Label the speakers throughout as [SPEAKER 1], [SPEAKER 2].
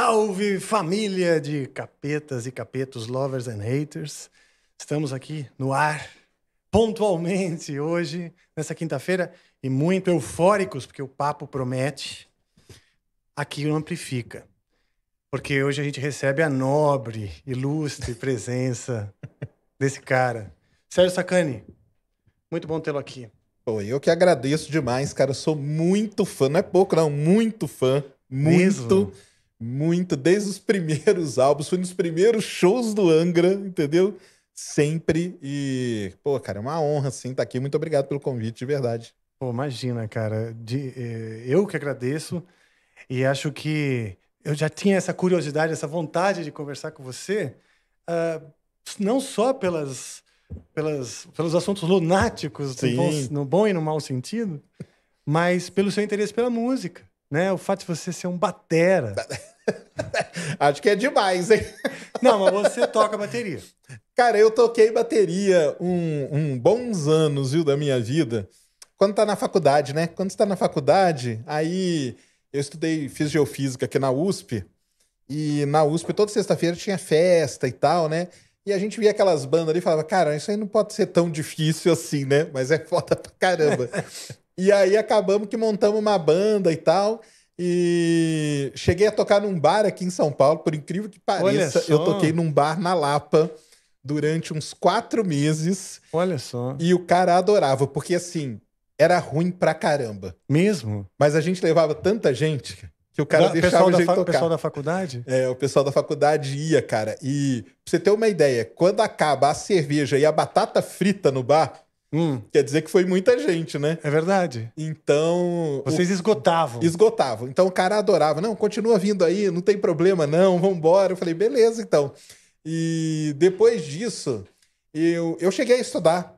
[SPEAKER 1] Salve família de capetas e capetos, lovers and haters. Estamos aqui no ar pontualmente hoje, nessa quinta-feira, e muito eufóricos, porque o papo promete. Aqui o Amplifica. Porque hoje a gente recebe a nobre,
[SPEAKER 2] ilustre presença desse cara.
[SPEAKER 1] Sérgio Sacani, muito bom tê-lo aqui.
[SPEAKER 2] Pô, eu que agradeço demais, cara. Eu sou muito fã, não é pouco, não, muito fã. Muito. Mesmo? Muito, desde os primeiros álbuns, foi nos primeiros shows do Angra, entendeu? Sempre. E, pô, cara, é uma honra, sim, estar tá aqui. Muito obrigado pelo convite, de verdade. Pô, imagina, cara. De, eh, eu que agradeço
[SPEAKER 1] e acho que eu já tinha essa curiosidade, essa vontade de conversar com você, uh, não só pelas, pelas, pelos assuntos lunáticos, no bom, no bom e no mau sentido, mas pelo seu interesse pela música né? O fato
[SPEAKER 2] de você ser um batera. Acho que é demais, hein? Não, mas você toca bateria. Cara, eu toquei bateria um, um bons anos, viu, da minha vida. Quando tá na faculdade, né? Quando está na faculdade, aí eu estudei fiz geofísica aqui na USP. E na USP toda sexta-feira tinha festa e tal, né? E a gente via aquelas bandas ali e falava, cara, isso aí não pode ser tão difícil assim, né? Mas é foda pra caramba. E aí acabamos que montamos uma banda e tal. E cheguei a tocar num bar aqui em São Paulo, por incrível que pareça, eu toquei num bar na Lapa durante uns quatro meses. Olha só. E o cara adorava, porque assim, era ruim pra caramba. Mesmo? Mas a gente levava tanta gente que o cara da, deixava a gente tocar. O pessoal da faculdade? É, o pessoal da faculdade ia, cara. E pra você ter uma ideia, quando acaba a cerveja e a batata frita no bar, Hum. Quer dizer que foi muita gente, né? É verdade. Então. Vocês o... esgotavam. Esgotavam. Então o cara adorava. Não, continua vindo aí, não tem problema, não, vambora. Eu falei, beleza, então. E depois disso, eu, eu cheguei a estudar.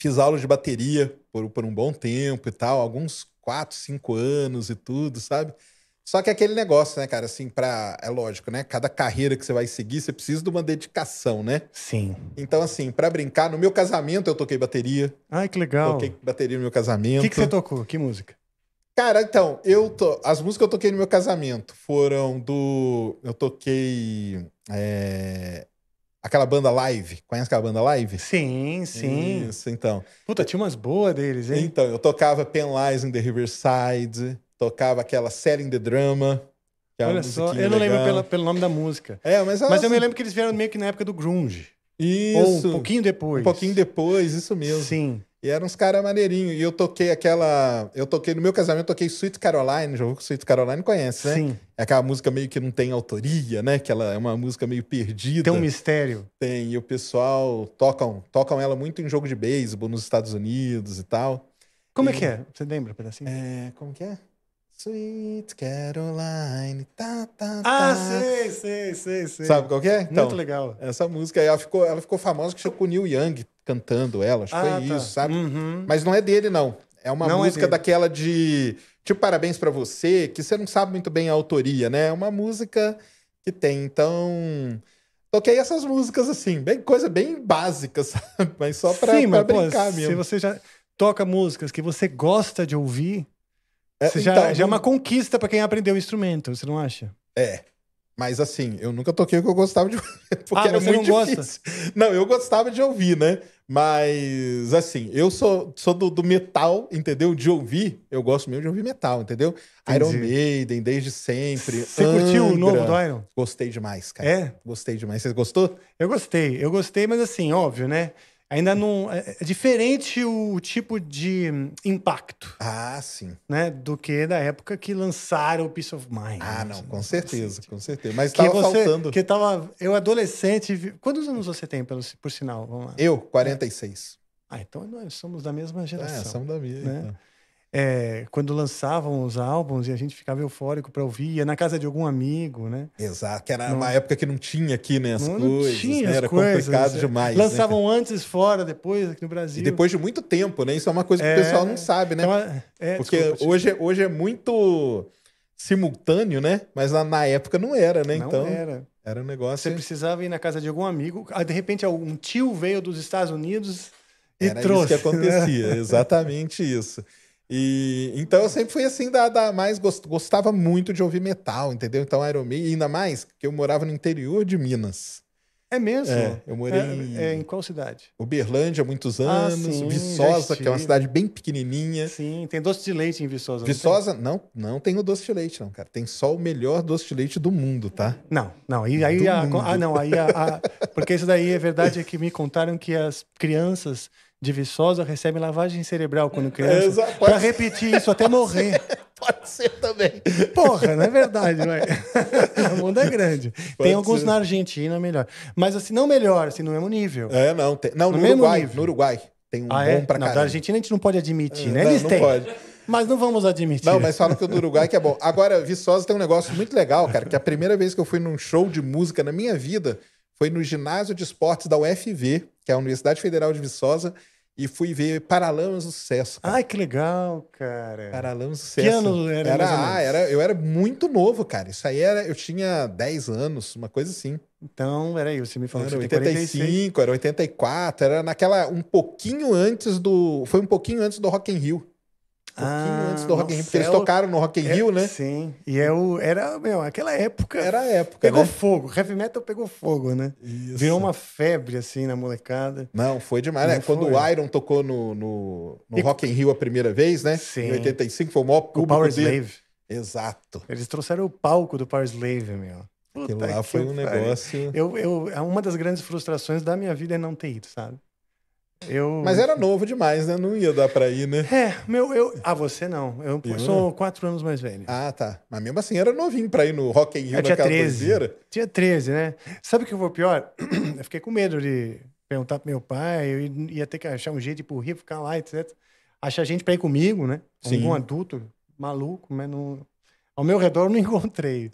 [SPEAKER 2] Fiz aula de bateria por, por um bom tempo e tal, alguns 4, 5 anos e tudo, sabe? Só que é aquele negócio, né, cara, assim, para é lógico, né? Cada carreira que você vai seguir, você precisa de uma dedicação, né? Sim. Então, assim, para brincar, no meu casamento eu toquei bateria. Ai, que legal. Toquei bateria no meu casamento. O que, que você tocou? Que música? Cara, então, eu to... as músicas que eu toquei no meu casamento foram do. Eu toquei. É... Aquela banda live. Conhece aquela banda live? Sim, sim. Isso, então. Puta, tinha umas boas deles, hein? Então, eu tocava Lies in the Riverside tocava aquela Selling the Drama. Que é Olha só, eu não legal. lembro pelo, pelo nome da música. É, mas, mas eu assim me lembro que eles vieram meio que na época do grunge. Isso. Ou um pouquinho depois. Um pouquinho depois, isso mesmo. Sim. E eram uns caras maneirinhos. E eu toquei aquela. Eu toquei no meu casamento, eu toquei Sweet Caroline, jogo que Sweet Caroline conhece, né? Sim. É aquela música meio que não tem autoria, né? Que ela é uma música meio perdida. Tem um mistério. Tem. E o pessoal tocam, tocam ela muito em jogo de beisebol nos Estados Unidos e tal. Como é e... é que é? Você lembra um pedacinho? É, como que é? Sweet Caroline. Tá, tá, ah, tá. Ah, sei,
[SPEAKER 1] sei, sei, sei. Sabe qual é? Então, Muito
[SPEAKER 2] legal. Essa música aí, ela ficou, ela ficou famosa que chegou com o Neil Young cantando ela. Acho que ah, foi tá. isso, sabe? Uhum. Mas não é dele, não. É uma não é música é daquela de tipo parabéns para você, que você não sabe muito bem a autoria, né? É uma música que tem, então. Toquei essas músicas assim, bem coisa bem básica, sabe? Mas só pra, Sim, pra mas, brincar pô, mesmo. Se você
[SPEAKER 1] já toca músicas que você gosta de ouvir, é, Você já, então, já é uma conquista para
[SPEAKER 2] quem aprendeu o instrumento, você não acha? É. Mas assim, eu nunca toquei o que eu gostava de ouvir, porque ah, era muito não difícil. Gosta? Não, eu gostava de ouvir, né? Mas assim, eu sou, sou do, do metal, entendeu? De ouvir, eu gosto mesmo de ouvir metal, entendeu? Entendi. Iron Maiden, desde sempre. Você Angra. curtiu o novo do Iron? Gostei demais, cara. É? Gostei demais. Você gostou? Eu gostei, eu gostei, mas assim, óbvio, né? ainda não. É, é diferente
[SPEAKER 1] o tipo de impacto. Ah, sim. Né, do que da época que lançaram o Peace of Mind. Ah,
[SPEAKER 2] né, não, assim, com né, certeza, assim, com certeza. Mas estava tava faltando. Que
[SPEAKER 1] tava. Eu, adolescente. Quantos anos você tem, pelo, por sinal? Vamos lá.
[SPEAKER 2] Eu, 46. Ah, então nós
[SPEAKER 1] somos da mesma é, geração. É, somos da minha. Né? Então é, quando lançavam os álbuns e a gente ficava eufórico para ouvir, ia na casa de algum amigo, né?
[SPEAKER 2] Exato, que era não. uma época que não tinha aqui né, as não, coisas, não né, tinha né? era coisas, complicado é. demais. Né? Lançavam
[SPEAKER 1] né? antes, fora, depois aqui no Brasil. E depois de muito
[SPEAKER 2] tempo, né? Isso é uma coisa que é, o pessoal não sabe, né?
[SPEAKER 1] Então, Porque desculpa, hoje,
[SPEAKER 2] é, hoje é muito simultâneo, né? Mas na época não era, né? Não então era. Era um negócio.
[SPEAKER 1] Você precisava ir na casa de algum amigo, de repente algum tio veio dos Estados Unidos e era trouxe. Era isso que né? acontecia,
[SPEAKER 2] exatamente isso. E, então eu sempre fui assim, da, da mais gost, gostava muito de ouvir metal, entendeu? Então Iron Maiden, ainda mais que eu morava no interior de Minas.
[SPEAKER 1] É mesmo? É, eu morei é, em, é, em qual cidade?
[SPEAKER 2] Uberlândia, muitos ah, anos, ah, sim, Viçosa, que é uma cidade bem pequenininha. Sim, tem doce de leite em Viçosa. Viçosa, não, tem? não, não tem o doce de leite não, cara. Tem só o melhor doce de leite do mundo, tá? Não, não. E aí, a, ah, não, aí a,
[SPEAKER 1] a, porque isso daí é verdade é que me contaram que as crianças de Viçosa recebe lavagem cerebral quando é, criança. É, para repetir isso até morrer. Pode ser também. Porra, não é verdade, ué. o mundo é grande. Pode tem alguns ser. na Argentina melhor. Mas assim, não melhor, assim, no mesmo nível. É, não. Tem... Não, no, no Uruguai. No Uruguai. Tem um ah, bom é? pra não, Argentina a gente não pode admitir, é, né? Não, Eles não têm. Pode. Mas não vamos admitir. Não, mas fala que o do Uruguai que
[SPEAKER 2] é bom. Agora, Viçosa tem um negócio muito legal, cara, que a primeira vez que eu fui num show de música na minha vida foi no ginásio de esportes da UFV, que é a Universidade Federal de Viçosa, e fui ver Paralamas do Sucesso. Cara. Ai, que legal, cara. Paralamas do Sucesso. Que ano era? Era, ah, era, eu era muito novo, cara. Isso aí era, eu tinha 10 anos, uma coisa assim. Então, era isso você me falou era que 85, 46. era 84, era naquela um pouquinho antes do, foi um pouquinho antes do Rock in Rio pouquinho ah, antes do Rock in Rio, porque eles é tocaram no Rock in é, Rio, é, né? Sim.
[SPEAKER 1] E é era, meu, aquela época. Era a época. Pegou né? fogo. Heavy metal pegou fogo, né? Isso. Virou uma febre, assim, na molecada. Não, foi demais, né? Não né? Foi. Quando o Iron
[SPEAKER 2] tocou no, no, no e... Rock in Rio a primeira vez, né? Sim. Em 85, foi o maior público. O Power dele. Slave. Exato. Eles trouxeram o palco do Power Slave, meu. Puta Aquilo lá foi um negócio. Eu, eu,
[SPEAKER 1] uma das grandes frustrações da minha vida é não ter ido, sabe?
[SPEAKER 2] Eu... Mas era novo demais, né? Não ia dar pra ir, né? É, meu, eu. Ah, você não. Eu, eu sou não.
[SPEAKER 1] quatro anos mais velho. Ah, tá. Mas mesmo assim era novinho pra ir no Rock in Rio é, naquela 13. Tinha 13, né? Sabe o que foi pior? eu fiquei com medo de perguntar pro meu pai, eu ia ter que achar um jeito de ir pro Rio, ficar lá, etc. Achar gente pra ir comigo, né? Sim. um adulto maluco, mas não. Ao meu redor eu não encontrei.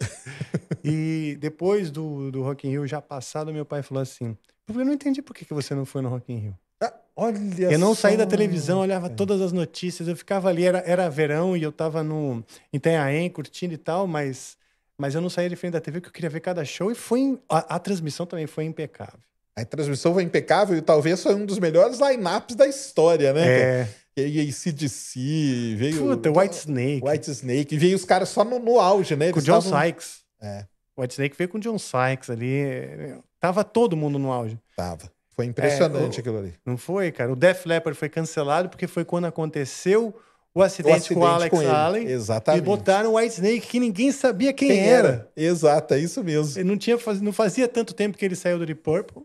[SPEAKER 1] e depois do, do Rock in Rio já passado, meu pai falou assim: Eu não entendi por que, que você não foi no Rock in Rio.
[SPEAKER 2] Olha eu não saí da televisão,
[SPEAKER 1] olhava todas as notícias, eu ficava ali, era, era verão e eu estava no Itanhaém curtindo e tal, mas, mas eu não saía de frente da TV porque eu queria ver cada show e foi a, a transmissão também foi impecável.
[SPEAKER 2] A transmissão foi impecável e talvez foi um dos melhores lineups da história, né? É. E aí, CDC, veio. Puta, White Snake. White Snake. E veio os caras só no, no auge, né? Eles com o John estavam... Sykes. É.
[SPEAKER 1] White Snake veio com o John Sykes ali. Tava
[SPEAKER 2] todo mundo no auge. Tava. Foi impressionante é, o, aquilo
[SPEAKER 1] ali. Não foi, cara? O Def Leppard foi cancelado porque foi quando aconteceu o acidente, o acidente com o Alex com Allen. Exatamente. E botaram o White Snake que ninguém sabia quem, quem era. era. Exato, é isso mesmo. Ele não, tinha, não fazia tanto tempo que ele saiu do Deep Purple.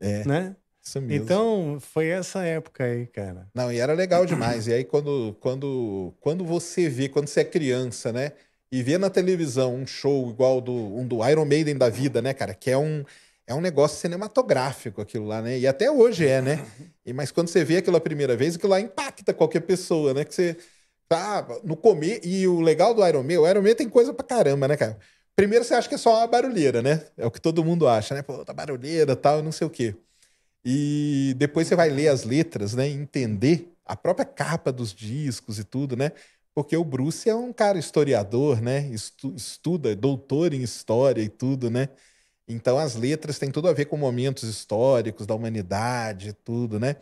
[SPEAKER 1] É. Né? Isso mesmo. Então, foi essa época aí, cara.
[SPEAKER 2] Não, e era legal demais. e aí, quando, quando, quando você vê, quando você é criança, né? E vê na televisão um show igual do, um do Iron Maiden da vida, né, cara? Que é um é um negócio cinematográfico aquilo lá, né? E até hoje é, né? E, mas quando você vê aquilo a primeira vez, aquilo lá impacta qualquer pessoa, né? Que você tá no comer. E o legal do Iron Man, o Iron Man tem coisa pra caramba, né, cara? Primeiro você acha que é só uma barulheira, né? É o que todo mundo acha, né? Pô, tá barulheira tal, não sei o quê. E depois você vai ler as letras, né? Entender a própria capa dos discos e tudo, né? Porque o Bruce é um cara historiador, né? Estuda, é doutor em história e tudo, né? Então as letras têm tudo a ver com momentos históricos da humanidade, tudo, né?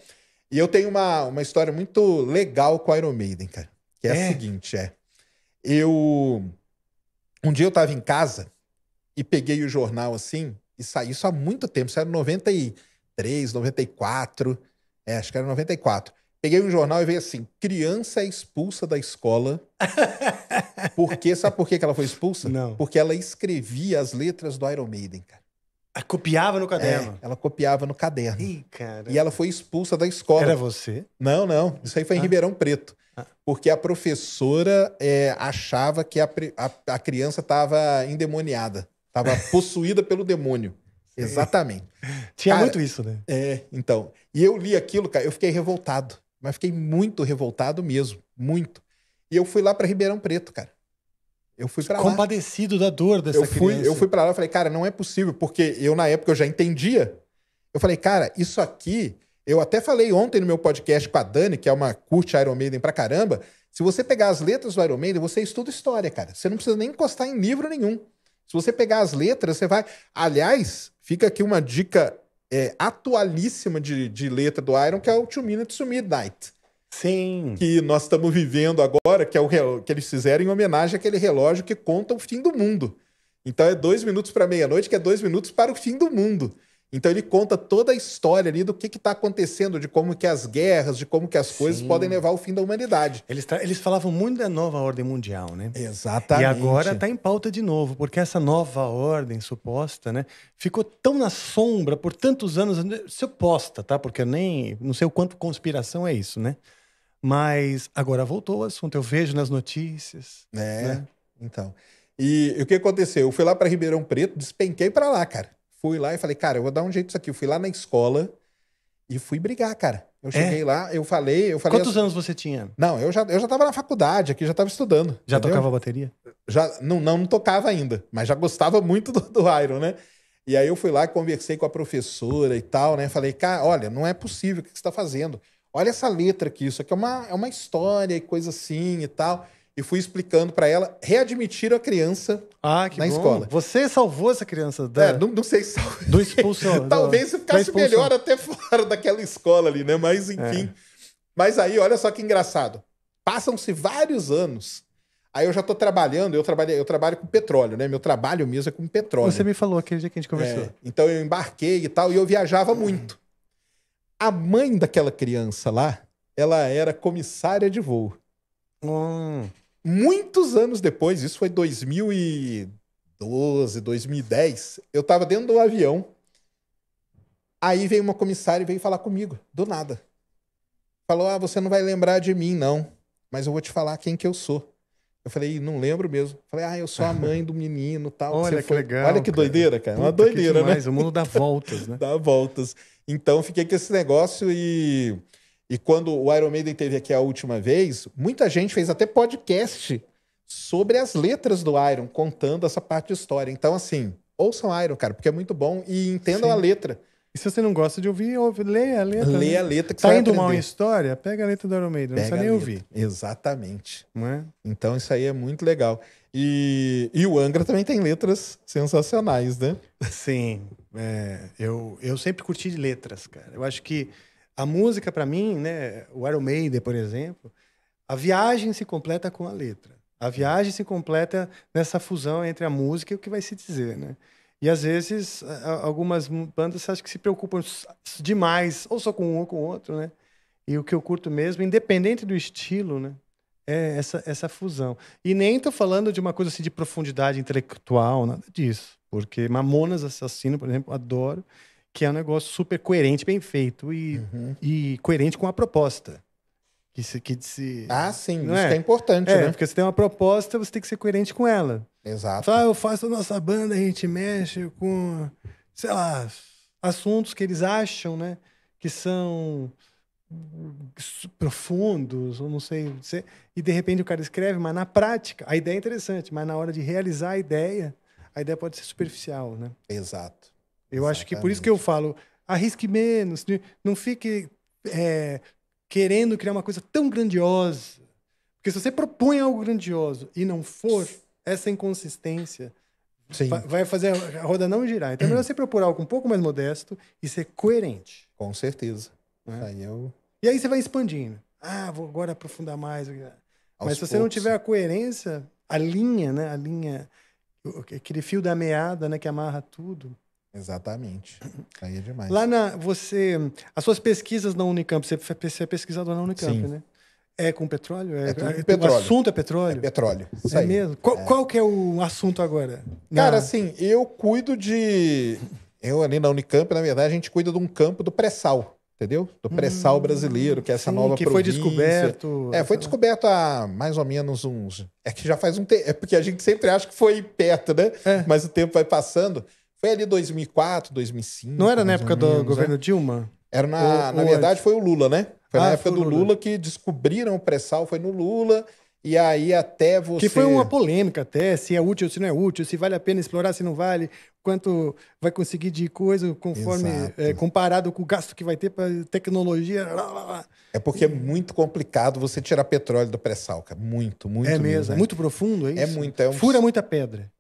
[SPEAKER 2] E eu tenho uma, uma história muito legal com o Iron Maiden, cara. Que é, é. a seguinte, é. Eu. Um dia eu estava em casa e peguei o jornal assim, e saí isso há muito tempo, isso era 93, 94, é, acho que era 94. Peguei um jornal e veio assim: criança é expulsa da escola. Porque sabe por que ela foi expulsa? Não. Porque ela escrevia as letras do Iron Maiden, cara. A ah, copiava no é, caderno. É, ela copiava no caderno. Ih, cara. E ela foi expulsa da escola. Era você? Não, não. Isso aí foi em ah. Ribeirão Preto. Ah. Porque a professora é, achava que a, a, a criança estava endemoniada. Estava possuída pelo demônio. Exatamente. Tinha cara, muito isso, né? É, então. E eu li aquilo, cara, eu fiquei revoltado. Mas fiquei muito revoltado mesmo, muito. E eu fui lá para Ribeirão Preto, cara. Eu fui para lá. Compadecido da dor dessa eu fui, Eu fui para lá e falei, cara, não é possível, porque eu na época eu já entendia. Eu falei, cara, isso aqui, eu até falei ontem no meu podcast com a Dani, que é uma curte Iron Maiden pra caramba, se você pegar as letras do Iron Maiden, você estuda história, cara. Você não precisa nem encostar em livro nenhum. Se você pegar as letras, você vai. Aliás, fica aqui uma dica é, atualíssima de, de letra do Iron, que é o Two Minutes to Midnight. Sim. Que nós estamos vivendo agora, que é o que eles fizeram em homenagem àquele relógio que conta o fim do mundo. Então é dois minutos para meia-noite, que é dois minutos para o fim do mundo. Então ele conta toda a história ali do que está acontecendo, de como que as guerras, de como que as coisas Sim. podem levar ao fim da humanidade.
[SPEAKER 1] Eles, eles falavam muito da nova ordem mundial, né? Exatamente. E agora está em pauta de novo, porque essa nova ordem suposta, né, ficou tão na sombra por tantos anos, né, suposta, tá? Porque eu nem não sei o quanto conspiração é isso, né?
[SPEAKER 2] Mas agora voltou o assunto, eu vejo nas notícias. É. Né? Então. E, e o que aconteceu? Eu fui lá para Ribeirão Preto, despenquei para lá, cara fui lá e falei, cara, eu vou dar um jeito isso aqui. Eu fui lá na escola e fui brigar, cara. Eu é? cheguei é? lá, eu falei, eu falei. Quantos assim anos você tinha? Não, eu já, eu já tava na faculdade aqui, já tava estudando. Já entendeu? tocava bateria? Já, não, não, não, tocava ainda, mas já gostava muito do, do Iron, né? E aí eu fui lá, conversei com a professora e tal, né? Falei, cara, olha, não é possível o que você está fazendo. Olha essa letra aqui, isso aqui é uma, é uma história e coisa assim e tal e fui explicando para ela, readmitir a criança
[SPEAKER 1] ah, na bom. escola.
[SPEAKER 2] Você salvou essa criança da... É, não, não sei se Do expulsão. Talvez se ficasse melhor até fora daquela escola ali, né? Mas é. enfim. É. Mas aí, olha só que engraçado. Passam-se vários anos. Aí eu já estou trabalhando, eu trabalho, eu trabalho com petróleo, né? Meu trabalho mesmo é com petróleo. Você
[SPEAKER 1] me falou aquele dia que a gente conversou. É,
[SPEAKER 2] então eu embarquei e tal, e eu viajava muito. A mãe daquela criança lá, ela era comissária de voo. Hum. Muitos anos depois, isso foi 2012, 2010, eu estava dentro do avião. Aí veio uma comissária e veio falar comigo, do nada. Falou: Ah, você não vai lembrar de mim, não, mas eu vou te falar quem que eu sou. Eu falei, não lembro mesmo. Falei, ah, eu sou a mãe do menino tal. Olha que, que legal. Olha que cara. doideira, cara. É Puta, Uma doideira, né? demais. né? O mundo dá voltas, né? dá voltas. Então, fiquei com esse negócio e e quando o Iron Maiden teve aqui a última vez, muita gente fez até podcast sobre as letras do Iron, contando essa parte de história. Então, assim, ouçam Iron, cara, porque é muito bom e entendam Sim. a letra. E se você não gosta de ouvir, ouve, leia a letra. Leia né? a letra que tá você indo aprender. mal em história, pega a letra do Iron Maiden, pega não precisa nem ouvir. Exatamente. É? Então isso aí é muito legal. E, e o Angra também tem letras sensacionais, né? Sim. É, eu,
[SPEAKER 1] eu sempre curti letras, cara. Eu acho que a música, para mim, né, o Iron Maiden, por exemplo, a viagem se completa com a letra. A viagem se completa nessa fusão entre a música e o que vai se dizer, né? E às vezes algumas bandas acho que se preocupam demais ou só com um ou com o outro, né? E o que eu curto mesmo, independente do estilo, né? É essa, essa fusão. E nem estou falando de uma coisa assim de profundidade intelectual, nada disso. Porque Mamonas Assassino, por exemplo, adoro que é um negócio super coerente, bem feito e, uhum. e coerente com a proposta. Que se, que se, ah, sim, isso é? é importante, é, né? Porque você tem uma proposta, você tem que ser coerente com ela. Exato. Ah, eu faço a nossa banda, a gente mexe com, sei lá, assuntos que eles acham, né? Que são profundos, ou não sei, e de repente o cara escreve, mas na prática, a ideia é interessante, mas na hora de realizar a ideia, a ideia pode ser superficial, né? Exato. Eu acho que por isso que eu falo, arrisque menos, não fique é, querendo criar uma coisa tão grandiosa. Porque se você propõe algo grandioso e não for, essa inconsistência Sim. vai fazer a roda não girar. Então é melhor você procurar algo um pouco mais modesto e ser coerente. Com certeza. Né? É? Aí eu... E aí você vai expandindo. Ah, vou agora aprofundar mais. Mas se você poucos. não tiver a coerência, a linha, né? A linha, aquele fio da meada né? que amarra tudo, Exatamente. Aí é demais. Lá na. Você. As suas pesquisas na Unicamp, você, você é pesquisador na Unicamp, Sim. né? É com petróleo? É, é, é petróleo. O assunto
[SPEAKER 2] é petróleo? É petróleo. Isso é aí.
[SPEAKER 1] mesmo? Qual, é. qual, que é o assunto agora? Na... Cara, assim,
[SPEAKER 2] eu cuido de... Eu ali na Unicamp, na verdade, a gente cuida de um campo do pré-sal, entendeu? Do pré-sal hum, brasileiro, que é essa sim, nova que província. foi descoberto... É, foi descoberto há mais ou menos uns... É que já faz um tempo... É porque a gente sempre acha que foi perto, né? É. Mas o tempo vai passando... Foi ali 2004, 2005. Não era na época do né? governo Dilma? Era na, na verdade antes? foi o Lula, né? Foi ah, na época foi do Lula. Lula. que descobriram o pré-sal, foi no Lula. E aí até você... Que foi uma
[SPEAKER 1] polêmica até, se é útil, se não é útil, se vale a pena explorar, se não vale, quanto vai conseguir de coisa conforme
[SPEAKER 2] é, comparado com o gasto que vai ter para tecnologia. É porque é muito complicado você tirar petróleo do pré-sal, cara. Muito, muito. É mesmo, mesmo é. muito profundo, é, é isso? É muito. É um... Fura muita pedra.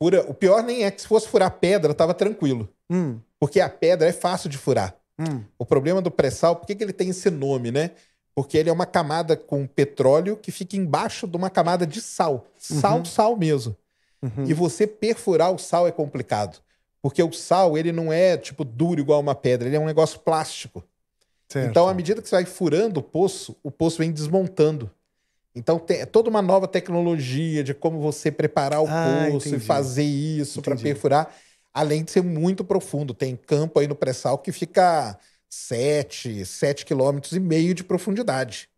[SPEAKER 2] Fura, o pior nem é que se fosse furar pedra, tava tranquilo. Hum. Porque a pedra é fácil de furar. Hum. O problema do pré-sal, por que, que ele tem esse nome, né? Porque ele é uma camada com petróleo que fica embaixo de uma camada de sal. Uhum. Sal, uhum. sal mesmo. Uhum. E você perfurar o sal é complicado. Porque o sal, ele não é, tipo, duro igual uma pedra. Ele é um negócio plástico. Certo. Então, à medida que você vai furando o poço, o poço vem desmontando. Então tem é toda uma nova tecnologia de como você preparar o ah, poço entendi. e fazer isso para perfurar, além de ser muito profundo. Tem campo aí no pré-sal que fica 7, 7 quilômetros e meio de profundidade.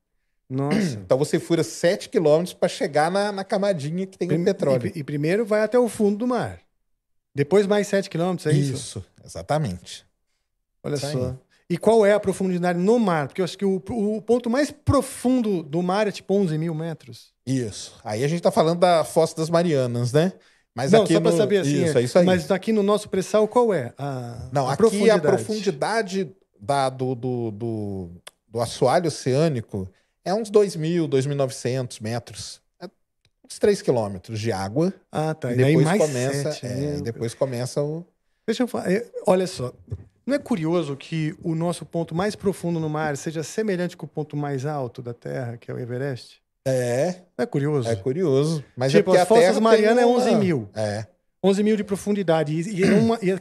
[SPEAKER 2] Nossa. Então você fura 7 quilômetros para chegar na, na, camadinha que tem Prime o petróleo. E, e, primeiro vai até o fundo do mar. Depois mais 7 quilômetros, é isso? Isso, exatamente.
[SPEAKER 1] Olha isso. só. E qual é a profundidade no mar? Porque eu acho que o, o ponto mais profundo do mar é tipo 11 mil metros. Isso. Aí a gente está falando da Fossa das Marianas, né?
[SPEAKER 2] Mas não, aqui só para no... saber assim. Isso, é, é isso aí. Mas
[SPEAKER 1] aqui no nosso pré-sal, qual é? A, não, a aqui é profundidade. a
[SPEAKER 2] profundidade da, do, do, do, do assoalho oceânico é uns 2.000, 2.900 metros. É uns 3 quilômetros de água. Ah, tá. E, e depois, começa, 7, é, né? e depois começa o. Deixa eu falar. É, olha só,
[SPEAKER 1] não é curioso que o nosso ponto mais profundo no mar seja semelhante com o ponto mais alto da Terra, que é o Everest?
[SPEAKER 2] É. Não é curioso? É curioso. Mas é tipo, é porque as forças marianas é 11 mil.
[SPEAKER 1] É. 11 mil de profundidade. E, e, é uma, e é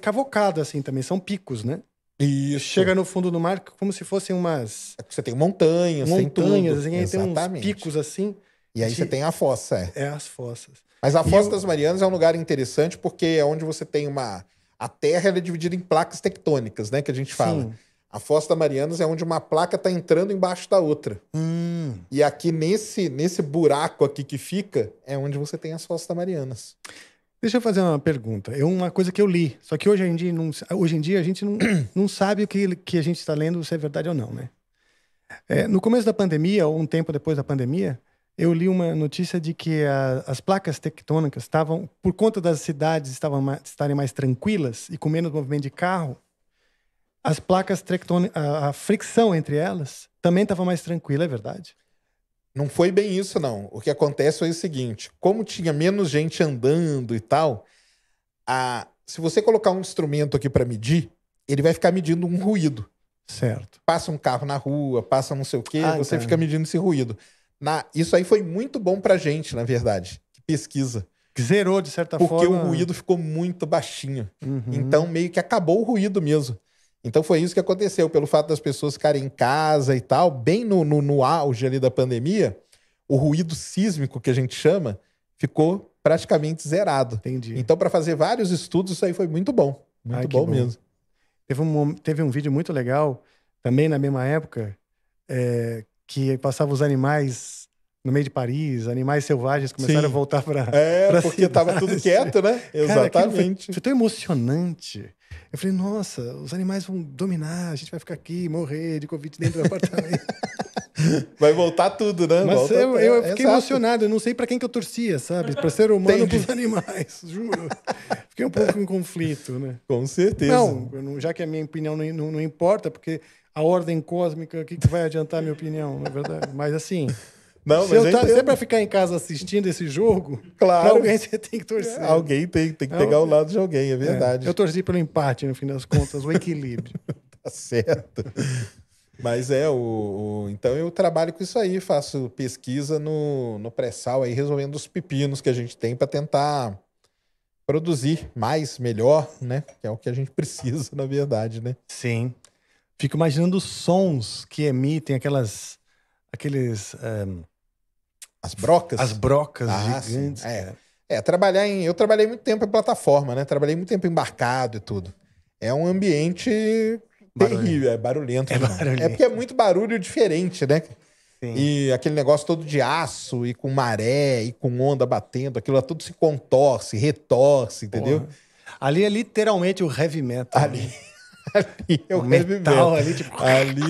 [SPEAKER 1] assim, também. São picos, né? Isso. Chega no fundo do mar como se fossem umas... É você tem montanhas, montanhas, tem assim, Exatamente. tem uns
[SPEAKER 2] picos, assim. E aí de... você tem a fossa,
[SPEAKER 1] é. É, as fossas. Mas a Fossa das
[SPEAKER 2] Marianas é um lugar interessante porque é onde você tem uma a Terra é dividida em placas tectônicas, né? Que a gente fala. Sim. A Fossa da Marianas é onde uma placa está entrando embaixo da outra. Hum. E aqui nesse, nesse buraco aqui que fica é onde você tem as Fossas da Marianas.
[SPEAKER 1] Deixa eu fazer uma pergunta. É uma coisa que eu li, só que hoje em dia, não, hoje em dia a gente não, não sabe o que, que a gente está lendo se é verdade ou não, né? É, no começo da pandemia, ou um tempo depois da pandemia, eu li uma notícia de que a, as placas tectônicas estavam, por conta das cidades estavam mais, estarem mais tranquilas e com menos movimento de carro,
[SPEAKER 2] as placas tectônicas, a, a fricção entre elas também estava mais tranquila, é verdade? Não foi bem isso, não. O que acontece foi o seguinte: como tinha menos gente andando e tal, a, se você colocar um instrumento aqui para medir, ele vai ficar medindo um ruído. Certo. Passa um carro na rua, passa não sei o quê, ah, você então. fica medindo esse ruído. Na, isso aí foi muito bom pra gente, na verdade, que pesquisa. Que zerou, de certa porque forma. Porque o ruído ficou muito baixinho. Uhum. Então, meio que acabou o ruído mesmo. Então, foi isso que aconteceu. Pelo fato das pessoas ficarem em casa e tal, bem no, no, no auge ali da pandemia, o ruído sísmico, que a gente chama, ficou praticamente zerado. Entendi. Então, para fazer vários estudos, isso aí foi muito bom. Muito Ai, bom, bom, mesmo. Teve
[SPEAKER 1] um, teve um vídeo muito legal, também na mesma época, é, que passava os animais no meio de Paris, animais selvagens começaram Sim. a voltar para. É, pra porque estava tudo quieto, né? Exatamente. Cara, foi, foi, tão emocionante. Eu falei, nossa, os animais vão dominar, a gente vai ficar aqui, morrer de Covid dentro do apartamento. Vai voltar tudo, né? Mas Volta eu, eu é, fiquei Exato. emocionado, eu não sei para quem que eu torcia, sabe? Para ser humano ou para os animais, juro. Fiquei um pouco em conflito, né? Com certeza. Não, já que a minha opinião não, não, não importa, porque a ordem cósmica, o que, que vai adiantar a minha opinião, na é verdade? Mas assim. Não, se, eu é tá, se é ficar em casa assistindo esse jogo, claro. alguém você tem que torcer. É, alguém
[SPEAKER 2] tem, tem que pegar o lado de alguém, é verdade. É. Eu
[SPEAKER 1] torci pelo empate, no fim das contas, o equilíbrio.
[SPEAKER 2] tá certo. Mas é, o, o, então eu trabalho com isso aí, faço pesquisa no, no pré-sal aí, resolvendo os pepinos que a gente tem para tentar produzir mais, melhor, né? Que é o que a gente precisa, na verdade, né? Sim. Fico imaginando os sons que emitem aquelas. aqueles. Um, eh, as brocas? As brocas ah, gigantes. É. é, trabalhar em. Eu trabalhei muito tempo em plataforma, né? Trabalhei muito tempo embarcado e tudo. É um ambiente barulhento. terrível, é barulhento. É, é barulhento. é porque é muito barulho diferente, né? Sim. E aquele negócio todo de aço e com maré e com onda batendo, aquilo lá tudo se contorce, retorce, entendeu? Porra. Ali é literalmente o heavy metal. Ali. Né? ali é o, o metal ali, tipo... ali,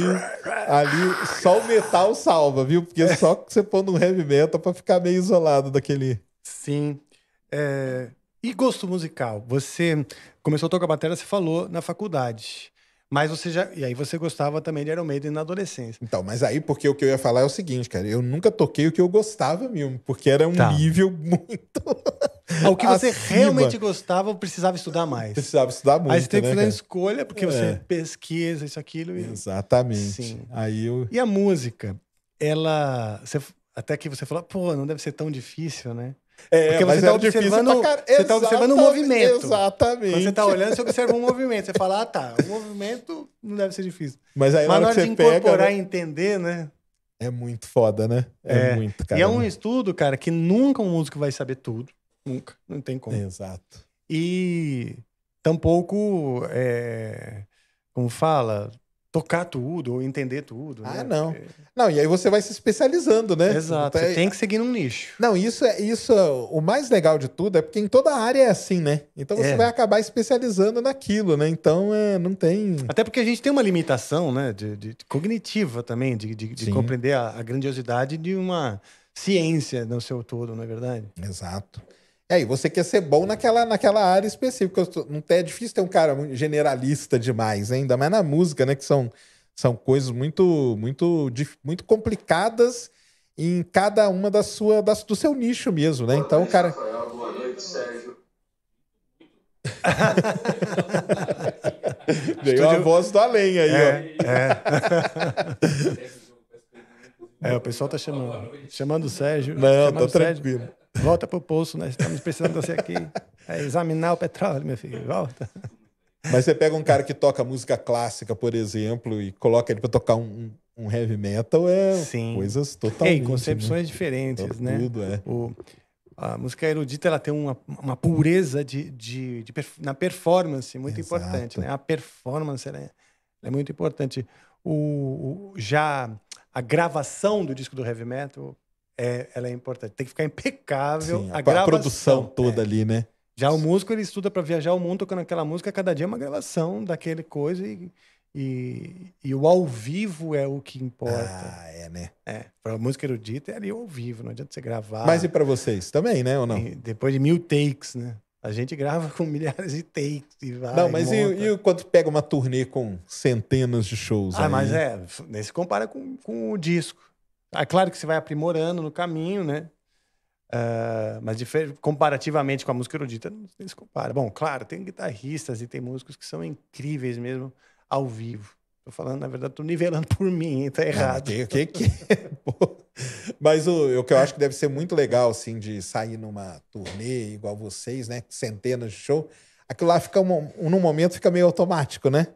[SPEAKER 2] ali só o metal salva, viu? Porque é. só que você põe no heavy metal pra ficar meio isolado daquele. Sim. É...
[SPEAKER 1] E gosto musical? Você começou a tocar bateria, você falou, na faculdade. Mas você já. E aí você gostava também de Iron Maiden na adolescência.
[SPEAKER 2] Então, mas aí, porque o que eu ia falar é o seguinte, cara. Eu nunca toquei o que eu gostava mesmo, porque era um tá. nível muito. Ao que você Acima. realmente
[SPEAKER 1] gostava, precisava estudar mais. Precisava
[SPEAKER 2] estudar muito. Aí você tem que né, fazer cara? escolha, porque é. você
[SPEAKER 1] pesquisa isso, aquilo. E... Exatamente. Sim. Aí eu... E a música, ela. Você... Até que você falou, pô, não deve ser tão difícil, né? É, porque você tá observando, car... você tá observando o movimento. Exatamente. Quando você tá olhando, você observa um movimento. Você fala, ah, tá, o movimento não deve ser difícil. Mas aí Mas na hora, que você incorporar pega, né? e entender, né?
[SPEAKER 2] É muito foda, né? É, é muito, cara. E é um
[SPEAKER 1] estudo, cara, que nunca um músico vai saber tudo. Nunca, não tem como. Exato. E tampouco, é, como fala, tocar tudo ou entender tudo. Ah, né? não.
[SPEAKER 2] Não, e aí você vai se especializando, né? Exato. Então você é tem que seguir num nicho. Não, isso é isso. O mais legal de tudo é porque em toda área é assim, né? Então você é. vai acabar especializando naquilo, né? Então é, não tem.
[SPEAKER 1] Até porque a gente tem uma limitação, né? De, de cognitiva também, de, de, de compreender a, a grandiosidade
[SPEAKER 2] de uma ciência no seu todo, não é verdade? Exato. É, e você quer ser bom naquela, naquela área específica. Não é difícil ter um cara generalista demais, ainda mais na música, né? Que são, são coisas muito, muito, muito complicadas em cada uma da sua, da, do seu nicho mesmo, né? Boa então, noite, cara. boa
[SPEAKER 3] noite, Sérgio.
[SPEAKER 2] Veio a
[SPEAKER 1] voz do além aí, é, ó. É. É. é, o pessoal tá chamando, chamando o Sérgio. Não, tá tranquilo. Sérgio. Volta para o poço, nós né? estamos precisando de você aqui.
[SPEAKER 2] É examinar o petróleo, meu filho, volta. Mas você pega um cara que toca música clássica, por exemplo, e coloca ele para tocar um, um, heavy metal, é Sim. coisas é, totalmente... É, concepções né? diferentes, é né? Tudo, é.
[SPEAKER 1] O, a música erudita ela tem uma, uma pureza de, de, de, na performance muito Exato. importante, né? A performance é, é muito importante. O, o, já a gravação do disco do heavy metal é, ela é importante. Tem que ficar impecável. Sim, a, a gravação, produção
[SPEAKER 2] é. toda é. ali, né?
[SPEAKER 1] Já o músico, ele estuda para viajar o mundo tocando aquela música, cada dia é uma gravação daquele coisa e, e, e o ao vivo é o que importa. Ah, é, né? É, pra música erudita é ali ao vivo, não adianta você gravar. Mas e
[SPEAKER 2] para vocês? Também, né, ou não? E depois de mil takes, né? A gente grava com milhares de takes e vai. Não, mas e, e, quando pega uma turnê com centenas de shows? Ah, aí? mas é,
[SPEAKER 1] nem se compara com, com o disco. É claro que você vai aprimorando no caminho, né? Uh, mas comparativamente com a música erudita, não se compara. Bom, claro, tem guitarristas e tem músicos que são incríveis mesmo ao vivo. Tô falando, na verdade, tô nivelando por mim, tá ah, errado. Ah, que, que, é?
[SPEAKER 2] Mas o, o que eu acho que deve ser muito legal, assim, de sair numa turnê igual vocês, né? Centenas de show. Aquilo lá fica, um, num momento, fica meio automático, né?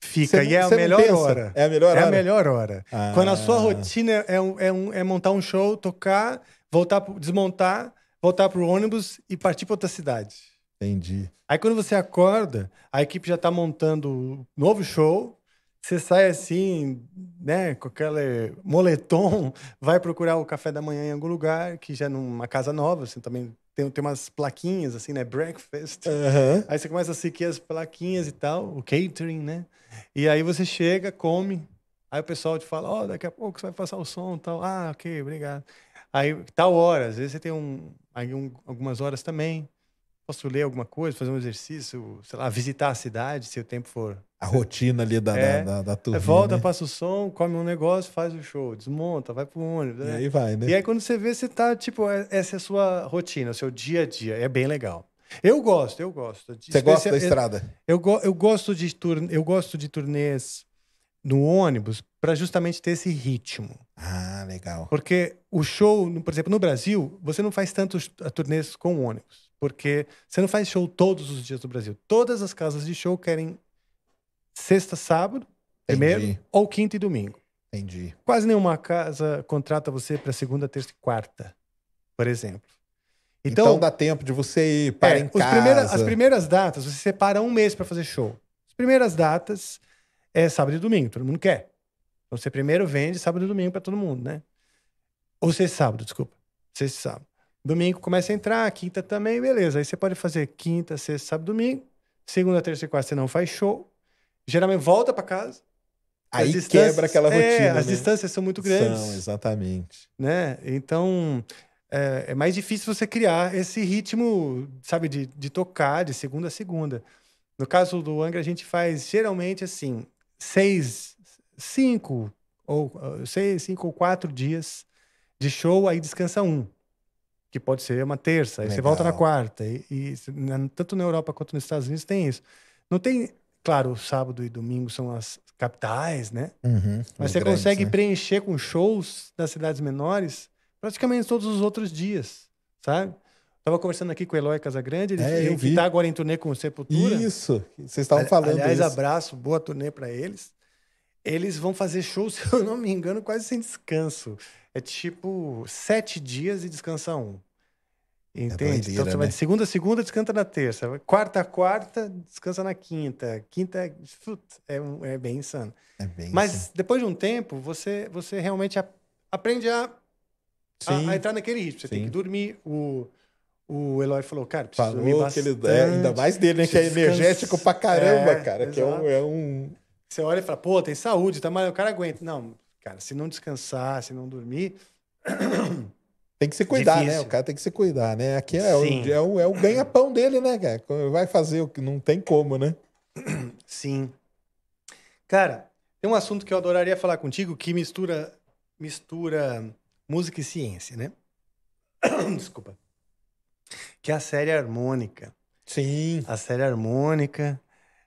[SPEAKER 2] Fica, não, e é a, melhor hora. é a melhor é hora. É a melhor hora. Ah. Quando a sua
[SPEAKER 1] rotina é, é, um, é montar um show, tocar, voltar, pro, desmontar, voltar pro ônibus e partir para outra cidade. Entendi. Aí quando você acorda, a equipe já tá montando um novo show, você sai assim, né, com aquele moletom, vai procurar o café da manhã em algum lugar, que já é numa casa nova, assim, também tem, tem umas plaquinhas, assim, né? Breakfast. Uhum. Aí você começa a seguir as plaquinhas e tal, o catering, né? E aí você chega, come. Aí o pessoal te fala, ó, oh, daqui a pouco você vai passar o som e tal. Ah, ok, obrigado. Aí, tal hora, às vezes você tem um, aí um, algumas horas também. Posso ler alguma coisa, fazer um exercício, sei lá, visitar a cidade, se o tempo for
[SPEAKER 2] a rotina ali da, é, da, da, da turma. É, volta, né?
[SPEAKER 1] passa o som, come um negócio, faz o show, desmonta, vai pro ônibus. Né? E aí vai, né? E aí quando você vê, você tá, tipo, é, essa é a sua rotina, seu dia a dia. É bem legal. Eu gosto, eu gosto. De, você gosta da estrada? Eu, eu, eu gosto de tur, eu gosto de turnês no ônibus para justamente ter esse ritmo. Ah, legal. Porque o show, por exemplo, no Brasil, você não faz tantos ah, turnês com ônibus, porque você não faz show todos os dias no Brasil. Todas as casas de show querem sexta, sábado, primeiro, é Entendi. ou quinta e domingo. Entendi. Quase nenhuma casa contrata você para segunda, terça e quarta,
[SPEAKER 2] por exemplo. Então, então dá tempo de você ir para é, em casa. Primeiras, as
[SPEAKER 1] primeiras datas, você separa um mês para fazer show. As primeiras datas é sábado e domingo, todo mundo quer. Então você primeiro vende sábado e domingo para todo mundo, né? Ou sexta e sábado, desculpa. Sexta e sábado. Domingo começa a entrar, quinta também, beleza. Aí você pode fazer quinta, sexta, sábado, domingo. Segunda, terça e quarta você não faz show geralmente
[SPEAKER 2] volta para casa.
[SPEAKER 1] Aí quebra aquela é, rotina. É, as né? distâncias são muito grandes. São,
[SPEAKER 2] exatamente.
[SPEAKER 1] Né? Então, é, é, mais difícil você criar esse ritmo, sabe, de, de tocar de segunda a segunda. No caso do Angra, a gente faz geralmente assim, seis, cinco, ou ah, seis, cinco ou quatro dias de show, aí descansa um. Que pode ser uma terça, aí Legal. você volta na quarta. E, e, tanto na Europa quanto nos Estados Unidos tem isso. Não tem Claro, sábado e domingo são as capitais, né?
[SPEAKER 3] Uhum, Mas você consegue né?
[SPEAKER 1] preencher com shows das cidades menores praticamente todos os outros dias, sabe? Tava conversando aqui com o Eloy Casagrande, ele, é, tá agora em turnê com o Sepultura. Isso, vocês estavam falando Aliás, isso. abraço, boa turnê para eles. Eles vão fazer shows, se eu não me engano, quase sem descanso. É tipo sete dias e descansa um. Entende? É então você vai né? de segunda a segunda, descansa na terça. Quarta a quarta, descansa na quinta. Quinta é, é, é bem insano. É bem Mas insano. depois de um tempo, você, você realmente aprende a, a, a entrar naquele ritmo. Você Sim. tem que dormir. O, o Eloy falou, cara,
[SPEAKER 2] precisa dormir bastante. Ele, é, ainda mais dele, né? Que é energético pra caramba, é, cara. Que é um, é
[SPEAKER 1] um... Você olha e fala, pô, tem saúde, tá mal, o cara aguenta. Não, cara, se não descansar, se não dormir...
[SPEAKER 2] Tem que se cuidar, né? Difícil. né? O cara tem que se cuidar, né? Aqui é, o, é, o, é o ganha-pão dele, né, cara? Vai fazer o que não tem como, né? Sim.
[SPEAKER 1] Cara, tem um assunto que eu adoraria falar contigo que mistura mistura música e ciência, né? Desculpa. Que é a série harmônica. Sim. A série harmônica,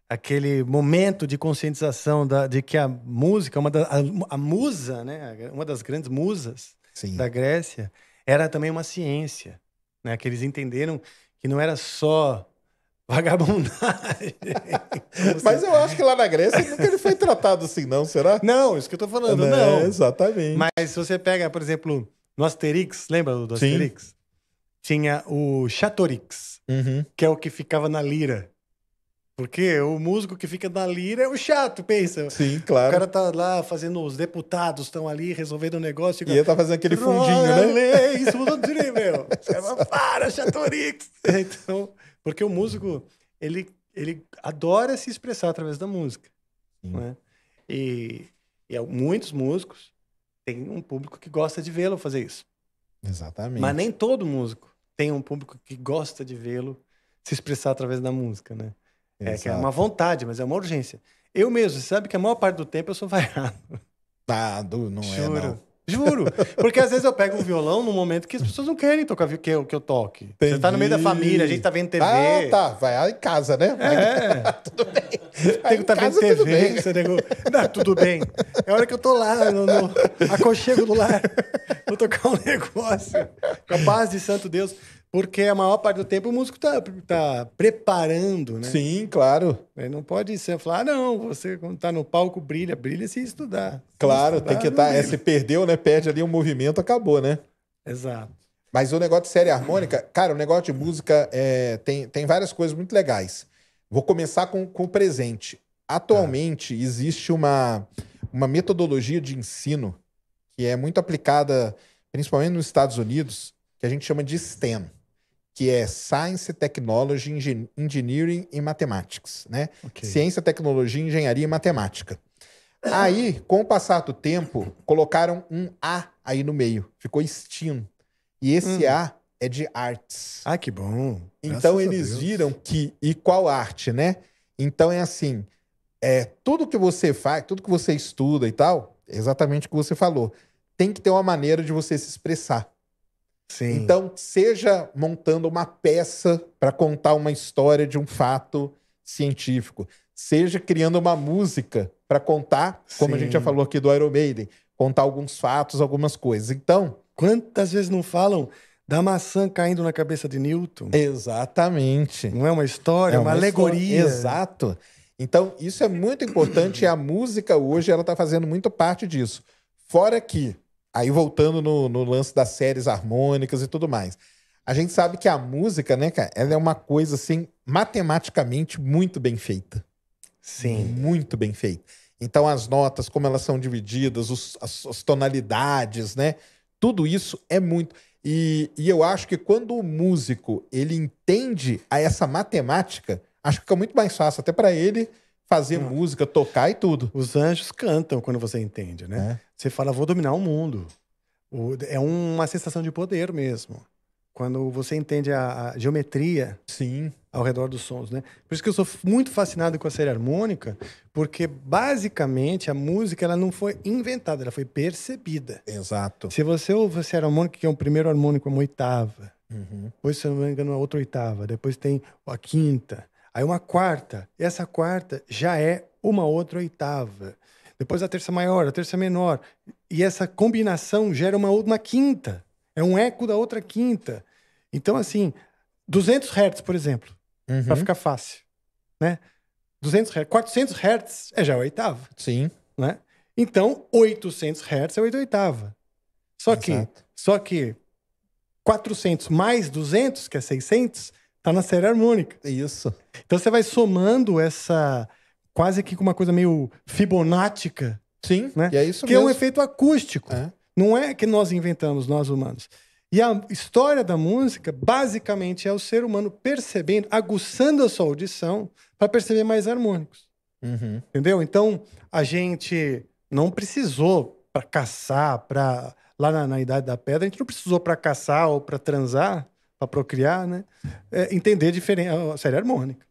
[SPEAKER 1] aquele momento de conscientização da, de que a música, é uma da, a, a musa, né? Uma das grandes musas Sim. da Grécia, Sim era também uma ciência, né? Que eles entenderam que não era só vagabundagem.
[SPEAKER 2] Mas eu acho que lá na Grécia nunca ele foi tratado assim, não, será? Não, isso que eu tô falando, né, não. não. É, exatamente. Mas se você pega, por
[SPEAKER 1] exemplo, no Asterix, lembra do Asterix? Sim. Tinha o Chatorix, uhum. que é o que ficava na lira. Porque o músico que fica na lira é o chato, pensa. Sim, claro. O cara tá lá fazendo, os deputados estão ali resolvendo o um negócio. e ele tá
[SPEAKER 2] fazendo aquele fundinho,
[SPEAKER 1] né? Isso mudou de meu. Para, chatorix! Então, porque o músico, ele, ele adora se expressar através da música. Hum. Né? E, e é, muitos músicos têm um público que gosta de vê-lo fazer isso.
[SPEAKER 2] Exatamente. Mas nem
[SPEAKER 1] todo músico tem um público que gosta de vê-lo se expressar através da música, né? É, que é uma vontade, mas é uma urgência. Eu mesmo, sabe que a maior parte do tempo eu sou vaiado.
[SPEAKER 2] Ah, do, não Juro. é,
[SPEAKER 1] não. Juro. Porque às vezes eu pego um violão num momento que as pessoas não querem tocar que que eu toque. Entendi. Você tá no meio da família, a gente tá vendo TV. Ah, tá.
[SPEAKER 2] Vai lá em casa, né? Vai... É.
[SPEAKER 1] tudo bem. Tem tá casa, vendo TV, bem, Não, tudo bem. É hora que eu tô lá, no, no aconchego do lar. Vou tocar um negócio. Com a paz de Santo Deus. Porque a maior parte do tempo o músico tá, tá preparando, né? Sim, claro. Ele não pode ser falar, ah, não, você quando tá no palco brilha, brilha se estudar. Se claro, estudar, tem que estar. Tá, é, se
[SPEAKER 2] perdeu, né? Perde ali o um movimento, acabou, né? Exato. Mas o negócio de série harmônica, cara, o negócio de música é, tem, tem várias coisas muito legais. Vou começar com, com o presente. Atualmente ah. existe uma, uma metodologia de ensino que é muito aplicada, principalmente nos Estados Unidos, que a gente chama de STEM que é Science, Technology, Engineering e Mathematics, né? Okay. Ciência, Tecnologia, Engenharia e Matemática. Aí, com o passar do tempo, colocaram um A aí no meio. Ficou STEAM. E esse hum. A é de arts. Ah, que bom. Então eles viram que e qual arte, né? Então é assim, é tudo que você faz, tudo que você estuda e tal, é exatamente o que você falou. Tem que ter uma maneira de você se expressar. Sim. Então, seja montando uma peça para contar uma história de um fato científico, seja criando uma música para contar, como Sim. a gente já falou aqui do Iron Maiden, contar alguns fatos, algumas coisas. Então, quantas vezes não falam da maçã caindo na cabeça de Newton?
[SPEAKER 1] Exatamente.
[SPEAKER 2] Não é uma história, é uma, uma alegoria. História. Exato. Então, isso é muito importante e a música hoje ela está fazendo muito parte disso. Fora que Aí voltando no, no, lance das séries harmônicas e tudo mais. A gente sabe que a música, né, cara, ela é uma coisa assim, matematicamente muito bem feita. Sim. Muito bem feita. Então as notas, como elas são divididas, os, as, as tonalidades, né? Tudo isso é muito. E, e, eu acho que quando o músico ele entende a essa matemática, acho que fica muito mais fácil até para ele fazer hum. música, tocar e tudo. Os anjos cantam quando você entende, né? É. Você fala, vou dominar o mundo.
[SPEAKER 1] É uma sensação de poder mesmo. Quando você entende a, a geometria Sim. ao redor dos sons, né? Por isso que eu sou muito fascinado com a série harmônica, porque basicamente a música ela não foi inventada, ela foi percebida.
[SPEAKER 2] Exato.
[SPEAKER 1] Se você ouve a série harmônica, que é um primeiro harmônico, é uma oitava. Uhum. Depois, se eu não me engano, é outra oitava. Depois tem a quinta. Aí uma quarta, essa quarta já é uma outra oitava. Depois a terça maior, a terça menor. E essa combinação gera uma, uma quinta. É um eco da outra quinta. Então, assim, 200 Hz, por exemplo, uhum. para ficar fácil, né? 200 hertz, 400 Hz é já a oitava. Sim. Né? Então, 800 Hz é a oitava. Só Exato. que, só que 400 mais 200, que é 600, tá na série harmônica. Isso. Então você vai somando essa quase que com uma coisa meio fibonática. Sim, né? e é isso que mesmo. é um efeito acústico. É. Não é que nós inventamos, nós humanos. E a história da música, basicamente, é o ser humano percebendo, aguçando a sua audição para perceber mais harmônicos. Uhum. Entendeu? Então, a gente não precisou para caçar, para lá na, na, Idade da Pedra, a gente não precisou para caçar ou para transar para procriar, né? É, entender diferente a série harmônica.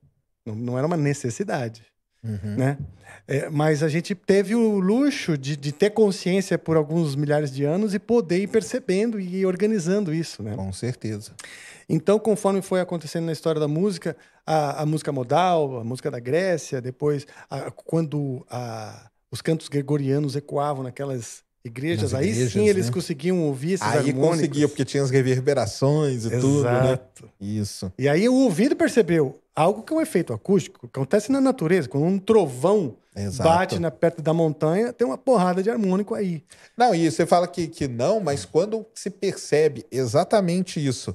[SPEAKER 1] Não, não era uma necessidade, uhum. né? É, mas a gente teve o luxo de, de, ter consciência por alguns milhares de anos e poder ir percebendo e ir organizando isso, né? Com certeza. Então, conforme foi acontecendo na história da música, a, a música modal, a música da Grécia, depois a, quando a, os cantos gregorianos ecoavam naquelas Igrejas, aí igrejas, sim eles né? conseguiam ouvir esses aí Aí conseguia,
[SPEAKER 2] porque tinha as reverberações e Exato. tudo, né? Isso. E aí o
[SPEAKER 1] ouvido percebeu algo que é um efeito acústico, acontece na natureza, quando um trovão Exato.
[SPEAKER 2] bate na perto da montanha, tem uma porrada de harmônico aí. Não, e você fala que, que não, mas quando se percebe exatamente isso,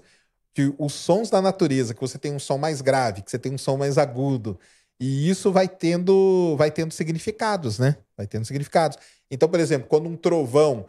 [SPEAKER 2] que os sons da natureza, que você tem um som mais grave, que você tem um som mais agudo, e isso vai tendo, vai tendo significados, né? Vai tendo significados. Então, por exemplo, quando um trovão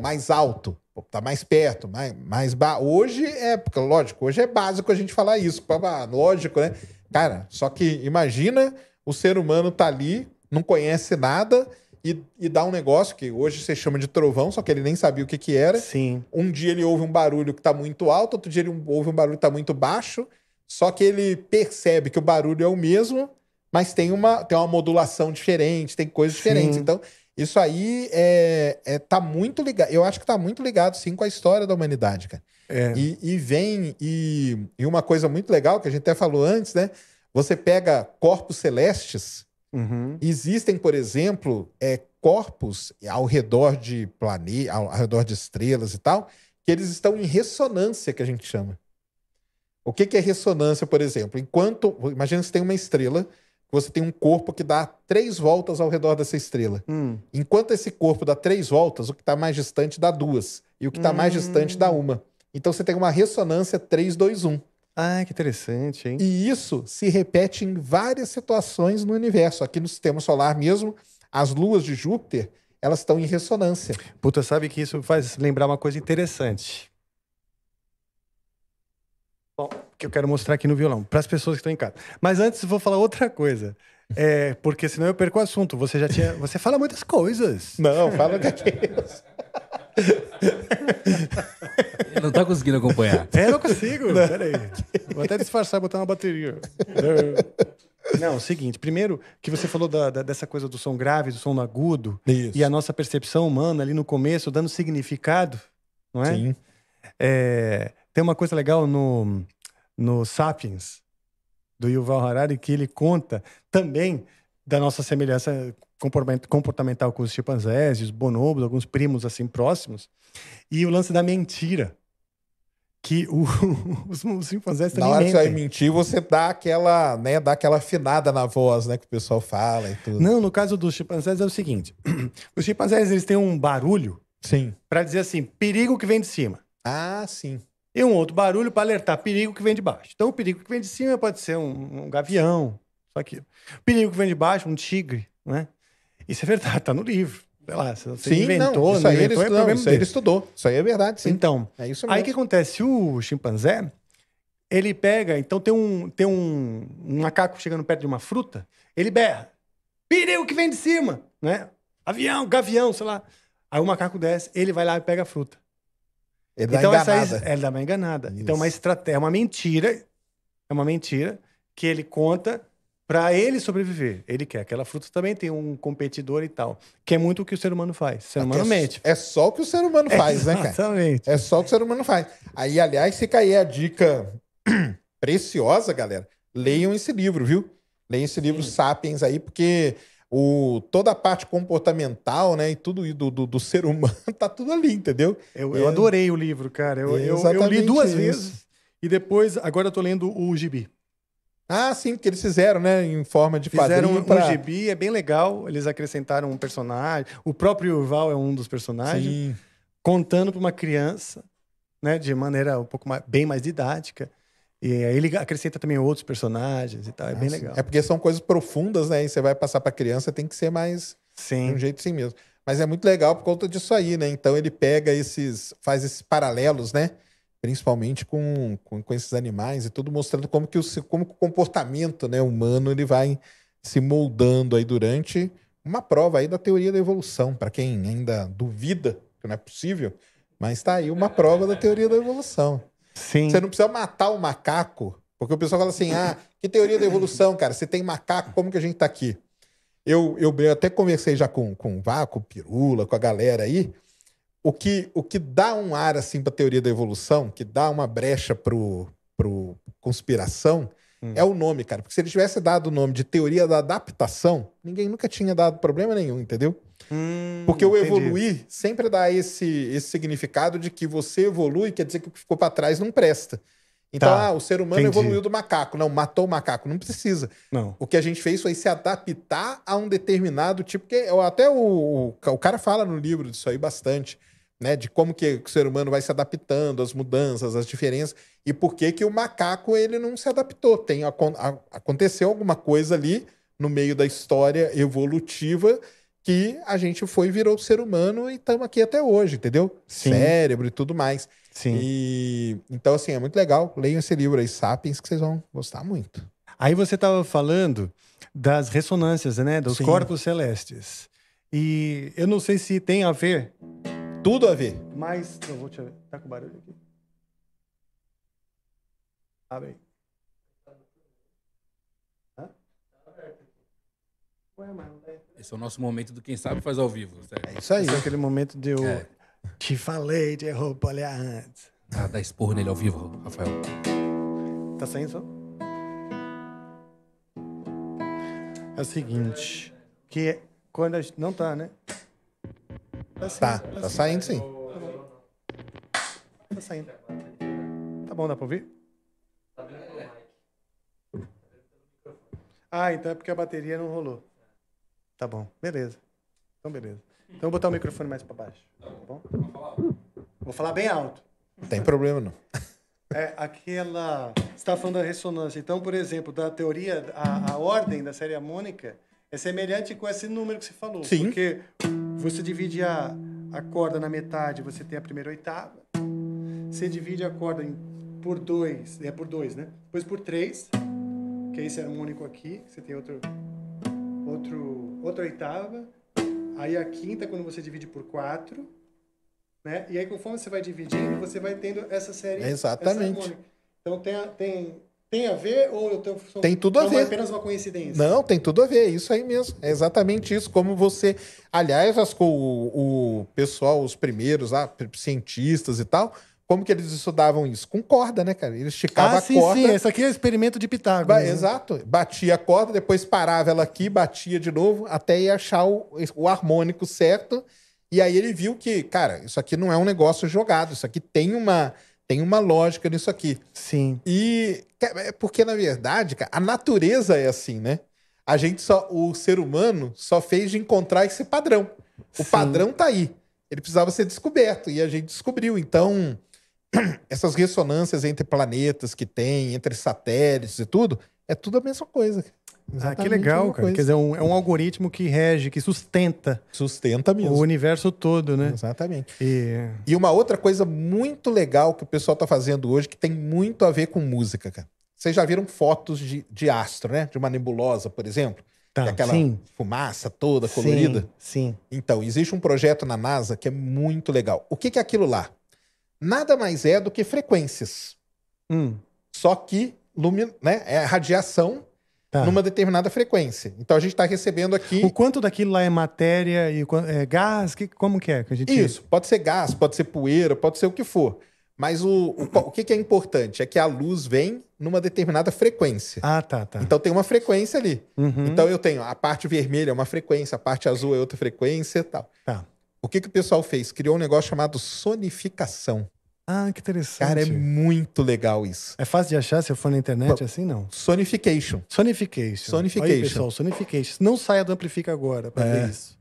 [SPEAKER 2] mais alto, está mais perto, mais, mais ba... hoje é, porque lógico, hoje é básico a gente falar isso, ah, lógico, né? Cara, só que imagina o ser humano tá ali, não conhece nada e, e dá um negócio que hoje você chama de trovão, só que ele nem sabia o que que era. Sim. Um dia ele ouve um barulho que está muito alto, outro dia ele ouve um barulho que está muito baixo, só que ele percebe que o barulho é o mesmo, mas tem uma, tem uma modulação diferente, tem coisas Sim. diferentes. Então, isso aí é, é, tá muito ligado. Eu acho que tá muito ligado, sim, com a história da humanidade, cara. É. E, e, vem. E, e, uma coisa muito legal, que a gente até falou antes, né? Você pega corpos celestes. Uhum. Existem, por exemplo, é, corpos ao redor de planeta, ao, ao redor de estrelas e tal, que eles estão em ressonância, que a gente chama. O que, que é ressonância, por exemplo? Enquanto. Imagina se você tem uma estrela você tem um corpo que dá três voltas ao redor dessa estrela. Hum. Enquanto esse corpo dá três voltas, o que está mais distante dá duas. E o que está hum. mais distante dá uma. Então você tem uma ressonância 3, 2, 1. Ah, que interessante, hein? E isso se repete em várias situações no universo. Aqui no sistema solar mesmo, as luas de Júpiter, elas estão em ressonância.
[SPEAKER 1] Puta, sabe que isso faz lembrar uma coisa interessante. Bom, que eu quero mostrar aqui no violão, para as pessoas que estão em casa. Mas antes, vou falar outra coisa. É, porque senão eu perco o assunto. Você já tinha. Você fala muitas coisas. Não, fala daqueles. É é não tá conseguindo acompanhar. É, não consigo. Peraí. Vou até disfarçar, botar uma bateria. Não, é o seguinte. Primeiro, que você falou da, da, dessa coisa do som grave, do som agudo. Isso. E a nossa percepção humana ali no começo, dando significado, não é? Sim. É, tem uma coisa legal no, no Sapiens, do Yuval Harari, que ele conta também da nossa semelhança comportamental com os chimpanzés, os bonobos, alguns primos assim próximos, e o lance
[SPEAKER 2] da mentira.
[SPEAKER 1] Que o, os, os chimpanzés também. Na hora mentem. que você mentir,
[SPEAKER 2] você dá aquela, né, dá aquela afinada na voz, né, que o pessoal fala e tudo. Não, no caso dos chimpanzés é o seguinte:
[SPEAKER 1] os chimpanzés eles têm um barulho. Sim. Para dizer assim, perigo que vem de cima. Ah, sim. E um outro barulho para alertar perigo que vem de baixo. Então, o perigo que vem de cima pode ser um, um gavião, só que o perigo que vem de baixo, um tigre, né? Isso é verdade, está no livro. Sei lá, você sim, inventou, é não, isso aí inventou, ele estudou, é isso aí ele estudou. Isso aí é verdade, sim. Então, é isso mesmo. aí que acontece? O chimpanzé, ele pega, então tem um, tem um, um macaco chegando perto de uma fruta, ele berra. Perigo que vem de cima, né? Avião, gavião, sei lá. Aí o macaco desce, ele vai lá e pega a fruta.
[SPEAKER 3] Ele dá então, é enganada. Essa,
[SPEAKER 1] é, ele dá uma enganada. Então, é Isso. Então, uma estratégia, é uma mentira, é uma mentira que ele conta para ele sobreviver. Ele quer aquela fruta também tem um
[SPEAKER 2] competidor e tal. Que é muito o que o ser humano faz. O ser humano mente. É só o que o ser humano faz, né, cara? Exatamente. É só o que o ser humano faz. Aí, aliás, fica aí a dica preciosa, galera. Leiam esse livro, viu? Leiam esse livro Sim. Sapiens aí, porque o, toda a parte comportamental, né? E tudo do, do, do ser humano, tá tudo ali, entendeu? Eu, é. eu adorei o livro, cara. Eu, eu, eu li duas isso. vezes
[SPEAKER 1] e depois, agora eu tô lendo o Gibi.
[SPEAKER 2] Ah, sim, que eles fizeram, né? Em forma de fizeram quadrinho. Fizeram um pra...
[SPEAKER 1] gibi, é bem legal. Eles acrescentaram um personagem. O próprio Urval é um dos personagens. Sim. Contando para uma criança, né? De maneira um pouco mais, bem mais didática e aí ele acrescenta também
[SPEAKER 2] outros personagens e tal, é Nossa. bem legal. É porque são coisas profundas, né? E você vai passar para criança, tem que ser mais Sim. de um jeito assim mesmo. Mas é muito legal por conta disso aí, né? Então ele pega esses, faz esses paralelos, né? Principalmente com, com, com esses animais e tudo, mostrando como que o, como que o comportamento né, humano ele vai se moldando aí durante uma prova aí da teoria da evolução. Para quem ainda duvida que não é possível, mas está aí uma prova da teoria da evolução. Sim. Você não precisa matar o macaco, porque o pessoal fala assim: ah, que teoria da evolução, cara? Se tem macaco, como que a gente tá aqui? Eu, eu, eu até conversei já com, com o Vácuo, Pirula, com a galera aí. O que, o que dá um ar assim para a teoria da evolução, que dá uma brecha pro, pro conspiração, hum. é o nome, cara. Porque se ele tivesse dado o nome de teoria da adaptação, ninguém nunca tinha dado problema nenhum, entendeu? Hum, Porque o entendi. evoluir sempre dá esse, esse significado de que você evolui, quer dizer que o que ficou para trás não presta. Então, tá, ah, o ser humano entendi. evoluiu do macaco. Não, matou o macaco. Não precisa. Não. O que a gente fez foi se adaptar a um determinado tipo. Que, até o, o, cara fala no livro disso aí bastante, né? De como que o ser humano vai se adaptando às mudanças, às diferenças. E por que que o macaco, ele não se adaptou. Tem, aconteceu alguma coisa ali no meio da história evolutiva que a gente foi virou ser humano e estamos aqui até hoje, entendeu? Sim. Cérebro e tudo mais. Sim. E, então, assim, é muito legal. Leiam esse livro aí, Sapiens, que vocês vão gostar muito.
[SPEAKER 1] Aí você estava falando das ressonâncias, né? Dos Sim. corpos
[SPEAKER 2] celestes.
[SPEAKER 1] E eu não sei se tem a ver. Tudo a ver. Mas. Eu vou te. Tá com barulho aqui? Abre tá
[SPEAKER 4] Esse
[SPEAKER 5] é o nosso momento do Quem Sabe Faz ao Vivo. É isso aí. Esse é
[SPEAKER 1] aquele momento de eu é. te falei te roupa olhar ah, antes.
[SPEAKER 5] Ah, dá esporro nele ao vivo, Rafael. Tá sem som?
[SPEAKER 1] É o seguinte, que é quando a gente... Não tá, né? Tá, sim, tá, tá, tá saindo sim.
[SPEAKER 4] Tá, tá saindo.
[SPEAKER 1] Tá bom, dá pra ouvir? Tá ah, então é porque a bateria não rolou. Tá bom, beleza. Então, beleza. Então, vou botar o microfone mais para baixo. Tá bom? Vou falar bem alto.
[SPEAKER 2] Não tem problema, não.
[SPEAKER 1] É, aquela. Você está falando da ressonância. Então, por exemplo, da teoria, a, a ordem da série harmônica é semelhante com esse número que você falou. Sim. Porque você divide a, a corda na metade, você tem a primeira oitava. Você divide a corda em, por dois, é por dois, né? Depois por três, que é esse harmônico aqui, você tem outro outro, outra oitava, aí a quinta quando você divide por quatro, né? E aí conforme você vai dividindo, você vai tendo essa série. Exatamente. Essa então tem, a, tem, tem a ver ou eu tenho tem tudo a ver. É apenas uma coincidência.
[SPEAKER 2] Não, tem tudo a ver, isso aí mesmo. É exatamente isso. Como você. Aliás, as, o, o pessoal, os primeiros ah cientistas e tal, como que eles estudavam isso? Com corda, né, cara? Eles esticavam ah, sim, a corda. Sim, esse aqui é o experimento de Pitágoras. Né? Exato. Batia a corda, depois parava ela aqui, batia de novo, até ia achar o, o harmônico certo. E aí ele viu que, cara, isso aqui não é um negócio jogado, isso aqui tem uma tem uma lógica nisso aqui. Sim. E é porque na verdade, cara, a natureza é assim, né? A gente só o ser humano só fez de encontrar esse padrão. O Sim. padrão tá aí. Ele precisava ser descoberto e a gente descobriu. Então, essas ressonâncias entre planetas que tem, entre satélites e tudo, é tudo a mesma coisa. Exatamente ah, que legal, cara. Quer dizer, é um, é um algoritmo que rege, que sustenta. Sustenta mesmo. O universo todo, né? Exatamente. E, e uma outra coisa muito legal que o pessoal está fazendo hoje, que tem muito a ver com música, cara. Vocês já viram fotos de, de astro, né? De uma nebulosa, por exemplo. Tá, aquela sim. fumaça toda colorida. Sim, sim. Então, existe um projeto na NASA que é muito legal. O que, que é aquilo lá? nada mais é do que frequências. Hum. Só que né? é radiação tá. numa determinada frequência. Então a gente está recebendo aqui. O quanto daquilo lá é matéria e é gás? Que... Como que é que a gente. Isso, pode ser gás, pode ser poeira, pode ser o que for. Mas o, o, o que, que, é importante é que a luz vem numa determinada frequência. Ah, tá, tá. Então tem uma frequência ali. Uhum. Então eu tenho a parte vermelha é uma frequência, a parte azul é outra frequência e tal. Tá. O que, que o pessoal fez? Criou um negócio chamado sonificação.
[SPEAKER 1] Ah, que interessante. Cara, é muito
[SPEAKER 2] legal isso.
[SPEAKER 1] É fácil de achar se eu for na internet assim, não? Sonification. Sonification. Sonification. Aí, pessoal, Sonification. Não saia do Amplifica agora pra é. ver
[SPEAKER 2] isso.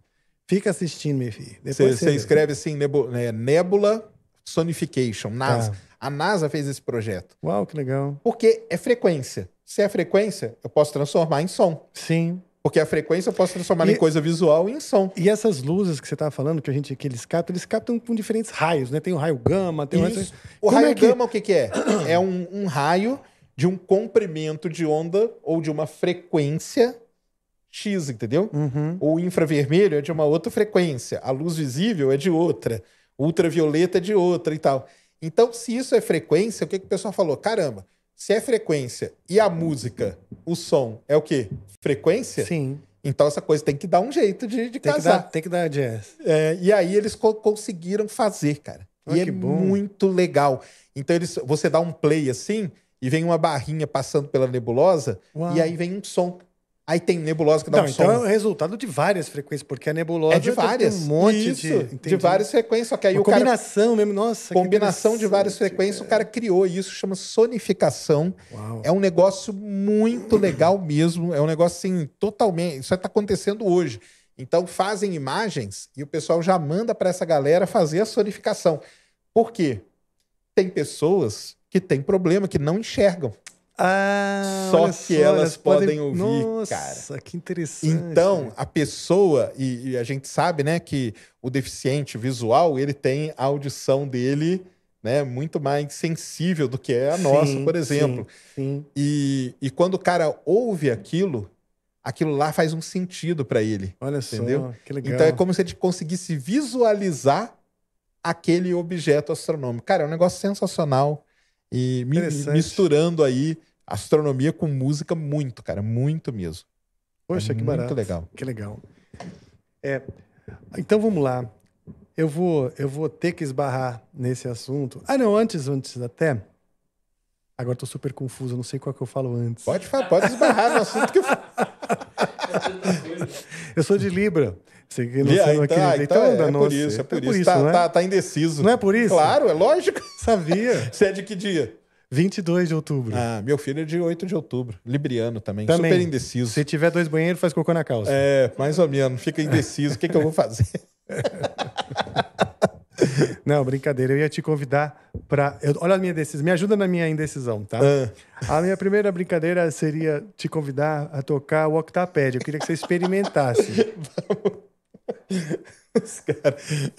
[SPEAKER 2] Fica assistindo, meu filho. Você escreve assim, é, Nebula Sonification, NASA. Tá. A NASA fez esse projeto. Uau, que legal. Porque é frequência. Se é frequência, eu posso transformar em som. Sim. Porque a frequência eu posso transformar e, em coisa visual
[SPEAKER 1] e em som. E essas luzes que você estava falando, que a gente que eles captam, eles captam com diferentes raios, né? Tem o raio gama,
[SPEAKER 2] tem o raio... O raio é que... gama, o que, que é? é um, um, raio de um comprimento de onda ou de uma frequência X, entendeu? Uhum. O infravermelho é de uma outra frequência, a luz visível é de outra, ultravioleta é de outra e tal. Então, se isso é frequência, o que, que o pessoal falou? Caramba, se é frequência e a música, o som, é o quê? Frequência? Sim. Então essa coisa tem que dar um jeito de, de tem casar. Que dar,
[SPEAKER 1] tem que dar jazz.
[SPEAKER 2] É, e aí eles co conseguiram fazer, cara. Oh, e é bom. muito legal. Então eles, você dá um play assim e vem uma barrinha passando pela nebulosa Uau. e aí vem um som. Aí tem nebulosa que dá não, um então som. Então é o
[SPEAKER 1] resultado de várias frequências, porque a nebulosa é de várias. um monte Isso, de. Entendi. De várias frequências. Só que aí o combinação
[SPEAKER 2] cara, mesmo, nossa. Combinação de várias frequências, é. o cara criou isso, chama sonificação. Uau. É um negócio muito legal mesmo. É um negócio assim, totalmente. Isso está acontecendo hoje. Então fazem imagens e o pessoal já manda para essa galera fazer a sonificação. Por quê? Tem pessoas que têm problema, que não enxergam. Ah, só que só, elas podem, podem ouvir, Nossa, cara. Nossa, que interessante. Então, a pessoa, e, e, a gente sabe, né, que o deficiente visual, ele tem a audição dele, né, muito mais sensível do que é a sim, nossa, por exemplo. Sim, sim. E, e quando o cara ouve aquilo, aquilo lá faz um sentido para ele. Olha entendeu? só, que legal. Então é como se ele conseguisse visualizar aquele objeto astronômico. Cara, é um negócio sensacional. E misturando aí astronomia com música muito, cara, muito mesmo. É Poxa, é que barato. Muito legal. Que legal.
[SPEAKER 1] É, então vamos lá. Eu vou, eu vou ter que esbarrar nesse assunto. Ah, não, antes, antes até. Agora estou super confuso, não sei qual que eu falo antes.
[SPEAKER 2] Pode, pode esbarrar no assunto que eu
[SPEAKER 1] Eu sou de Libra.
[SPEAKER 2] Você não, yeah, então, acredita. É, então, então é, é por isso, é, é por, é por isso. isso tá, é? tá, tá indeciso. Não é por isso? Claro, é lógico. Sabia. Você é de que dia? 22 de outubro. Ah, meu filho é de 8 de outubro. Libriano também. também. Super
[SPEAKER 1] indeciso. Se tiver dois banheiros, faz cocô na calça. É,
[SPEAKER 2] mais ou menos. Fica indeciso. O que, que eu vou fazer?
[SPEAKER 1] Não, brincadeira. Eu ia te convidar para. Olha a minha decisão. Me ajuda na minha indecisão, tá? Ah. A minha primeira brincadeira seria te convidar a tocar o Octapad. Eu queria que você experimentasse.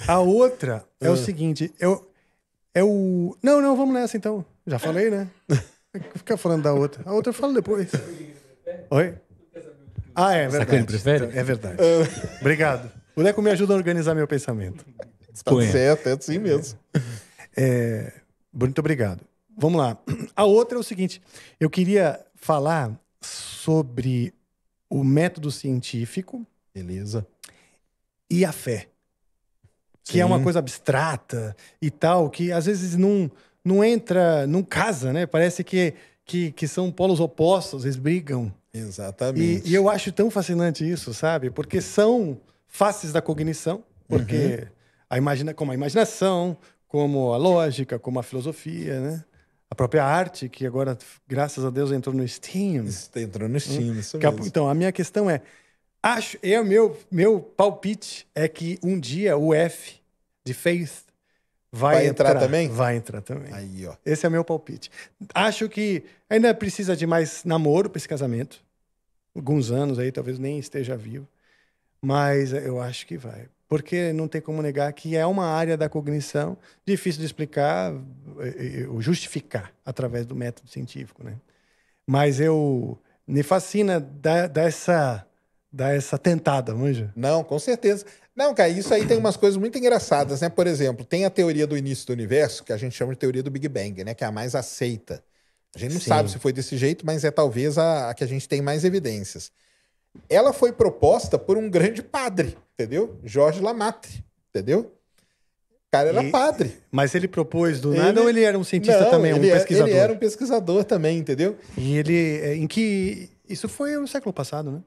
[SPEAKER 1] a outra é ah. o seguinte. Eu, é o. Não, não, vamos nessa então. Já falei, né? Fica falando da outra. A outra eu falo depois. Oi? Ah, é, é verdade. É verdade. Ah. Obrigado. O Leco me ajuda a organizar meu pensamento. está certo, é assim mesmo. É, muito obrigado. Vamos lá. A outra é o seguinte: eu queria falar sobre o método científico. Beleza. E a fé. Que Sim. é uma coisa abstrata e tal, que às vezes não. Num não entra, não casa, né? Parece que, que, que são polos opostos, eles brigam. Exatamente. E, e, eu acho tão fascinante isso, sabe? Porque são faces da cognição, porque uhum. a imagina, como a imaginação, como a lógica, como a filosofia, né? A própria arte, que agora, graças a Deus, entrou no Steam. Entrou no Steam, hum, isso mesmo. Então, a minha questão é, acho, eu, é meu, meu palpite é que um dia o F de Faith Vai, vai entrar, entrar, também? Vai entrar também. Aí, ó. Esse é meu palpite. Acho que ainda precisa de mais namoro para esse casamento. Alguns anos aí, talvez nem esteja vivo. Mas eu acho que vai. Porque não tem como negar que é uma área da cognição difícil de explicar eh, eh, eh, ou justificar através do método científico, né? Mas eu...
[SPEAKER 2] Me fascina dessa dar essa tentada, manja? Não, com certeza. Não, cara, isso aí tem umas coisas muito engraçadas, né? Por exemplo, tem a teoria do início do universo, que a gente chama de teoria do Big Bang, né? Que é a mais aceita. A gente não Sim. sabe se foi desse jeito, mas é talvez a, a que a gente tem mais evidências. Ela foi proposta por um grande padre, entendeu? Jorge Lamatre, entendeu? cara era e, padre.
[SPEAKER 1] Mas ele propôs
[SPEAKER 2] do ele, nada ou ele era um cientista não, também, um é, pesquisador? Ele era um pesquisador também, entendeu? E ele. É, em que. Isso foi no século passado, né?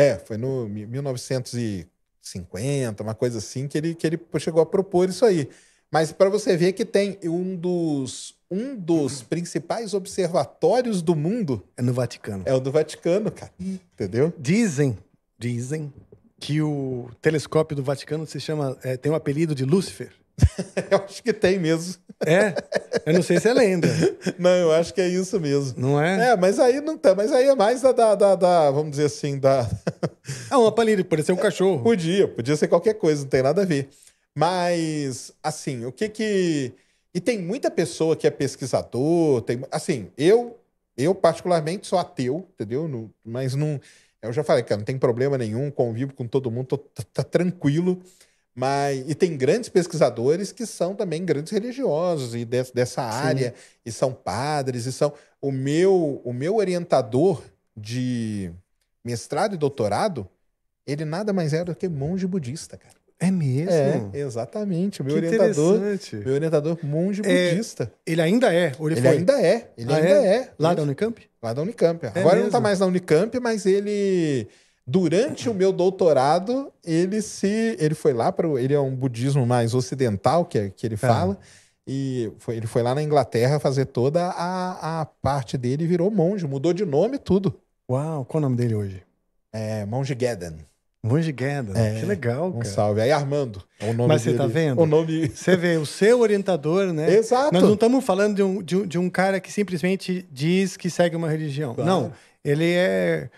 [SPEAKER 2] É, foi no 1950, uma coisa assim, que ele, que ele chegou a propor isso aí. Mas para você ver que tem um dos, um dos principais observatórios do mundo. É no Vaticano. É o do Vaticano, cara. Entendeu? Dizem, dizem que o
[SPEAKER 1] telescópio do Vaticano se chama. É, tem o um apelido de Lúcifer.
[SPEAKER 2] eu acho que tem mesmo. É? Eu não sei se é lenda. não, eu acho que é isso mesmo. Não é? É, mas aí não tá. Mas aí é mais da. da, da, da vamos dizer assim, da. ah, uma palíria, podia ser um é, cachorro. Podia, podia ser qualquer coisa, não tem nada a ver. Mas, assim, o que que. E tem muita pessoa que é pesquisador, tem. Assim, eu, eu particularmente sou ateu, entendeu? mas não. Eu já falei, cara, não tem problema nenhum, convivo com todo mundo, tô, tá, tá tranquilo. Mas, e tem grandes pesquisadores que são também grandes religiosos e de, dessa área, Sim. e são padres, e são... O meu, o meu orientador de mestrado e doutorado, ele nada mais era é do que monge budista, cara. É mesmo? É, exatamente. O meu que orientador. Meu orientador monge é, budista. Ele ainda é, ele, ele foi? ainda é. Ele ah, ainda é? é? Lá da Unicamp? Lá da Unicamp. É agora tá mesmo? ele não está mais na Unicamp, mas ele durante o meu doutorado, ele se. Ele foi lá para. Ele é um budismo mais ocidental que, é, que ele é. fala. É. E foi, ele foi lá na Inglaterra fazer toda a, a parte dele e virou monge, mudou de nome e tudo. Uau, qual é o nome dele hoje? É, Monge Gedan. Monge Guedas, é, que
[SPEAKER 1] legal, um salve. Aí Armando é o nome Mas você tá dele. tá vendo? O nome... Você vê, o seu orientador, né? Exato. Nós não estamos falando de um, de, um, de um cara que simplesmente diz que segue uma religião. Claro. Não,
[SPEAKER 2] ele é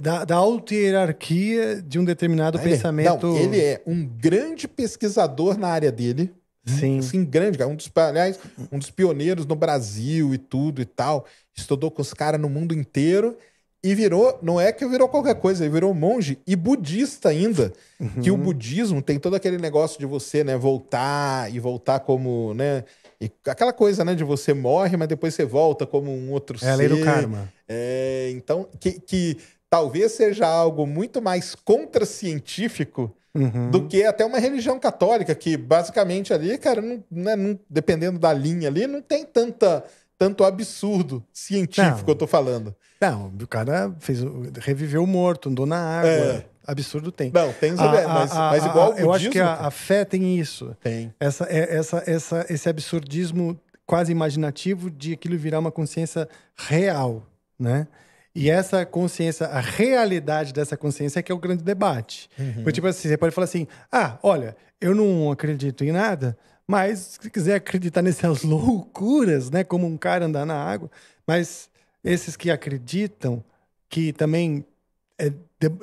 [SPEAKER 2] da, da auto-hierarquia de um determinado ele, é- pensamento. Não, ele é um grande pesquisador na área dele. Sim. sim, grande, cara. Um dos, aliás, um dos pioneiros no Brasil e tudo e tal. Estudou com os caras no mundo inteiro. E virou, não é que virou qualquer coisa, ele virou monge e budista ainda. Uhum. Que o uhum. budismo tem todo aquele negócio de você, né, voltar e voltar como, né, e aquela coisa, né, de você morre, mas depois você volta como um outro é ser. É a lei do karma. É, então, que, que talvez seja algo muito mais contracientífico uhum. do que até uma religião católica, que basicamente ali, cara, não, né, não, dependendo da linha ali, não tem tanta tanto absurdo científico, não, eu tô falando. Não,
[SPEAKER 1] o cara fez, reviveu o morto, andou na água. É. Absurdo tem. Não, tem, a, mas, a, mas igual a, Eu budismo, acho que a, fé tem isso. Tem. Essa, é, essa, essa, esse absurdismo quase imaginativo de aquilo virar uma consciência real, né? E essa consciência, a realidade dessa consciência é que é o grande debate. Uhum. Porque, tipo assim, você pode falar assim: ah, olha, eu não acredito em nada, mas se quiser acreditar nessas loucuras, né, como um cara andar na água, mas esses que acreditam, que também é,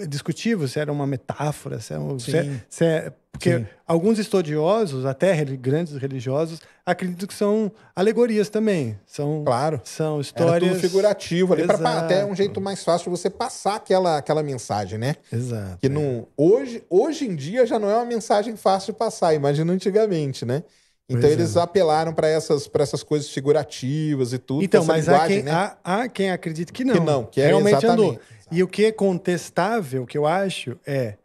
[SPEAKER 1] discutível se era uma metáfora, se, era é um, se, é, se é, porque Sim. alguns estudiosos, até grandes religiosos, acreditam que são
[SPEAKER 2] alegorias também,
[SPEAKER 1] são claro, são histórias era tudo figurativo ali para até um
[SPEAKER 2] jeito mais fácil de você passar aquela, aquela mensagem, né? Exato. Que é. não hoje hoje em dia já não é uma mensagem fácil de passar, imagina antigamente, né? Então pois eles é. apelaram para essas, essas coisas figurativas e tudo. Então, mas há quem, né?
[SPEAKER 1] há, há quem acredita que não. Que não, que é realmente exatamente. andou. E o que é contestável, que eu acho, é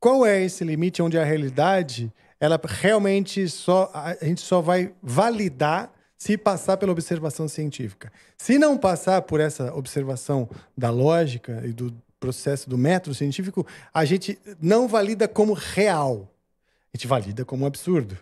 [SPEAKER 1] qual é esse limite onde a realidade ela realmente só a gente só vai validar se passar pela observação científica. Se não passar por essa observação da lógica e do processo do método científico, a gente não valida como real. A gente valida como absurdo.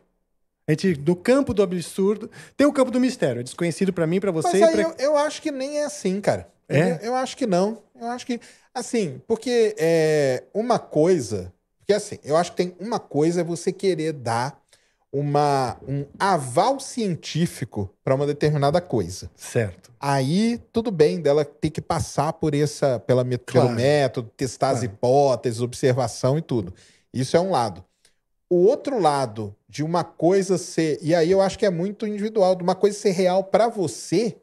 [SPEAKER 1] A gente, do campo do absurdo,
[SPEAKER 2] tem o campo do mistério. É desconhecido para mim, para você. Mas aí pra... eu, eu, acho que nem é assim, cara. É? Eu, eu, acho que não. Eu acho que. Assim, porque é uma coisa. Porque assim, eu acho que tem uma coisa é você querer dar uma, um aval científico para uma determinada coisa. Certo. Aí, tudo bem dela ter que passar por essa, pela, met claro. pelo método, testar claro. as hipóteses, observação e tudo. Isso é um lado. O outro lado de uma coisa ser. E aí eu acho que é muito individual, de uma coisa ser real para você.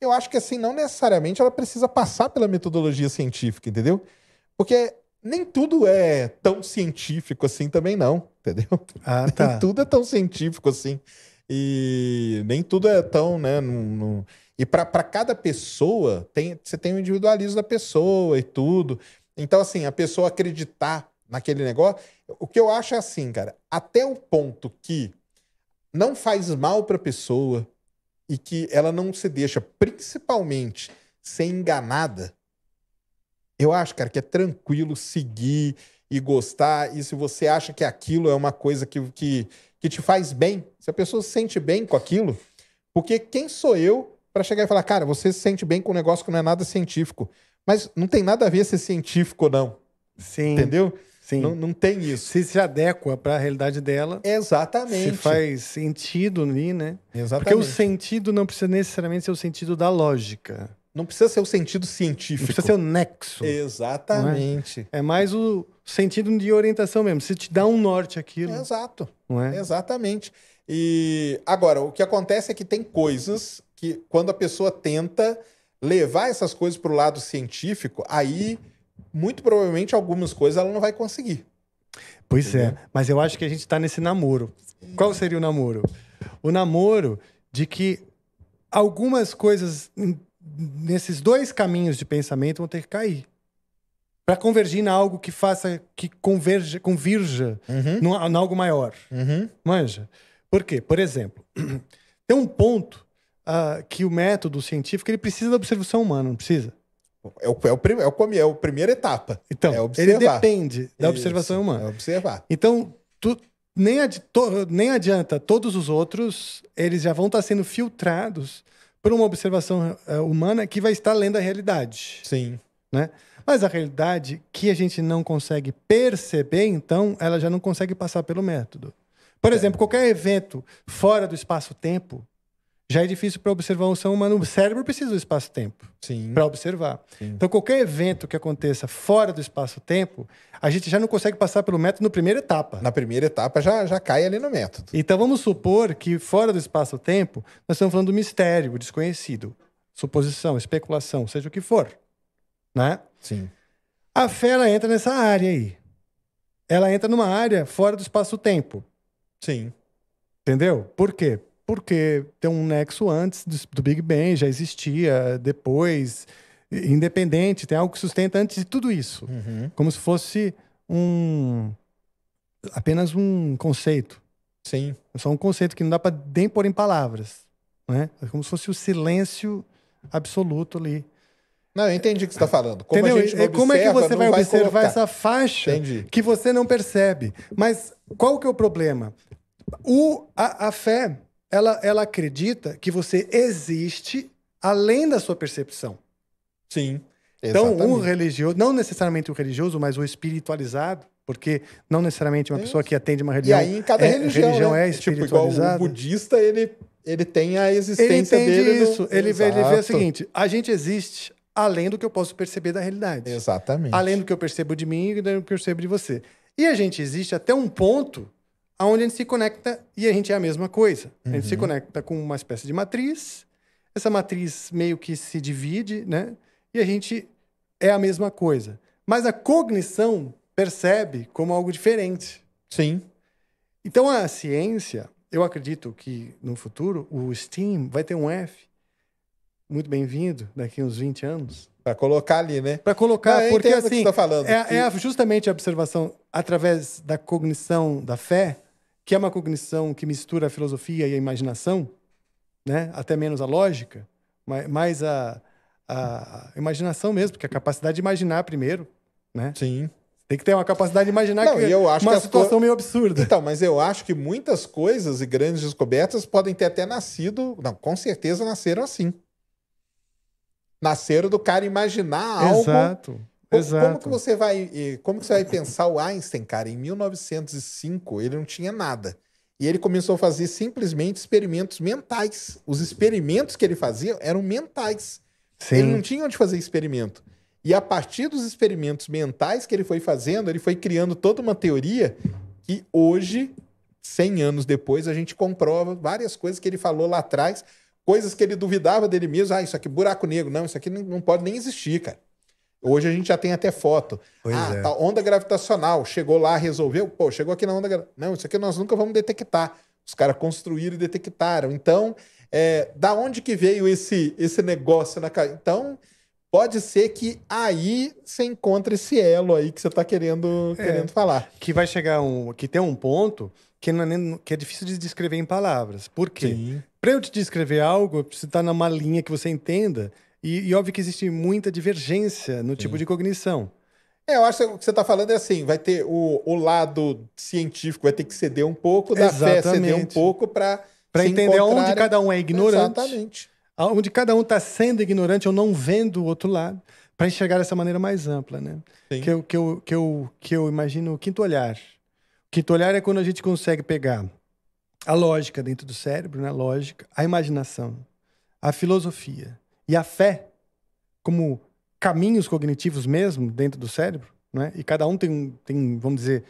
[SPEAKER 2] Eu acho que assim, não necessariamente ela precisa passar pela metodologia científica, entendeu? Porque nem tudo é tão científico assim também, não, entendeu? Ah, tá. Nem tudo é tão científico assim. E nem tudo é tão, né? no num... E para cada pessoa, tem, você tem o individualismo da pessoa e tudo. Então, assim, a pessoa acreditar naquele negócio. O que eu acho é assim, cara, até o ponto que não faz mal para a pessoa e que ela não se deixa, principalmente, ser enganada, eu acho, cara, que é tranquilo seguir e gostar. E se você acha que aquilo é uma coisa que, que, que te faz bem, se a pessoa se sente bem com aquilo, porque quem sou eu para chegar e falar, cara, você se sente bem com um negócio que não é nada científico. Mas não tem nada a ver ser científico ou não. Sim. Entendeu? Sim. Não, não tem isso. Se
[SPEAKER 1] se adequa para a realidade dela. Exatamente. Se faz sentido ali, né? Exatamente. Porque o sentido não precisa necessariamente ser o sentido da lógica. Não precisa ser o sentido científico. Não precisa ser o nexo. Exatamente. É? é? mais o sentido de orientação mesmo. Se te
[SPEAKER 2] dá um norte aquilo. Exato. Não é? Exatamente. E agora, o que acontece é que tem coisas que, quando a pessoa tenta levar essas coisas para o lado científico, aí muito provavelmente algumas coisas ela não vai conseguir. Pois
[SPEAKER 1] é, Entendeu? é, mas eu acho que a gente está nesse namoro. Qual seria o namoro? O namoro de que algumas coisas nesses dois caminhos de pensamento vão ter que cair para convergir em algo que faça que converja, convirja uhum. no, no algo maior. Uhum. Manja. Por quê? Por exemplo, tem um ponto uh, que o método científico ele precisa da observação humana, não precisa? É
[SPEAKER 2] o, é, o prim, é, o, é a primeira etapa. Então, é ele depende da observação humana. É observar.
[SPEAKER 1] Então, tu, nem, adi to, nem adianta, todos os outros, eles já vão estar sendo filtrados por uma observação uh, humana que vai estar lendo a realidade. Sim. Né? Mas a realidade que a gente não consegue perceber, então, ela já não consegue passar pelo método. Por é. exemplo, qualquer evento fora do espaço-tempo, já é difícil para observar um som humano. O cérebro precisa do espaço-tempo para observar. Sim. Então, qualquer evento que aconteça fora do espaço-tempo, a gente já não consegue passar pelo método na primeira etapa. Na primeira etapa já, já cai ali no método. Então, vamos supor que fora do espaço-tempo, nós estamos falando do mistério, o desconhecido. Suposição, especulação, seja o que for. Né? Sim. A fé, ela entra nessa área aí. Ela entra numa área fora do espaço-tempo. Sim. Entendeu? Por quê? porque tem um nexo antes do Big Bang, já existia, depois, independente, tem algo que sustenta antes de tudo isso. Uhum. Como se fosse um apenas um conceito. Sim. É só um conceito que não dá para nem pôr em palavras. Né? É como se fosse o silêncio absoluto ali.
[SPEAKER 2] Não, eu entendi o que você está falando. Como, Entendeu? Observa, é, como é que você vai, vai observar colocar. essa
[SPEAKER 1] faixa entendi. que você não percebe? Mas qual que é o problema? O, a, a fé ela, ela acredita que você existe além da sua percepção. Sim. Então, um religioso, não necessariamente o religioso, mas o espiritualizado, porque não necessariamente uma é pessoa que atende uma religião. E aí, em cada é, religião, religião né? é espiritualizada. É tipo, o
[SPEAKER 2] budista, ele, ele tem a existência ele entende dele. Isso. No... Ele, vê, ele vê o seguinte:
[SPEAKER 1] a gente existe além do que eu posso perceber da realidade. Exatamente. Além do que eu percebo de mim e do que eu percebo de você. E a gente existe até um ponto aonde a gente se conecta e a gente é a mesma coisa. Uhum. A gente se uhum. conecta com uma espécie de matriz, essa matriz meio que se divide, né? E a gente é a mesma coisa. Mas a cognição percebe como algo diferente. Sim. Então a ciência, eu acredito que no futuro o STEAM vai ter um F. Muito bem-vindo daqui uns 20 anos. Para colocar ali, né? Para colocar, Não, porque assim, tá é, é justamente a observação através da cognição da fé que é uma cognição que mistura a filosofia e a imaginação, né? até menos a lógica, mais a, a imaginação mesmo, porque a capacidade de imaginar primeiro, né? Sim. Tem que ter uma capacidade de imaginar Não, que eu acho uma que situação
[SPEAKER 2] meio absurda. Então, mas eu acho que muitas coisas e grandes descobertas podem ter até nascido. Não, com certeza nasceram assim. Nasceram do cara imaginar Exato.
[SPEAKER 1] algo Exato. Como que
[SPEAKER 2] você vai, como que você vai pensar o Einstein, cara? Em 1905 ele não tinha nada. E ele começou a fazer simplesmente experimentos mentais. Os experimentos que ele fazia eram mentais. Sim. Ele não tinha onde fazer experimento. E a partir dos experimentos mentais que ele foi fazendo, ele foi criando toda uma teoria que hoje, 100 anos depois, a gente comprova várias coisas que ele falou lá atrás, coisas que ele duvidava dele mesmo. Ah, isso aqui é buraco negro. Não, isso aqui não pode nem existir, cara. Hoje a gente já tem até foto. Pois ah, é. tá, onda gravitacional, chegou lá, resolveu. Pô, chegou aqui na onda gravitacional. Não, isso aqui nós nunca vamos detectar. Os caras construíram e detectaram. Então, é, da onde que veio esse, esse negócio na cara? Então, pode ser que aí você encontre esse elo aí que você está querendo, é, querendo falar. Que vai chegar um.
[SPEAKER 1] Que tem um ponto que, é, nem, que é difícil de descrever em palavras. Por quê? Para eu te descrever algo, eu preciso estar numa linha que você entenda e, e óbvio que existe muita divergência no tipo Sim. tipo de cognição.
[SPEAKER 2] É, eu acho que o que você está falando é assim, vai ter o, o lado científico vai ter que ceder um pouco, da Exatamente. fé ceder um pouco para para entender encontrar... onde cada um é ignorante. Exatamente.
[SPEAKER 1] Onde cada um está sendo ignorante ou não vendo o outro lado, para enxergar dessa maneira mais ampla, né? Sim. Que eu, que, eu, que, eu, que eu imagino o quinto olhar. O quinto olhar é quando a gente consegue pegar a lógica dentro do cérebro, né? A lógica, a imaginação, a filosofia, e a fé como caminhos cognitivos mesmo dentro do cérebro, né? E cada um tem tem, vamos dizer,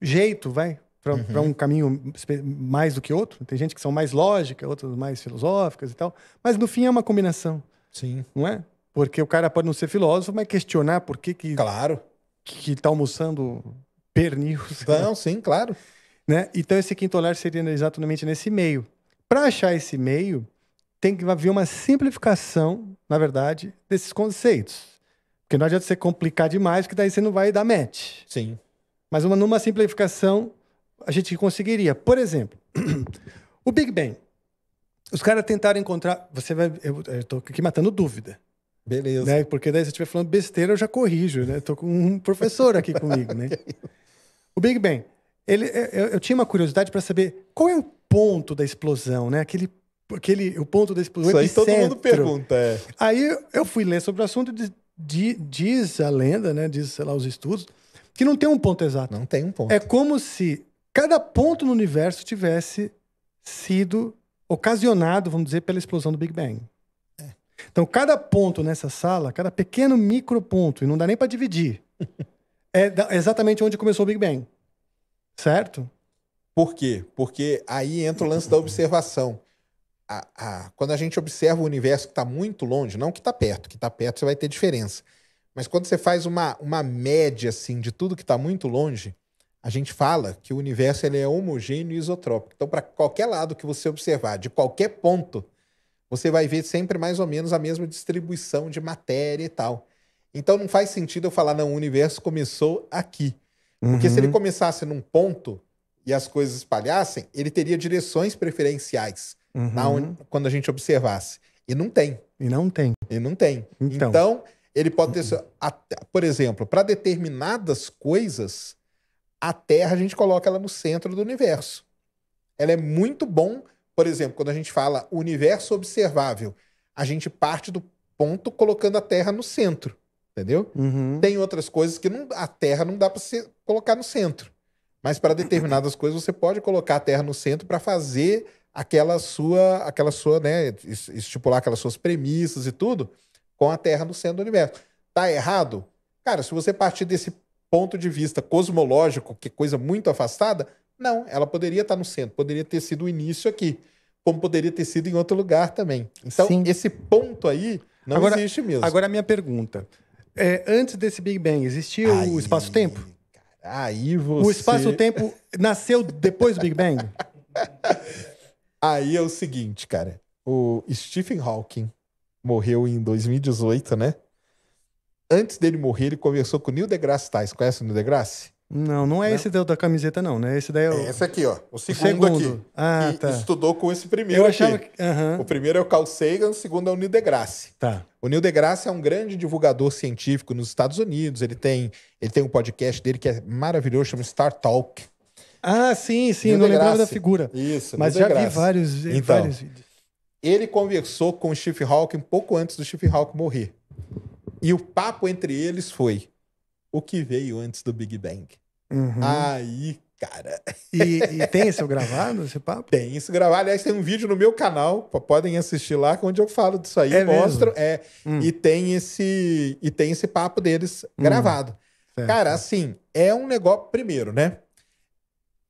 [SPEAKER 1] jeito, vai, para uhum. um caminho mais do que outro. Tem gente que são mais lógica, outras mais filosóficas e tal. Mas no fim é uma combinação. Sim. Não é? Porque o cara pode não ser filósofo, mas questionar por que que Claro. que, que tá almoçando pernil. Não, né? sim, claro. Né? Então esse quinto olhar seria exatamente nesse meio. Para achar esse meio, tem que haver uma simplificação, na verdade, desses conceitos. Porque não adianta você complicar demais, que daí você não vai dar match. Sim. Mas uma, numa simplificação, a gente conseguiria. Por exemplo, o Big Bang. Os caras tentaram encontrar. Você vai. Eu, estou aqui matando dúvida. Beleza. Né? Porque daí, se eu estiver falando besteira, eu já corrijo, né? Estou com um professor aqui comigo, né? O Big Bang. Ele, eu, eu tinha uma curiosidade para saber qual é o ponto da explosão, né? Aquele porque ele, o ponto da explosão Isso aí epicentro. todo mundo pergunta. É. Aí eu fui ler sobre o assunto e diz, a lenda, né? Diz, sei lá, os estudos, que não tem um ponto exato. Não tem um ponto. É como se cada ponto no universo tivesse sido ocasionado, vamos dizer, pela explosão do Big Bang. É. Então, cada ponto nessa sala, cada pequeno microponto,
[SPEAKER 2] e não dá nem para dividir, é exatamente onde começou o Big Bang. Certo? Por quê? Porque aí entra o lance da observação a, a, quando a gente observa o universo que está muito longe, não que está perto, que está perto você vai ter diferença. Mas quando você faz uma, uma média assim de tudo que está muito longe, a gente fala que o universo ele é homogêneo e isotrópico. Então, para qualquer lado que você observar, de qualquer ponto, você vai ver sempre mais ou menos a mesma distribuição de matéria e tal. Então, não faz sentido eu falar, não, o universo começou aqui. Porque uhum. se ele uhum. começasse num ponto e as coisas espalhassem, ele teria direções preferenciais. Tá uhum. na, quando a gente observasse. E não tem. E não tem. E não tem. Então, então ele pode ter. Uhum. Até, por exemplo, para determinadas coisas, a Terra a gente coloca ela no centro do universo. Ela é muito bom, por exemplo, quando a gente fala universo observável, a gente parte do ponto colocando a Terra no centro, entendeu? Uhum. Tem outras coisas que não, a Terra não dá para colocar no centro, mas para determinadas coisas você pode colocar a Terra no centro para fazer aquela sua, aquela sua, né, estipular aquelas suas premissas e tudo, com a Terra no centro do universo. Tá errado? Cara, se você partir desse ponto de vista cosmológico, que é coisa muito afastada, não, ela poderia estar tá no centro, poderia ter sido o início aqui, como poderia ter sido em outro lugar também. Então, Sim. esse ponto aí não agora, existe mesmo. Agora, a minha pergunta.
[SPEAKER 1] É, antes desse Big Bang, existia aí, o espaço-tempo? Aí você... O espaço-tempo
[SPEAKER 2] nasceu depois do Big Bang? Aí é o seguinte, cara. O Stephen Hawking morreu em 2018, né? Antes dele morrer, ele conversou com o Neil deGrasse Tyson. Conhece o Neil deGrasse?
[SPEAKER 1] Não, não é não. esse da camiseta, não, né? Esse daí é o... É esse
[SPEAKER 2] aqui, ó. O segundo, o segundo. aqui. Ah, tá. estudou com esse primeiro Eu achava... aqui. Uhum. O primeiro é o Carl Sagan, o segundo é o Neil deGrasse. Tá. O Neil deGrasse é um grande divulgador científico nos Estados Unidos. Ele tem, ele tem um podcast dele que é maravilhoso, chama Star Talk. Ah, sim, sim, não lembrava da figura. Isso, mas já vi vários, eh, então, vários vídeos. Ele conversou com o Steve Hawking pouco antes do Steve Hawking morrer. E o papo entre eles foi o que veio antes do Big Bang. Uhum. Aí, cara. E, e, tem isso gravado, esse papo? Tem isso gravado. Aliás, tem um vídeo no meu canal, podem assistir lá, é onde eu falo disso aí, é mostro. É, hum. e, tem esse, e tem esse papo deles hum. gravado. Certo. Cara, assim, é um negócio. Primeiro, né?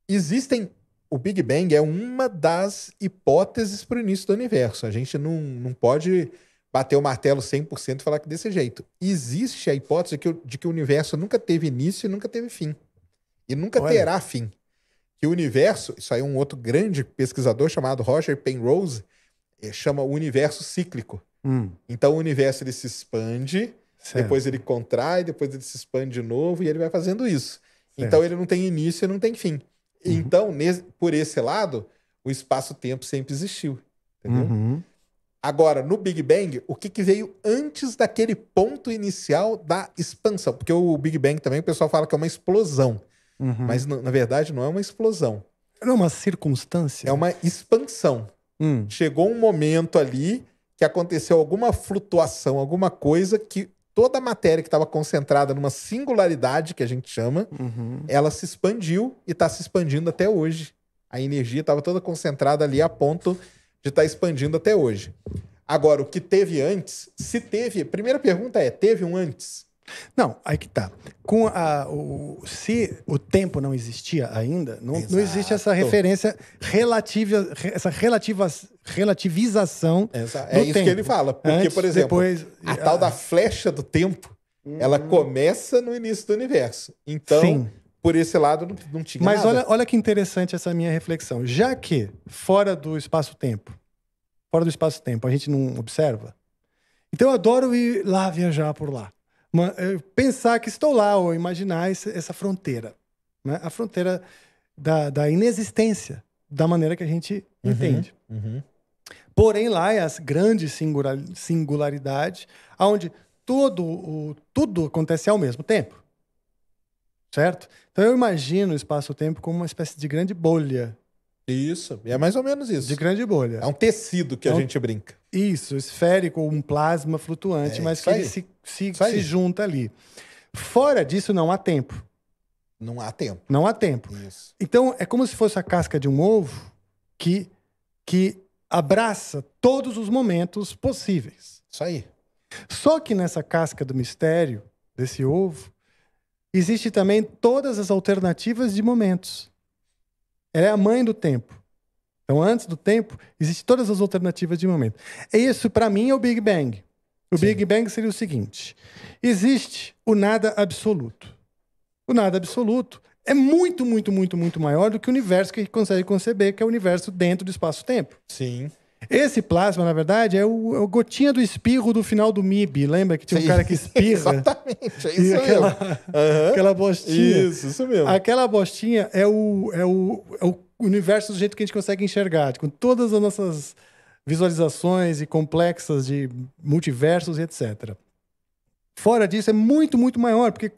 [SPEAKER 2] existem. O Big Bang é uma das hipóteses para o início do universo. A gente não, não pode bater o martelo 100% e falar que é desse jeito. Existe a hipótese que, de que o universo nunca teve início e nunca teve fim. E nunca Olha. terá fim. Que o universo, isso aí é um outro grande pesquisador chamado Roger Penrose, eh, chama o universo cíclico. Hum. Então o universo ele se expande, certo. depois ele contrai, depois ele se expande de novo e ele vai fazendo isso. Certo. Então ele não tem início e não tem fim. Uhum. Então, nesse, por esse lado, o espaço-tempo sempre existiu. Entendeu? Uhum. Agora, no Big Bang, o que, que, veio antes daquele ponto inicial da expansão? Porque o Big Bang também o pessoal fala que é uma explosão. Uhum. Mas, na verdade, não é uma explosão. É uma circunstância? É uma expansão. Hum. Chegou um momento ali que aconteceu alguma flutuação, alguma coisa que toda a matéria que estava concentrada numa singularidade, que a gente chama, uhum. ela se expandiu e está se expandindo até hoje. A energia estava toda concentrada ali a ponto de estar tá expandindo até hoje. Agora, o que teve antes, se teve. Primeira pergunta é: teve um antes? Não, aí que tá. Com a, o, se o tempo não existia ainda,
[SPEAKER 1] não, não existe essa referência relativa, essa relativa, relativização.
[SPEAKER 2] Exato. É isso tempo. que ele fala. Porque, Antes, por exemplo, depois, a, a tal da flecha do tempo, hum. ela começa no início do universo. Então, Sim. por esse lado, não, não tinha Mas nada. olha,
[SPEAKER 1] olha que interessante essa minha reflexão. Já que fora do espaço-tempo, fora do espaço-tempo, a gente não observa. Então eu adoro ir lá viajar por lá uma, eh, pensar que estou lá ou imaginar esse, essa fronteira. Né? A fronteira da, da, inexistência, da maneira que a gente uhum, entende. Uhum. Porém, lá é a grande singularidade, onde o, tudo acontece ao mesmo tempo. Certo? Então eu imagino o espaço-tempo como uma espécie de grande bolha.
[SPEAKER 2] Isso, é mais
[SPEAKER 1] ou menos isso. De grande bolha. É um tecido que é um... a gente brinca. Isso, esférico, um plasma flutuante, é, mas que ele se se, se junta ali. Fora disso, não há tempo.
[SPEAKER 2] Não há tempo.
[SPEAKER 1] Não há tempo. Isso. Então, é como se fosse a casca de um ovo que, que abraça todos os momentos possíveis. Isso aí. Só que nessa casca do mistério, desse ovo, existe também todas as alternativas de momentos. Ela é a mãe do tempo. Então, antes do tempo, existe todas as alternativas de momento. É isso, para mim, é o Big Bang. O Sim. Big Bang seria o seguinte: existe o nada absoluto. O nada absoluto é muito, muito, muito, muito maior do que o universo que a gente consegue conceber, que é o universo dentro do espaço-tempo. Sim. Esse plasma, na verdade, é o, é o, gotinha do espirro do final do MIB. Lembra que tinha um cara que espirra?
[SPEAKER 3] Exatamente, é isso aquela,
[SPEAKER 1] aquela bostinha. Isso, isso mesmo. Aquela bostinha é o, é o, é o universo do jeito que a gente consegue enxergar. Com todas as nossas visualizações e complexas de multiversos e etc. Fora disso, é muito, muito maior, porque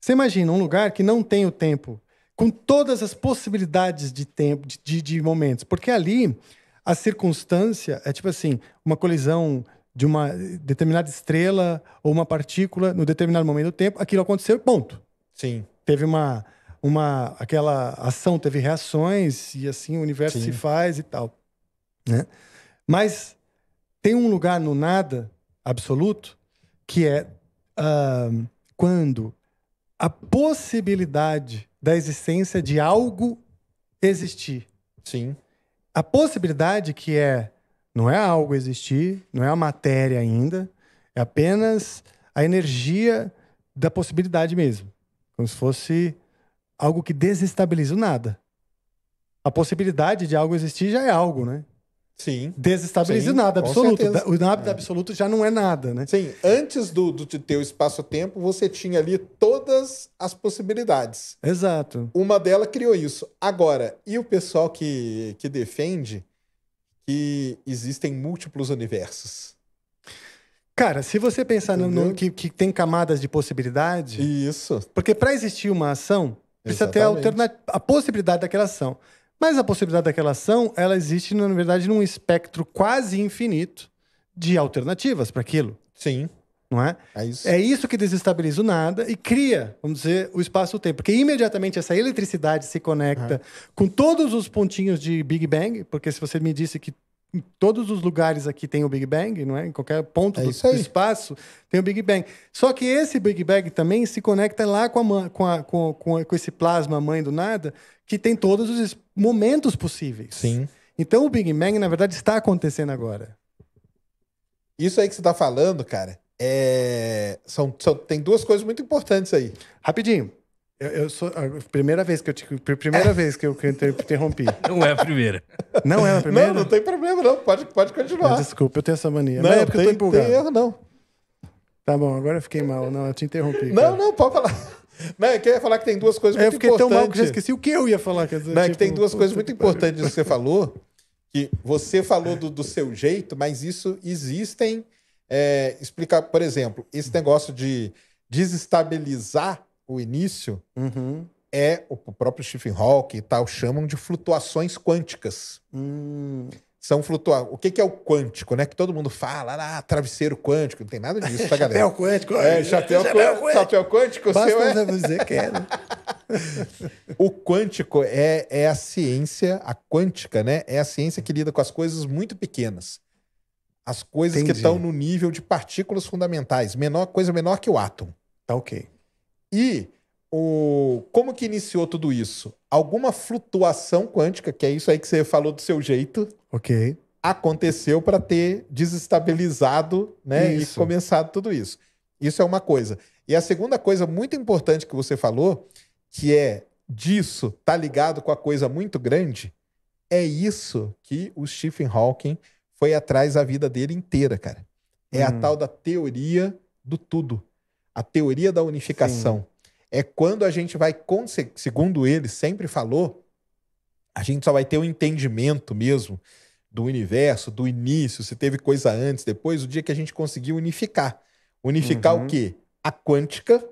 [SPEAKER 1] você imagina um lugar que não tem o tempo, com todas as possibilidades de tempo, de, de momentos, porque ali a circunstância é tipo assim, uma colisão de uma determinada estrela ou uma partícula no determinado momento do tempo, aquilo aconteceu, ponto. Sim. Teve uma uma aquela ação teve reações e assim o universo Sim. se faz e tal, né? Mas tem um lugar no nada absoluto que é uh, quando a possibilidade da existência de algo existir. Sim. A possibilidade que é não é algo existir, não é a matéria ainda, é apenas a energia da possibilidade mesmo. Como se fosse algo que desestabiliza o nada. A possibilidade de algo existir já é algo, né? Sim. Desestabiliza Sim, nada absoluto.
[SPEAKER 2] O nada é. absoluto já não é nada, né? Sim. Antes do, do, de ter o espaço-tempo, você tinha ali todas as possibilidades. Exato. Uma delas criou isso. Agora, e o pessoal que, que defende que existem múltiplos universos?
[SPEAKER 1] Cara, se você pensar no, no, que, que tem camadas de possibilidade. Isso. Porque para existir uma ação, precisa Exatamente. ter a, a possibilidade daquela ação. Mas a possibilidade daquela ação, ela existe, na verdade, num espectro quase infinito de alternativas para aquilo. Sim. Não é? É isso. é isso que desestabiliza o nada e cria, vamos dizer, o espaço-tempo. Porque imediatamente essa eletricidade se conecta uhum. com todos os pontinhos de Big Bang, porque se você me disse que em todos os lugares aqui tem o Big Bang, não é? Em qualquer ponto é do, do, espaço tem o Big Bang. Só que esse Big Bang também se conecta lá com, a, com, a, com, com, com esse plasma mãe do nada, que tem todos os momentos possíveis. Sim. Então o Big Bang, na verdade, está acontecendo agora.
[SPEAKER 2] Isso aí que você está falando, cara, é... são, são, tem duas coisas muito importantes aí. Rapidinho. Eu, eu, sou. A primeira vez que eu te. Primeira é.
[SPEAKER 1] vez que eu interrompi.
[SPEAKER 2] Não é a primeira. Não é a primeira? Não, não tem problema, não. Pode, pode continuar.
[SPEAKER 1] Desculpa, eu tenho essa mania. Não, é porque tem, eu tô empolgado. Tem erro, não. Tá bom, agora eu fiquei mal. Não, eu te
[SPEAKER 2] interrompi. Não, cara. não, pode falar. Não, eu queria falar que tem duas coisas muito importantes. Eu fiquei tão mal que já esqueci o que eu ia falar. Quer dizer, não, é tipo, que tem duas coisas muito importantes que você falou. Que você falou do, do seu jeito, mas isso existem. É, explicar, por exemplo, esse negócio de desestabilizar o início, uhum. é o próprio Stephen Hawking e tal chamam de flutuações quânticas. Hum. São flutua. O que, que, é o quântico, né? Que todo mundo fala, ah, travesseiro quântico, não tem nada disso, tá, galera? chapéu quântico. É, chapéu, chapéu quântico. Chapéu quântico, Basta seu é... dizer que é, né? o quântico é, é a ciência, a quântica, né? É a ciência que lida com as coisas muito pequenas. As coisas Entendi. que estão no nível de partículas fundamentais. menor Coisa menor que o átomo. Tá ok. E o como que iniciou tudo isso? Alguma flutuação quântica, que é isso aí que você falou do seu jeito. OK. Aconteceu para ter desestabilizado, né, e começado tudo isso. Isso é uma coisa. E a segunda coisa muito importante que você falou, que é disso tá ligado com a coisa muito grande, é isso que o Stephen Hawking foi atrás da vida dele inteira, cara. É hum. a tal da teoria do tudo a teoria da unificação. Sim. É quando a gente vai, segundo ele sempre falou, a gente só vai ter o um entendimento mesmo do universo, do início, se teve coisa antes, depois, o dia que a gente conseguir unificar. Unificar uhum. o quê? A quântica,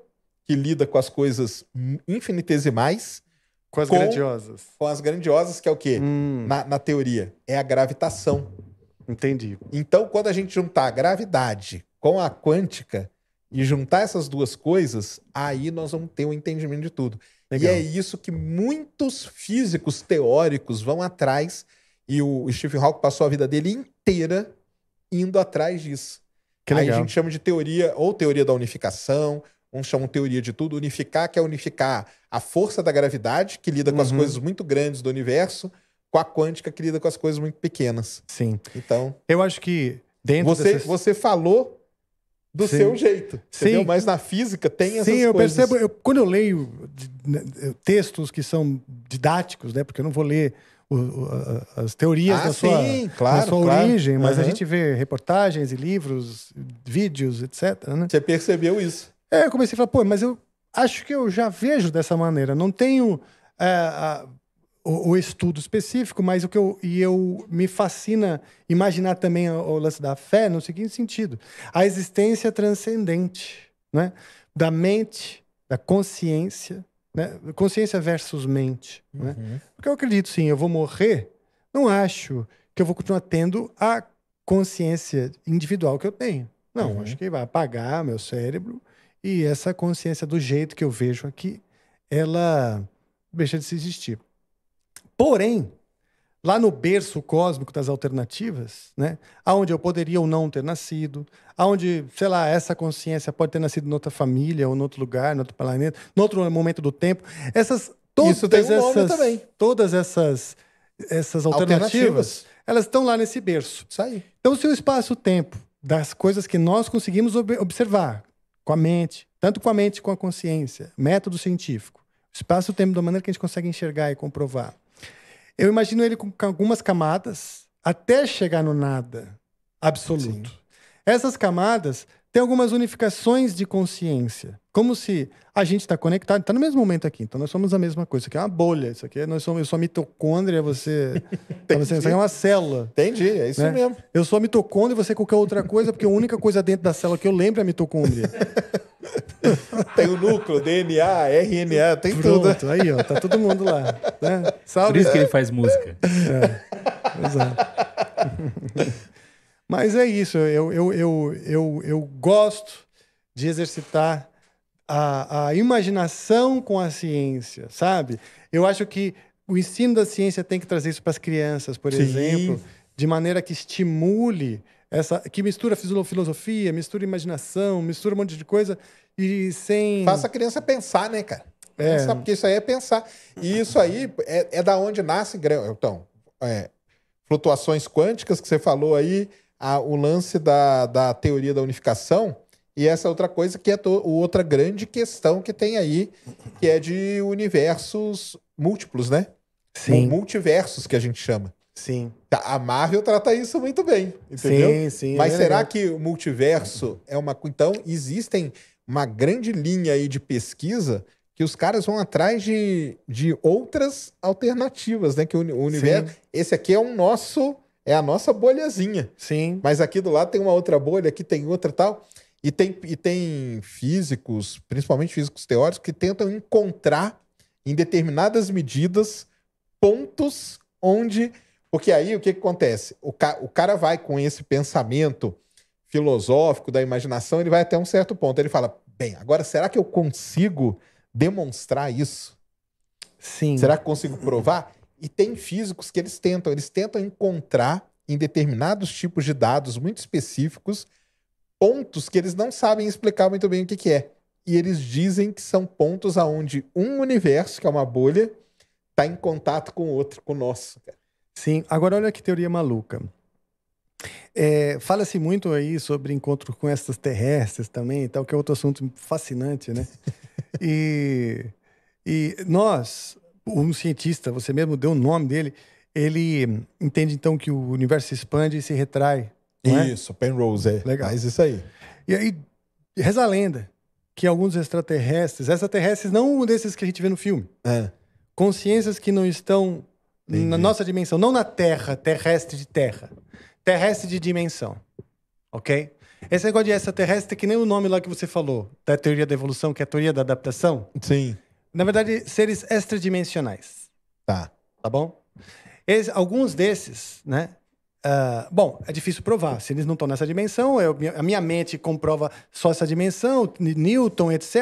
[SPEAKER 2] que lida com as coisas infinitesimais. Com as com, grandiosas. Com as grandiosas, que é o quê? Hum. Na, na teoria, é a gravitação. Entendi. Então, quando a gente juntar a gravidade com a quântica, e juntar essas duas coisas, aí nós vamos ter um entendimento de tudo. Legal. E é isso que muitos físicos teóricos vão atrás, e o Stephen Hawking passou a vida dele inteira indo atrás disso. Que aí a gente chama de teoria, ou teoria da unificação, uns chamam teoria de tudo. Unificar quer unificar a força da gravidade, que lida com uhum. as coisas muito grandes do universo, com a quântica, que lida com as coisas muito pequenas. Sim. Então. Eu acho que dentro você, dessas... você falou do Sim. seu jeito. Sim. Entendeu? Mas na física tem essas Sim, eu percebo. Eu,
[SPEAKER 1] quando eu leio né, textos que são didáticos, né? Porque eu não vou ler o, o, as teorias ah, da, sua, sim, claro, da sua claro. origem, mas uhum. a gente vê reportagens e livros, vídeos, etc. Né? Você percebeu isso? É, eu comecei a falar, pô, mas eu acho que eu já vejo dessa maneira. Não tenho. É, a, o, o, estudo específico, mas o que eu e eu me fascina imaginar também o, o lance da fé no seguinte sentido: a existência transcendente, né? Da mente, da consciência, né? Consciência versus mente, né? uhum. né? Porque eu acredito sim, eu vou morrer, não acho que eu vou continuar tendo a consciência individual que eu tenho. Não, uhum. acho que vai apagar meu cérebro e essa consciência do jeito que eu vejo aqui, ela deixa de se existir. Porém, lá no berço cósmico das alternativas, né, aonde eu poderia ou não ter nascido, aonde, sei lá, essa consciência pode ter nascido em outra família ou em outro lugar, em outro planeta, em outro momento do tempo, essas todas Isso tem um essas também. todas essas essas alternativas, alternativas. elas estão lá nesse berço. Isso aí. Então, se o espaço-tempo das coisas que nós conseguimos ob observar com a mente, tanto com a mente com a consciência, método científico, espaço-tempo da maneira que a gente consegue enxergar e comprovar eu imagino ele com algumas camadas até chegar no nada absoluto. Sim. Essas camadas têm algumas unificações de consciência. Como se a gente está conectado, está no mesmo momento aqui, então nós somos a mesma coisa. Isso aqui é uma bolha, isso aqui é, nós somos, eu sou a mitocôndria, você, você. Isso aqui é uma célula. Entendi, é isso né? mesmo. Eu sou a mitocôndria e você é qualquer outra coisa, porque a única coisa dentro da célula que eu lembro é a mitocôndria.
[SPEAKER 2] tem o núcleo, DNA, RNA, tem Pronto, tudo. Aí, ó, tá todo mundo lá. Né?
[SPEAKER 1] Salve. Por isso que ele faz música. É, exato. Mas é isso, eu, eu, eu, eu, eu gosto de exercitar a, a imaginação com a ciência, sabe? Eu acho que o ensino da ciência tem que trazer isso para as crianças, por Sim. exemplo, de maneira que estimule essa que mistura filosofia, mistura imaginação, mistura um monte de coisa e
[SPEAKER 2] sem faça a criança pensar, né, cara? É. Pensar, porque isso aí é pensar. E isso aí é, é da onde nasce, então, é, flutuações quânticas que você falou aí, a, o lance da, da teoria da unificação e essa é outra coisa que é outra grande questão que tem aí, que é de universos múltiplos, né? Sim. multiversos que a gente chama. Sim. Tá, a Marvel trata isso muito bem, entendeu? Sim, sim. É Mas é será que o multiverso é uma. Então, existem uma grande linha aí de pesquisa que os caras vão atrás de, de outras alternativas, né? Que o, o universo. Sim. Esse aqui é um nosso. É a nossa bolhazinha. Sim. Mas aqui do lado tem uma outra bolha, aqui tem outra tal. E tem, e tem físicos, principalmente físicos teóricos, que tentam encontrar em determinadas medidas pontos onde. Porque aí o que, que acontece? O, ca... o cara vai com esse pensamento filosófico da imaginação, ele vai até um certo ponto. Ele fala: bem, agora será que eu consigo demonstrar isso? Sim. Será que consigo provar? E tem físicos que eles tentam, eles tentam encontrar em determinados tipos de dados muito específicos pontos que eles não sabem explicar muito bem o que, que é. E eles dizem que são pontos aonde um universo, que é uma bolha, está em contato com o outro, com o nosso. Sim, agora olha que teoria maluca.
[SPEAKER 1] É, Fala-se muito aí sobre encontro com essas terrestres também tal, que é outro assunto fascinante, né? e, e nós, um cientista, você mesmo deu o nome dele, ele entende então que o universo se expande e se retrai é? Isso, é? Penrose, é. Legal. Mas isso aí. E aí, reza a lenda que alguns extraterrestres, extraterrestres não um desses que a gente vê no filme, é. consciências que não estão Entendi. na nossa dimensão, não na Terra, terrestre de Terra, terrestre de dimensão, ok? Esse negócio de extraterrestre, que nem o nome lá que você falou, da teoria da evolução, que é a teoria da adaptação. Sim. Na verdade, seres extradimensionais. Tá. Tá bom? Eles, alguns desses, né, Uh, bom, é difícil provar. Se eles não estão nessa dimensão, eu, a minha mente comprova só essa dimensão, Newton, etc.,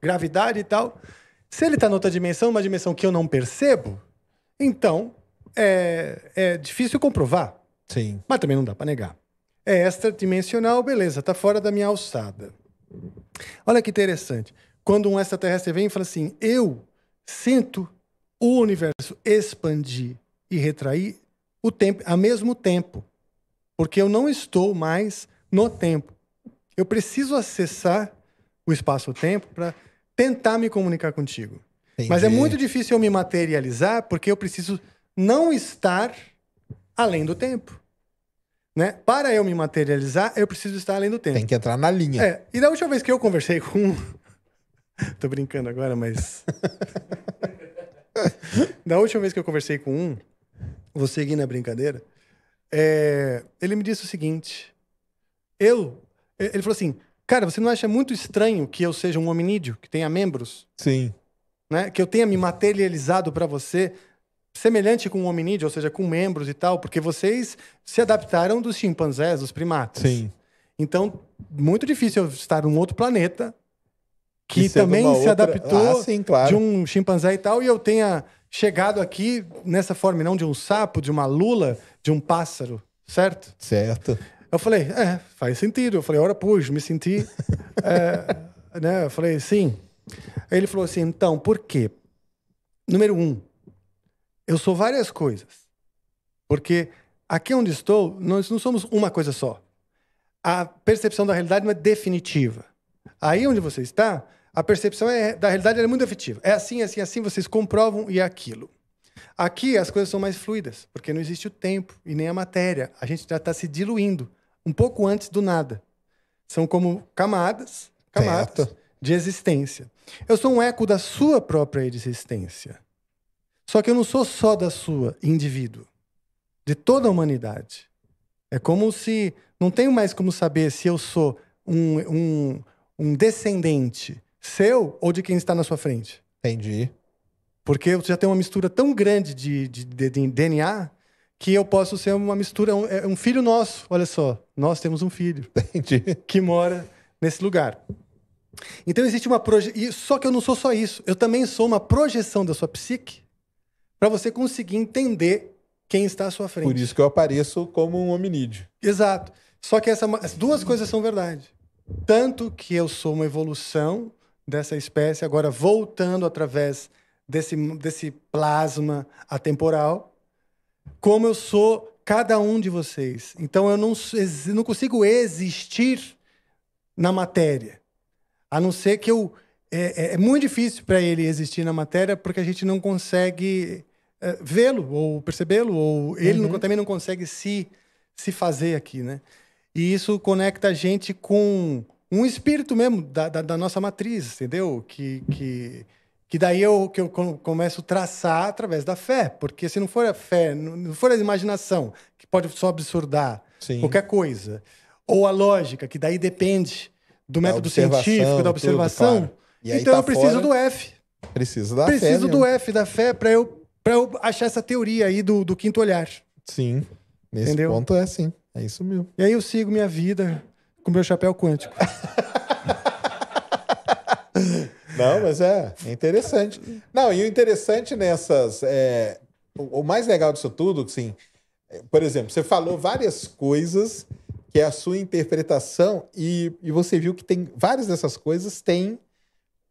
[SPEAKER 1] gravidade e tal. Se ele está em outra dimensão, uma dimensão que eu não percebo, então é, é difícil comprovar. Sim. Mas também não dá para negar. É extradimensional, beleza, está fora da minha alçada. Olha que interessante. Quando um extraterrestre vem e fala assim: Eu sinto o universo expandir e retrair o tempo, a mesmo tempo, porque eu não estou mais no tempo. Eu preciso acessar o espaço-tempo para tentar me comunicar contigo. Entendi. Mas é muito difícil eu me materializar porque eu preciso não estar além do tempo. Né? Para eu me materializar, eu preciso estar além do tempo. Tem que entrar na linha. É. E da última vez que eu conversei com. Tô brincando agora, mas. da última vez que eu conversei com um, vou seguir na brincadeira. É, ele me disse o seguinte: eu. Ele falou assim, cara, você não acha muito estranho que eu seja um hominídeo, que tenha membros? Sim. Né? Que eu tenha me materializado para você semelhante com um hominídeo, ou seja, com membros e tal, porque vocês se adaptaram dos chimpanzés, dos primatas. Sim. Então, muito difícil eu estar num outro planeta
[SPEAKER 2] que, também se outra... adaptou ah, sim,
[SPEAKER 1] claro. de um chimpanzé e tal, e eu tenha chegado aqui nessa forma, não de um sapo, de uma lula, de um pássaro, certo? Certo. Eu falei, é, faz sentido. Eu falei, ora, pois, me senti. é, né? Eu falei, sim. Aí ele falou assim, então, por quê? Número um, eu sou várias coisas. Porque aqui onde estou, nós não somos uma coisa só. A percepção da realidade não é definitiva. Aí onde você está, a percepção é, da realidade é muito efetiva. É assim, assim, assim, vocês comprovam e é aquilo. Aqui as coisas são mais fluidas, porque não existe o tempo e nem a matéria. A gente já está se diluindo um pouco antes do nada. São como camadas, camadas certo. de existência. Eu sou um eco da sua própria existência. Só que eu não sou só da sua, indivíduo. De toda a humanidade. É como se. Não tenho mais como saber se eu sou um, um, um descendente seu ou de quem está na sua frente. Entendi. Porque você já tem uma mistura tão grande de, de, de, de DNA que eu posso ser uma mistura, um, é, um, filho nosso, olha só. Nós temos um filho Entendi. que mora nesse lugar. Então existe uma projeção. Só que eu não sou só isso. Eu também sou uma projeção da sua psique para você conseguir entender quem está à sua frente. Por
[SPEAKER 2] isso que eu apareço como um hominídeo.
[SPEAKER 1] Exato. Só que essa, é as duas coisas são verdade. Tanto que eu sou uma evolução dessa espécie, agora voltando através desse, desse plasma atemporal, como eu sou cada um de vocês. Então eu não, não consigo existir na matéria, a não ser que eu. É, é, é muito difícil para ele existir na matéria porque a gente não consegue é, vê-lo ou percebê-lo, ou ele uhum. não, também não consegue se, se fazer aqui, né? E isso conecta a gente com um espírito mesmo da, da, da, nossa matriz, entendeu? Que, que, que daí eu, que eu começo a traçar através da fé, porque se não for a fé, não for a imaginação, que pode só absurdar Sim. qualquer coisa, ou a lógica, que daí depende do da método científico, da observação, tudo,
[SPEAKER 2] claro. então tá eu preciso fora, do F. Preciso da preciso fé. Preciso do
[SPEAKER 1] F, da fé, para eu, eu achar essa teoria aí do, do quinto olhar.
[SPEAKER 2] Sim. Nesse Entendeu? ponto é assim. É isso
[SPEAKER 1] mesmo. E aí eu sigo minha vida com meu chapéu quântico.
[SPEAKER 2] Não, mas é, é interessante. Não, e o interessante nessas. É, o, o, mais legal disso tudo, sim, é, por exemplo, você falou várias coisas que é a sua interpretação, e, e você viu que tem várias dessas coisas têm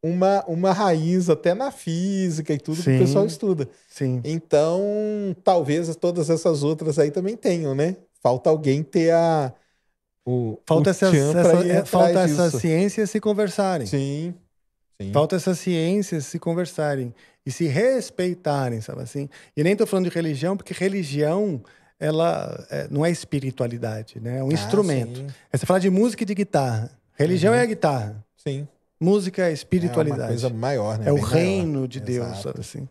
[SPEAKER 2] uma, uma raiz até na física e tudo sim, que o pessoal estuda. Sim. Então, talvez todas essas outras aí também tenham, né? Falta alguém ter a, o, falta o essa, essa é, falta essas
[SPEAKER 1] ciências se conversarem. Sim, sim. Falta essas ciências se conversarem e se respeitarem, sabe assim? E nem estou falando de religião, porque religião ela é, não é espiritualidade, né? É um ah, instrumento. Sim. É você falar de música e de guitarra. Religião uhum. é a guitarra. Sim. Música é espiritualidade. É uma coisa maior, né? É Bem o reino maior. de Deus, Exato. sabe assim?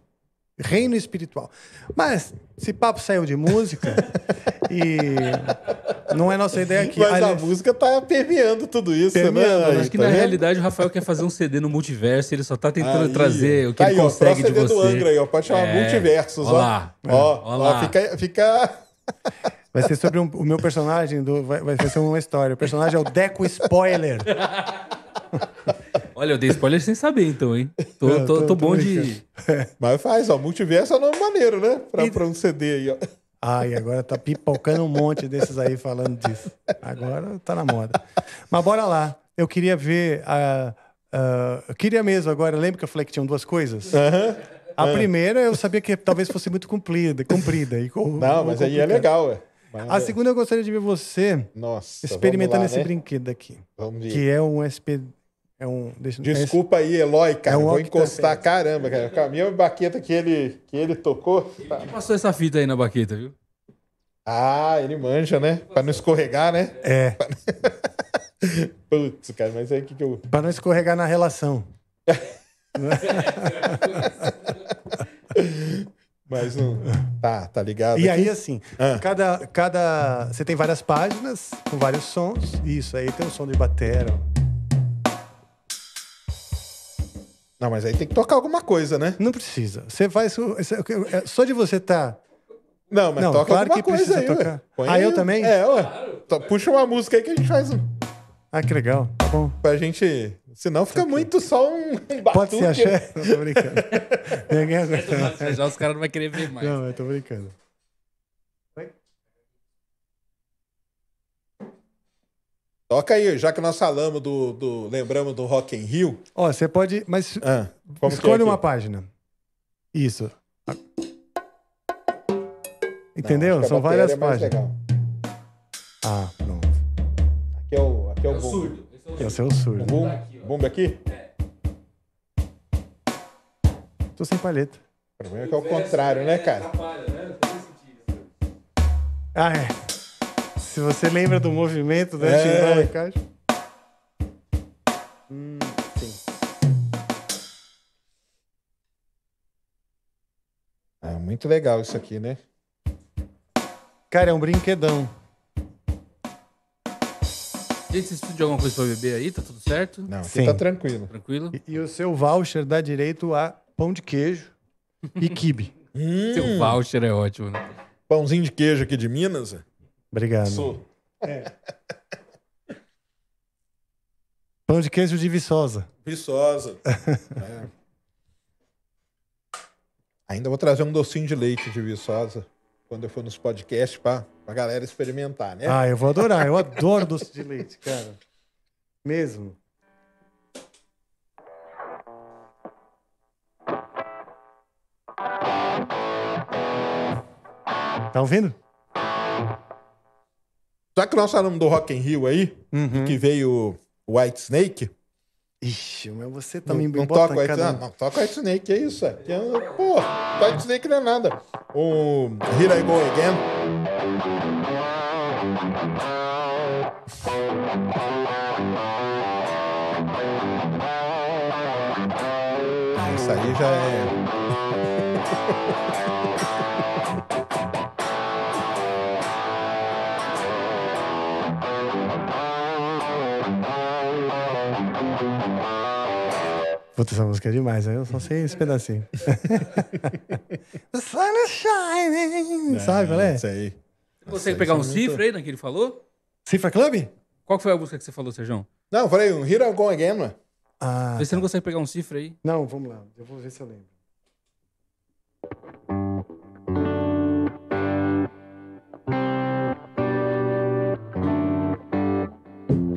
[SPEAKER 1] reino espiritual. Mas esse papo saiu de música e não é nossa
[SPEAKER 5] ideia aqui. Mas Aliás,
[SPEAKER 2] a música tá permeando tudo isso, né, permeando, né? Acho que tá na vendo? É.
[SPEAKER 5] realidade o Rafael quer fazer um CD no multiverso, ele só tá tentando aí, trazer o que ele consegue ó, de CD você. do Angra aí, ó, pode chamar é, Multiversos,
[SPEAKER 1] ó. ó, ó, ó, fica, fica... Vai ser sobre um, o meu personagem, do, vai, vai ser uma história. O personagem é o Deco Spoiler.
[SPEAKER 5] Olha, eu dei spoiler sem saber, então, hein? Tô, tô, tô, tô bom de. É, mas
[SPEAKER 1] faz, ó. Multiverso é um nome maneiro, né? Pra, e... pra um CD aí, ó. Ai, agora tá pipocando um monte desses aí falando disso. Agora tá na moda. Mas bora lá. Eu queria ver. A, a, eu queria mesmo agora. Lembra que eu falei que tinham duas coisas? Aham. Uhum. A é. primeira eu sabia que talvez fosse muito cumprida, comprida. E com, não, mas complicado. aí é legal, é. a é. segunda eu gostaria de ver você Nossa, experimentando lá, esse né? brinquedo aqui. Vamos ver. Que é um SP é um, deixa, Desculpa
[SPEAKER 2] é aí, Eloy, cara. É um Vou encostar. Caramba, cara. O caminhão e baqueta que ele, que ele tocou. Tá. Ele
[SPEAKER 5] passou essa fita aí na baqueta, viu?
[SPEAKER 2] Ah, ele manja, né? Pra não escorregar, né? É. Putz, cara, mas aí o que, que eu.
[SPEAKER 5] Pra não escorregar na relação.
[SPEAKER 2] mas não. Tá, tá ligado. E aqui? aí, assim,
[SPEAKER 1] ah. cada, cada. Você tem várias páginas com vários sons. Isso aí tem o som de batera. Não, mas aí tem que tocar alguma coisa, né? Não precisa. Você faz. É, só de
[SPEAKER 2] você estar. Tá... Não, mas não, toca claro alguma que coisa aí, tocar. Ah, eu também? É, ué. Puxa uma música aí que a gente faz um. Ah, que legal. Tá bom. Pra gente. Senão fica okay. muito só um, batuque. Pode ser a Não, tô brincando.
[SPEAKER 1] Ninguém aguenta.
[SPEAKER 5] Já os caras não vão querer ver
[SPEAKER 1] mais. Não, eu tô brincando.
[SPEAKER 2] Toca aí, já que nós falamos do, do lembramos do Rock in Rio.
[SPEAKER 1] Ó, você pode, mas ah, escolhe é uma página. Isso. Entendeu? Não, São várias é páginas. Legal.
[SPEAKER 2] Ah, pronto. Aqui é o aqui é o, é o surdo. Esse é o é surdo. O boom, bomba aqui? É. Tô sem palheta. O problema é que é o contrário, né, é, cara? Né? né?
[SPEAKER 1] Ah, é. Se você lembra do movimento da é. antibola caixa. Hum, sim. É muito
[SPEAKER 2] legal isso aqui, né? Cara, é um brinquedão. Gente, vocês precisam alguma coisa pra beber aí? Tá tudo certo? Não, Sim. tá tranquilo. Tranquilo?
[SPEAKER 5] E, e o seu
[SPEAKER 1] voucher dá direito a pão de queijo e kibe. Hum. Seu
[SPEAKER 2] voucher é ótimo, né? Pãozinho de queijo aqui de Minas? É? Obrigado. Sou. É. Pão de queijo de Viçosa. Viçosa. é. Ainda vou trazer um docinho de leite de Viçosa quando eu for nos podcasts para a galera experimentar, né? Ah, eu vou adorar.
[SPEAKER 1] Eu adoro doce de
[SPEAKER 2] leite, cara. Mesmo. Tá ouvindo? Só que nós falamos do Rock in Rio aí, uhum. que veio o White Snake. Ixi, mas você também não, né? ah, não toca White Snake. Não, não toca White Snake, é isso. É. é Pô, White Snake não é nada. O Here I Go Again. Ah, isso aí já é
[SPEAKER 1] Puta, essa música é demais, né? eu só sei esse pedacinho.
[SPEAKER 4] The sun is shining. Sabe qual
[SPEAKER 5] é? Isso aí. Você consegue pegar um cifra aí, né, que ele falou? Cifra Club? Qual que foi a música que você falou, Sérgio?
[SPEAKER 2] Não, eu falei um Here I Go Again, mano. Ah, você tá. não
[SPEAKER 5] consegue pegar um cifra aí? Não, vamos lá.
[SPEAKER 1] Eu vou ver se eu lembro.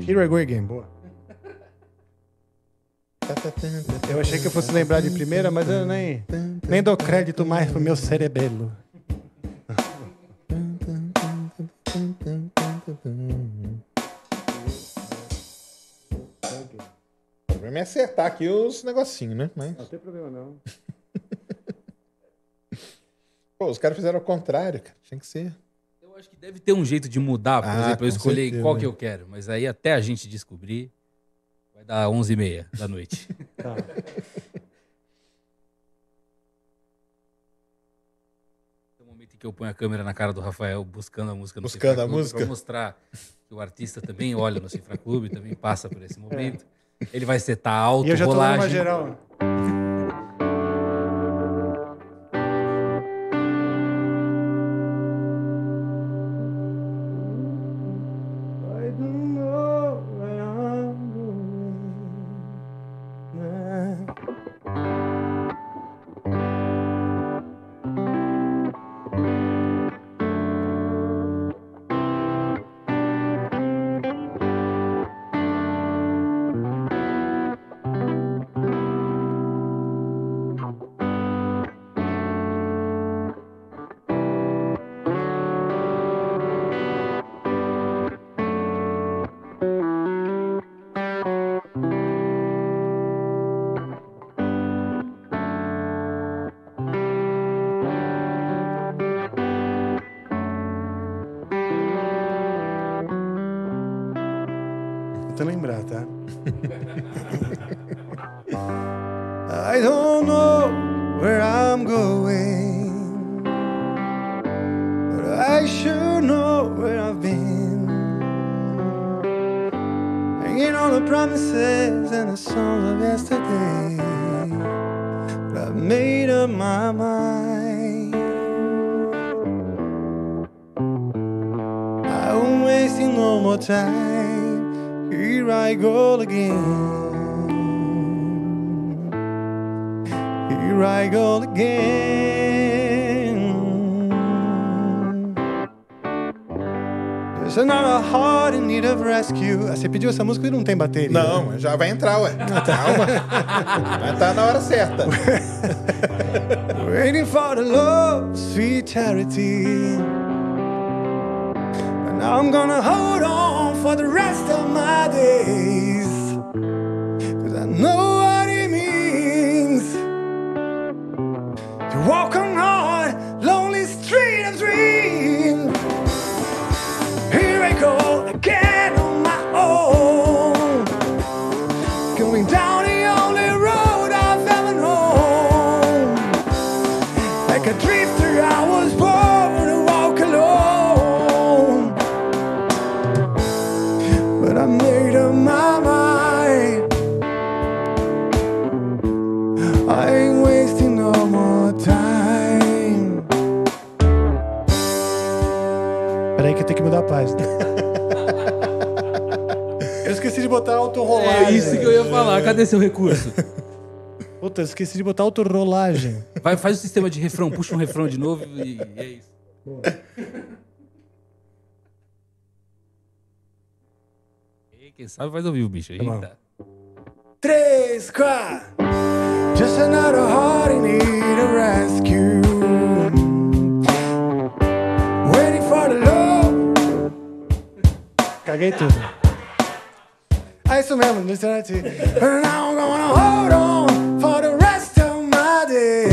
[SPEAKER 1] Here I Go Again, boa.
[SPEAKER 2] Eu achei que eu fosse lembrar de primeira, mas eu nem,
[SPEAKER 1] nem dou crédito mais pro meu cerebelo.
[SPEAKER 2] O problema é acertar aqui os negocinhos, né? Mas... Não tem problema, não. Pô, os caras fizeram o contrário, cara. Tinha que ser. Eu
[SPEAKER 5] acho que deve ter um jeito de mudar, por ah, exemplo, eu escolher certeza, qual né? que eu quero. Mas aí até a gente descobrir. Vai dar 11h30 da noite. tá. Tem um momento em que eu ponho a câmera na cara do Rafael buscando a música no Buscando Cifra a Clube, música? Pra mostrar que o artista também olha no Cifra Clube, também passa por esse momento. É. Ele vai setar alto, E eu já tô rolagem. numa
[SPEAKER 4] geral. Né?
[SPEAKER 1] pediu essa música e não tem bateria. Não, já vai entrar, ué. Ah, tá. Calma.
[SPEAKER 2] vai estar tá na hora certa.
[SPEAKER 4] Waiting for the love, sweet charity. And I'm gonna hold on for the rest of my days.
[SPEAKER 5] Cadê seu recurso? Puta, eu esqueci de botar autorrolagem. Vai, faz o sistema de refrão, puxa um refrão de novo
[SPEAKER 3] e, e é isso. Boa.
[SPEAKER 5] quem sabe faz ouvir o bicho. Tá
[SPEAKER 4] 3, 4 Just another heart in need of rescue. Waiting for the love. Caguei tudo. I still remember listening to it. And I'm gonna hold on for the rest of my days.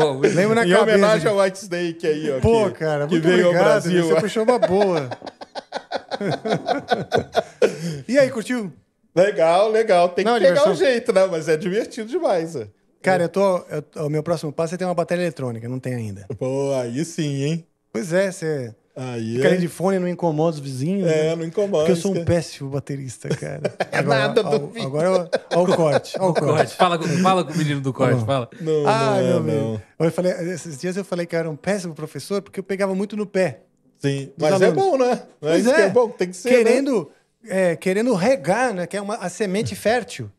[SPEAKER 1] bom. Lembro na em cabeça. homenagem ao White
[SPEAKER 2] Snake aí, ó. Pô, que, cara, que muito veio obrigado. Ao né? Brasil. Você puxou
[SPEAKER 1] uma boa.
[SPEAKER 2] e aí, curtiu? Legal, legal. Tem não, que pegar o um jeito, né? Mas é divertido demais, ó. É.
[SPEAKER 1] Cara, eu tô. Eu, o meu próximo passo é ter uma bateria eletrônica, não tem ainda. Pô, aí sim, hein? Pois é, você. Aí Ficarem é. de fone não incomoda os vizinhos. É, né? não incomoda. Porque eu sou um é. péssimo baterista,
[SPEAKER 4] cara. é agora, nada, ao, Agora, Agora, o corte. O corte. corte. Fala, com, fala com o menino do corte, não. fala. Não,
[SPEAKER 1] ah, não, é, meu não. Eu falei, esses dias eu falei que eu era um péssimo professor porque eu pegava muito no pé.
[SPEAKER 2] Sim, mas é alunos. é bom, né? Mas é, é bom, tem que ser. Né? Querendo,
[SPEAKER 1] né? é, querendo regar, né? Que é uma, a semente fértil.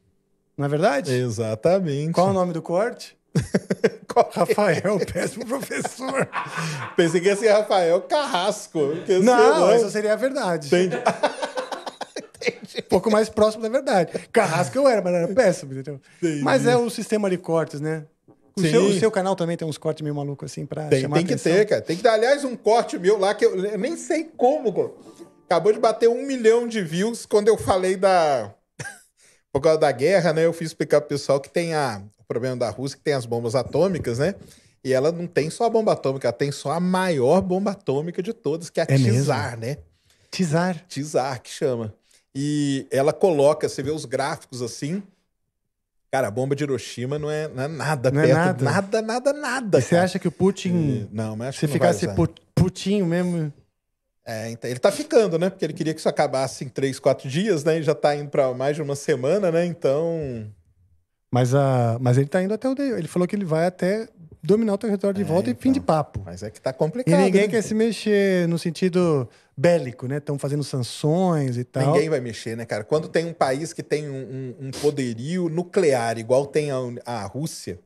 [SPEAKER 1] Não é verdade? Exatamente. Qual o nome do corte?
[SPEAKER 2] É? Rafael, péssimo professor. Pensei que ia ser Rafael Carrasco. Não, assim, não, essa seria a verdade. Entendi. Um pouco mais próximo
[SPEAKER 1] da verdade. Carrasco eu era, mas era péssimo, entendeu? Mas é o sistema de cortes, né? O seu, o seu, canal também tem uns cortes meio malucos assim pra tem, chamar Tem que
[SPEAKER 2] atenção. ter, cara. Tem que dar, aliás, um corte meu lá que eu, eu nem sei como, Acabou de bater um milhão de views quando eu falei da. Por causa da guerra, né? Eu fiz explicar pro pessoal que tem a problema da Rússia, que tem as bombas atômicas, né? E ela não tem só a bomba atômica, ela tem só a maior bomba atômica de todas, que é a é Tizar, né? Tizar. Tizar, que chama. E ela coloca, você vê os gráficos assim. Cara, a bomba de Hiroshima não é, não é nada não é perto. É nada. nada, nada,
[SPEAKER 1] nada. E você acha que o Putin. E, não,
[SPEAKER 2] mas acho se que não ficasse vai assim, usar. putinho mesmo. É, então, ele tá ficando, né? Porque ele queria que isso acabasse em três, quatro dias, né? E já tá indo para mais de uma semana, né? Então.
[SPEAKER 1] Mas, a, mas ele tá indo até o. Ele falou que ele vai até dominar o território de é, volta e fim de então. papo.
[SPEAKER 2] Mas é que tá complicado. E ninguém né? quer se
[SPEAKER 1] mexer no sentido bélico, né? Estão fazendo sanções e tal. Ninguém
[SPEAKER 2] vai mexer, né, cara? Quando tem um país que tem um, um poderio nuclear igual tem a, a Rússia,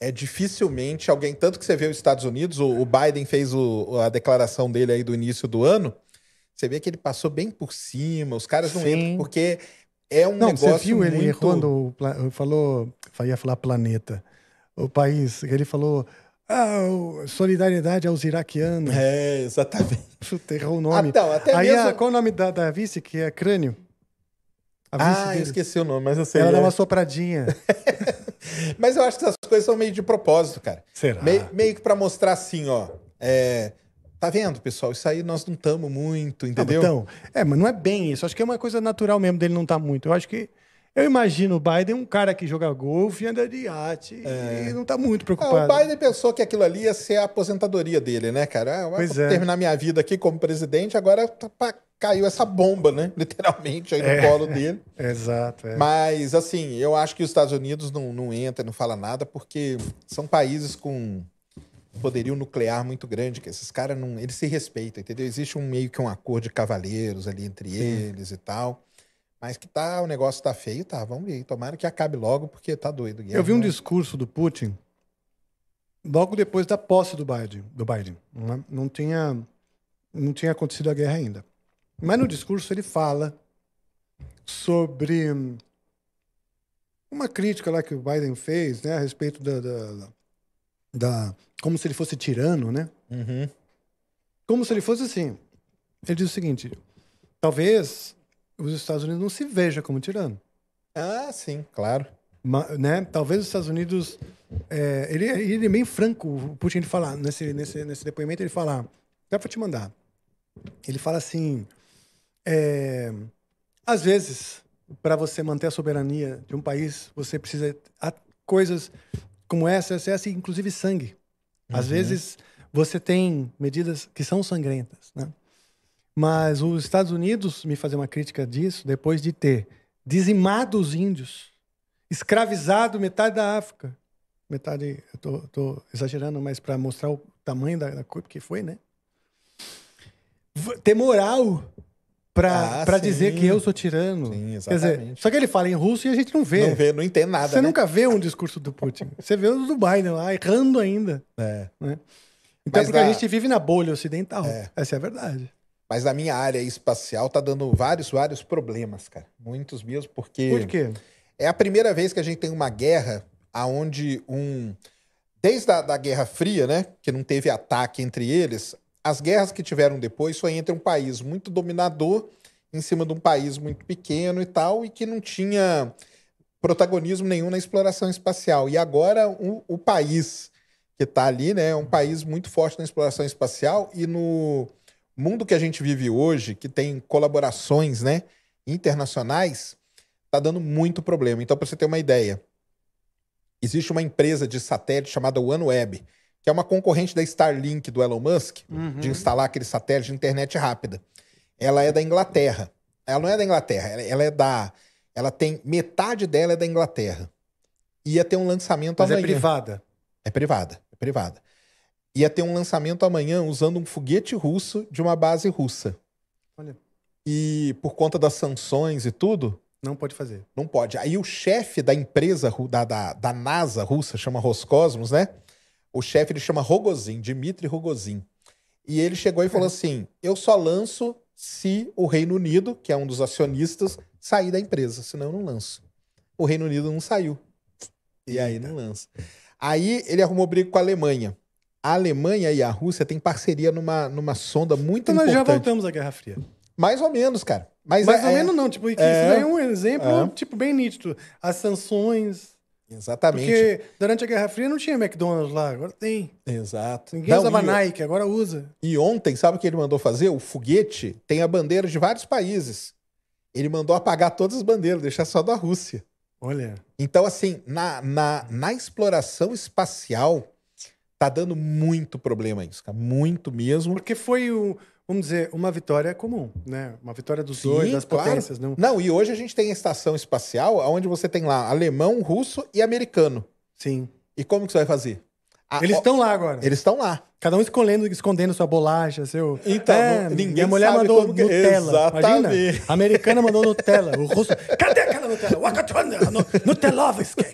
[SPEAKER 2] é dificilmente alguém. Tanto que você vê os Estados Unidos, o, o Biden fez o, a declaração dele aí do início do ano. Você vê que ele passou bem por cima, os caras não Sim. entram, porque é um não, negócio Você viu ele muito...
[SPEAKER 1] quando falou, ia falar planeta, o país, ele falou. Ah, solidariedade aos iraquianos. É, exatamente. Puta, errou o nome. Ah, então, até Aí, ah, mesmo... a, qual o nome da, da vice, que é Crânio? ah, dele. eu esqueci o nome, mas eu sei. Ela é. dá uma sopradinha.
[SPEAKER 2] mas eu acho que essas coisas são meio de propósito, cara. Será? Me, meio que para mostrar assim, ó. É, Tá vendo, pessoal? Isso aí nós não estamos muito, ah, entendeu? Então, é, mas não é bem isso. Acho que é uma coisa natural mesmo dele não estar tá
[SPEAKER 1] muito. Eu acho que. Eu imagino o Biden um cara que joga golfe, anda de iate é. e não
[SPEAKER 2] tá muito preocupado. Ah, o Biden pensou que aquilo ali ia ser a aposentadoria dele, né, cara? Ah, pois é. terminar minha vida aqui como presidente, agora tá pra caiu essa bomba, né? Literalmente, aí no é, colo dele.
[SPEAKER 1] É, é, exato.
[SPEAKER 2] Mas, assim, eu acho que os Estados Unidos não, não entra, não fala nada, porque são países com poderio nuclear muito grande, que esses caras não. Eles se respeitam, entendeu? Existe um meio que um acordo de cavaleiros ali entre Sim. eles e tal. Mas que tá, o negócio tá feio, tá, vamos ver. Tomara que acabe logo, porque tá doido. Guerra, Eu vi um né?
[SPEAKER 1] discurso do Putin
[SPEAKER 2] logo depois da posse do Biden. Do Biden né? não, tinha,
[SPEAKER 1] não tinha acontecido a guerra ainda. Mas no discurso ele fala sobre uma crítica lá que o Biden fez né, a respeito da, da, da como se ele fosse tirano, né? Uhum. Como se ele fosse assim. Ele diz o seguinte: talvez os Estados Unidos não se veja como tirano. Ah, sim, claro. Mas, né? Talvez os Estados Unidos. É, ele, ele é bem franco, o Putin ele fala, nesse, nesse, nesse depoimento, ele fala. Dá pra te mandar. Ele fala assim. É, às vezes, para você manter a soberania de um país, você precisa coisas como essa, essa é assim, inclusive sangue. Às uhum. vezes você tem medidas que são sangrentas, né? Mas os Estados Unidos, me fazer uma crítica disso, depois de ter dizimado os índios, escravizado metade da África, metade, eu tô, tô exagerando, mas para mostrar o tamanho da, da coisa que foi, né? Ter moral pra, ah, dizer que eu sou tirano. Sim, Quer dizer, só que ele fala em russo e a gente não vê. Não vê,
[SPEAKER 2] não entende nada. Você né? nunca
[SPEAKER 1] vê um discurso do Putin. Você vê o do Biden lá, errando ainda.
[SPEAKER 2] É. Né? Então, Mas porque a gente vive
[SPEAKER 1] na bolha ocidental. É. Essa é a verdade.
[SPEAKER 2] Mas na minha área espacial tá dando vários, vários problemas, cara. Muitos mesmo, porque. Por quê? É a primeira vez que a gente tem uma guerra aonde um. Desde a da Guerra Fria, né? Que não teve ataque entre eles, as guerras que tiveram depois foi entre um país muito dominador em cima de um país muito pequeno e tal, e que não tinha protagonismo nenhum na exploração espacial. E agora o, o país que está ali né, é um país muito forte na exploração espacial e no mundo que a gente vive hoje, que tem colaborações né, internacionais, está dando muito problema. Então, para você ter uma ideia, existe uma empresa de satélite chamada OneWeb, que é uma concorrente da Starlink do Elon Musk, uhum. de instalar aquele satélite de internet rápida. Ela é da Inglaterra. Ela não é da Inglaterra, ela é, é da. Ela tem. Metade dela é da Inglaterra. Ia ter um lançamento Mas é amanhã. É privada. É privada, é privada. Ia ter um lançamento amanhã usando um foguete russo de uma base russa. Olha. E por conta das sanções e tudo, não pode fazer. Não pode. Aí o chefe da empresa da, da, da NASA russa, chama Roscosmos, né? O chefe ele chama Rogozin, Dmitry Rogozin. E ele chegou e falou uhum. assim: eu só lanço se o Reino Unido, que é um dos acionistas, sair da empresa, senão eu não lanço. O Reino Unido não saiu. E aí não lança. Aí ele arrumou briga com a Alemanha. A Alemanha e a Rússia têm parceria numa, numa sonda muito então importante. Então nós já voltamos à Guerra Fria. Mais ou menos, cara. Mas Mais é, ou é. menos não. Tipo, é, isso daí é um exemplo, é. tipo,
[SPEAKER 1] bem nítido. As sanções,
[SPEAKER 2] Exatamente. Porque
[SPEAKER 1] durante a Guerra Fria não tinha McDonald's lá, agora tem.
[SPEAKER 2] Exato.
[SPEAKER 1] Ninguém não, usava e... Nike, agora usa.
[SPEAKER 2] E ontem, sabe o que ele mandou fazer? O foguete tem a bandeira de vários países. Ele mandou apagar todas as bandeiras, deixar só da Rússia. Olha. Então, assim, na, na, na exploração espacial, tá dando muito problema isso, cara. Muito mesmo. Porque foi o vamos dizer, uma vitória comum, né? Uma vitória dos Sim, dois, das claro. potências. Não... não, e hoje a gente tem a estação espacial onde você tem lá alemão, russo e americano. Sim. E como que você vai fazer? A,
[SPEAKER 1] eles estão lá agora.
[SPEAKER 2] Eles estão lá. Cada um escondendo, escondendo sua bolacha, seu. Então,
[SPEAKER 1] é, ninguém Minha mulher sabe mandou que... Nutella. Exatamente. Imagina? A americana mandou Nutella. O russo. Cadê aquela Nutella?
[SPEAKER 2] Wakatonda! Nutelovski!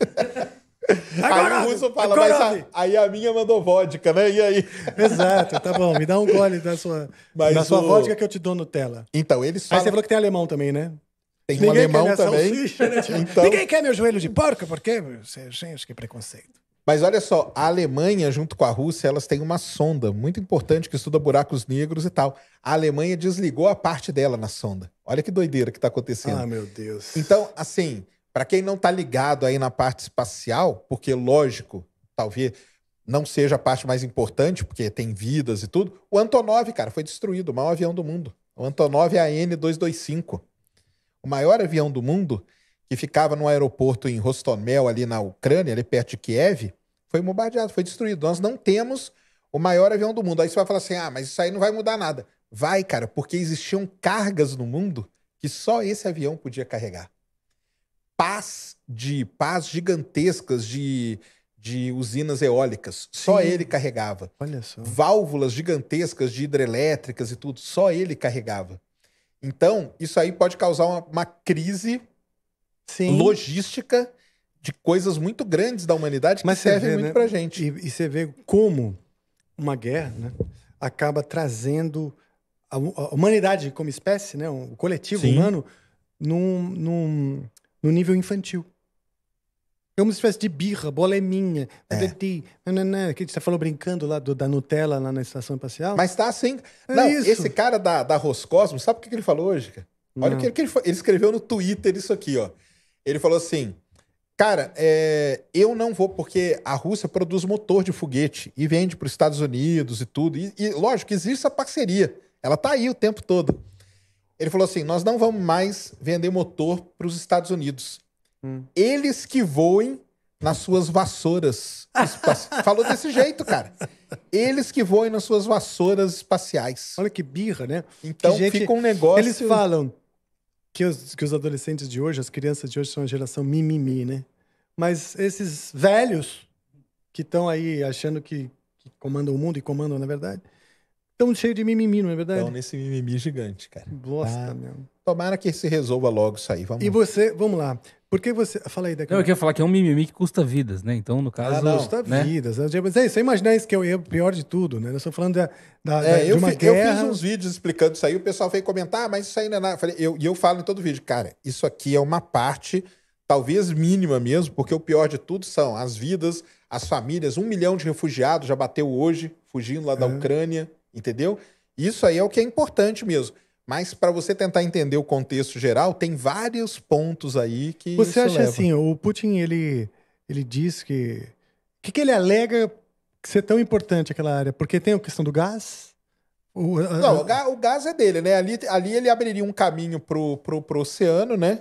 [SPEAKER 2] Agora, tá aí o russo tá fala, mas a, aí a minha mandou vodka, né? E aí? Exato, tá bom. Me dá um gole da sua,
[SPEAKER 1] mas da sua o... vodka que eu te dou Nutella. Então, eles falam... Aí você falou que tem alemão também, né?
[SPEAKER 2] Tem Ninguém um alemão também. Né?
[SPEAKER 1] Então... Ninguém quer meu joelho de porco, porque... Gente, que preconceito.
[SPEAKER 2] Mas olha só, a Alemanha, junto com a Rússia, elas têm uma sonda muito importante que estuda buracos negros e tal. A Alemanha desligou a parte dela na sonda. Olha que doideira que está acontecendo. Ah, meu Deus. Então, assim, para quem não está ligado aí na parte espacial, porque lógico, talvez não seja a parte mais importante, porque tem vidas e tudo, o Antonov, cara, foi destruído, o maior avião do mundo. O Antonov é AN-225, o maior avião do mundo, que ficava no aeroporto em Rostomel, ali na Ucrânia, ali perto de Kiev, foi bombardeado, foi destruído. Nós não temos o maior avião do mundo. Aí você vai falar assim: ah, mas isso aí não vai mudar nada. Vai, cara, porque existiam cargas no mundo que só esse avião podia carregar pás de pás gigantescas de, de usinas eólicas. Só Sim. ele carregava. Olha só. Válvulas gigantescas de hidrelétricas e tudo, só ele carregava. Então, isso aí pode causar uma, uma crise Sim. logística de coisas muito grandes da humanidade Mas que servem vê, muito né? pra
[SPEAKER 1] gente. E, e você vê como uma guerra né, acaba trazendo a, a, humanidade como espécie, né, o coletivo Sim. humano, num, num, no nível infantil. É uma espécie de birra, bola é minha, é. é. que você tá falou brincando lá do, da Nutella lá na estação espacial. Mas tá
[SPEAKER 2] assim. É não, isso. esse cara da, da Roscosmo, sabe o que ele falou hoje, cara? Olha o que, ele, ele escreveu no Twitter isso aqui, ó. Ele falou assim: Cara, é, eu não vou, porque a Rússia produz motor de foguete e vende para os Estados Unidos e tudo. E, e lógico, existe essa parceria. Ela tá aí o tempo todo. Ele falou assim: nós não vamos mais vender motor para os Estados Unidos. Hum. Eles que voem nas suas vassouras. Falou desse jeito, cara. Eles que voem nas suas vassouras espaciais. Olha que birra, né? Então gente, fica um negócio. Eles falam que os, que os adolescentes de hoje, as
[SPEAKER 1] crianças de hoje, são a geração mimimi, né? Mas esses velhos que estão aí achando que, que comandam o mundo e comandam, na verdade, tão cheio de mimimi, não é verdade? Tão
[SPEAKER 2] nesse mimimi gigante, cara. Bosta ah, mesmo. Tomara que se resolva logo isso aí. Vamos. E você, vamos lá. Por que você. Fala aí, daqui. Não, eu queria falar
[SPEAKER 5] que é um mimimi que custa vidas, né? Então, no caso. Ah, não. Custa né?
[SPEAKER 1] vidas. Mas é isso, Imagina isso que é o pior de tudo, né? Eu estou falando da, da, é, da eu, fi, eu fiz uns
[SPEAKER 2] vídeos explicando isso aí, o pessoal veio comentar, ah, mas isso aí não é nada. eu, e eu falo em todo vídeo, cara, isso aqui é uma parte, talvez mínima mesmo, porque o pior de tudo são as vidas, as famílias, um milhão de refugiados já bateu hoje, fugindo lá da é. Ucrânia Entendeu? Isso aí é o que é importante mesmo. Mas para você tentar entender o contexto geral, tem vários pontos aí que. Você acha leva. assim,
[SPEAKER 1] o Putin ele, ele diz que. O que, que ele
[SPEAKER 2] alega ser tão importante aquela área? Porque tem a questão do gás. O, a... Não, o gás, o gás é dele, né? Ali, ali ele abriria um caminho pro, pro, pro oceano, né?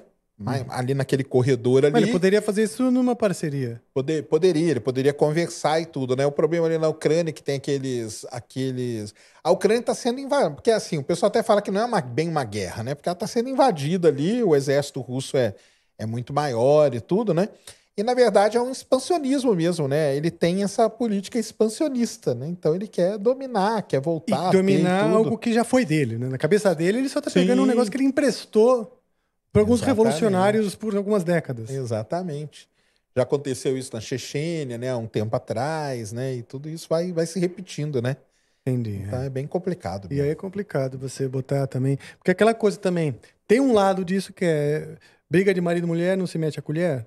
[SPEAKER 2] ali naquele corredor ali. Mas ele poderia fazer isso numa parceria. Poder, poderia, ele poderia conversar e tudo, né? O problema ali na Ucrânia que tem aqueles. aqueles... A Ucrânia está sendo invadida. Porque assim, o pessoal até fala que não é uma, bem uma guerra, né? Porque ela está sendo invadida ali, o exército russo é, é muito maior e tudo, né? E na verdade é um expansionismo mesmo, né? Ele tem essa política expansionista, né? Então ele quer dominar, quer voltar. E dominar algo que já foi dele, né? Na cabeça dele, ele só está pegando um negócio
[SPEAKER 1] que ele emprestou
[SPEAKER 2] por alguns Exatamente. revolucionários por algumas décadas. Exatamente. Já aconteceu isso na Chechênia, né, há um tempo atrás, né, e tudo isso vai, vai se repetindo, né? Entendi. Então é, é bem complicado. Mesmo. E aí é complicado
[SPEAKER 1] você botar também, porque aquela coisa também, tem um lado disso que é briga de marido e mulher não se mete a colher,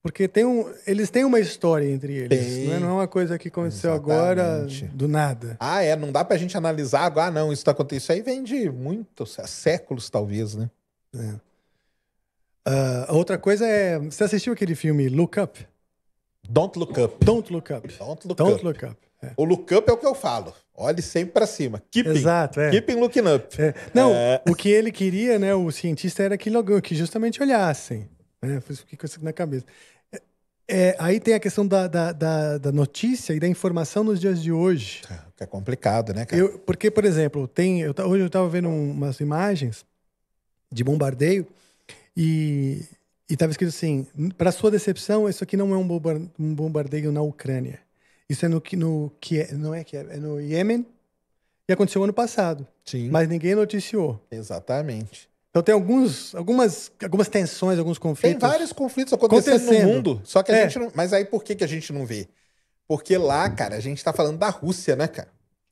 [SPEAKER 1] porque tem um, eles têm uma história entre eles, não é, não é uma coisa que aconteceu Exatamente. agora do
[SPEAKER 2] nada. Ah, é, não dá pra gente analisar agora, ah, não, isso tá acontecendo, isso aí vem de muitos é, séculos talvez, né? É. Uh, outra coisa é. Você assistiu aquele filme Look Up? Don't Look Up. Don't Look
[SPEAKER 1] Up. Don't Look Don't up. Look up. É. O look up é o que eu falo. Olhe sempre para cima. Keeping. Exato, é. Keeping looking up. É. Não, é. o que ele queria, né, o cientista, era que, que justamente olhassem. Né? que eu isso na cabeça. É, é, aí tem a questão da, da, da, da, notícia e da informação nos dias de hoje. É, que é complicado, né, cara? Eu, porque, por exemplo, tem, eu, hoje eu estava vendo um, umas imagens de bombardeio e estava escrito assim: para sua decepção, isso aqui não é um bombardeio na Ucrânia. Isso é no que no que é, não é que é, é no Iêmen e aconteceu ano passado. Sim. Mas ninguém noticiou. Exatamente. Então tem alguns, algumas, algumas tensões,
[SPEAKER 2] alguns conflitos. Tem vários conflitos acontecendo, acontecendo. no mundo. Só que a é. gente não. Mas aí por que, que a gente não vê? Porque lá, cara, a gente tá falando da Rússia, né, cara?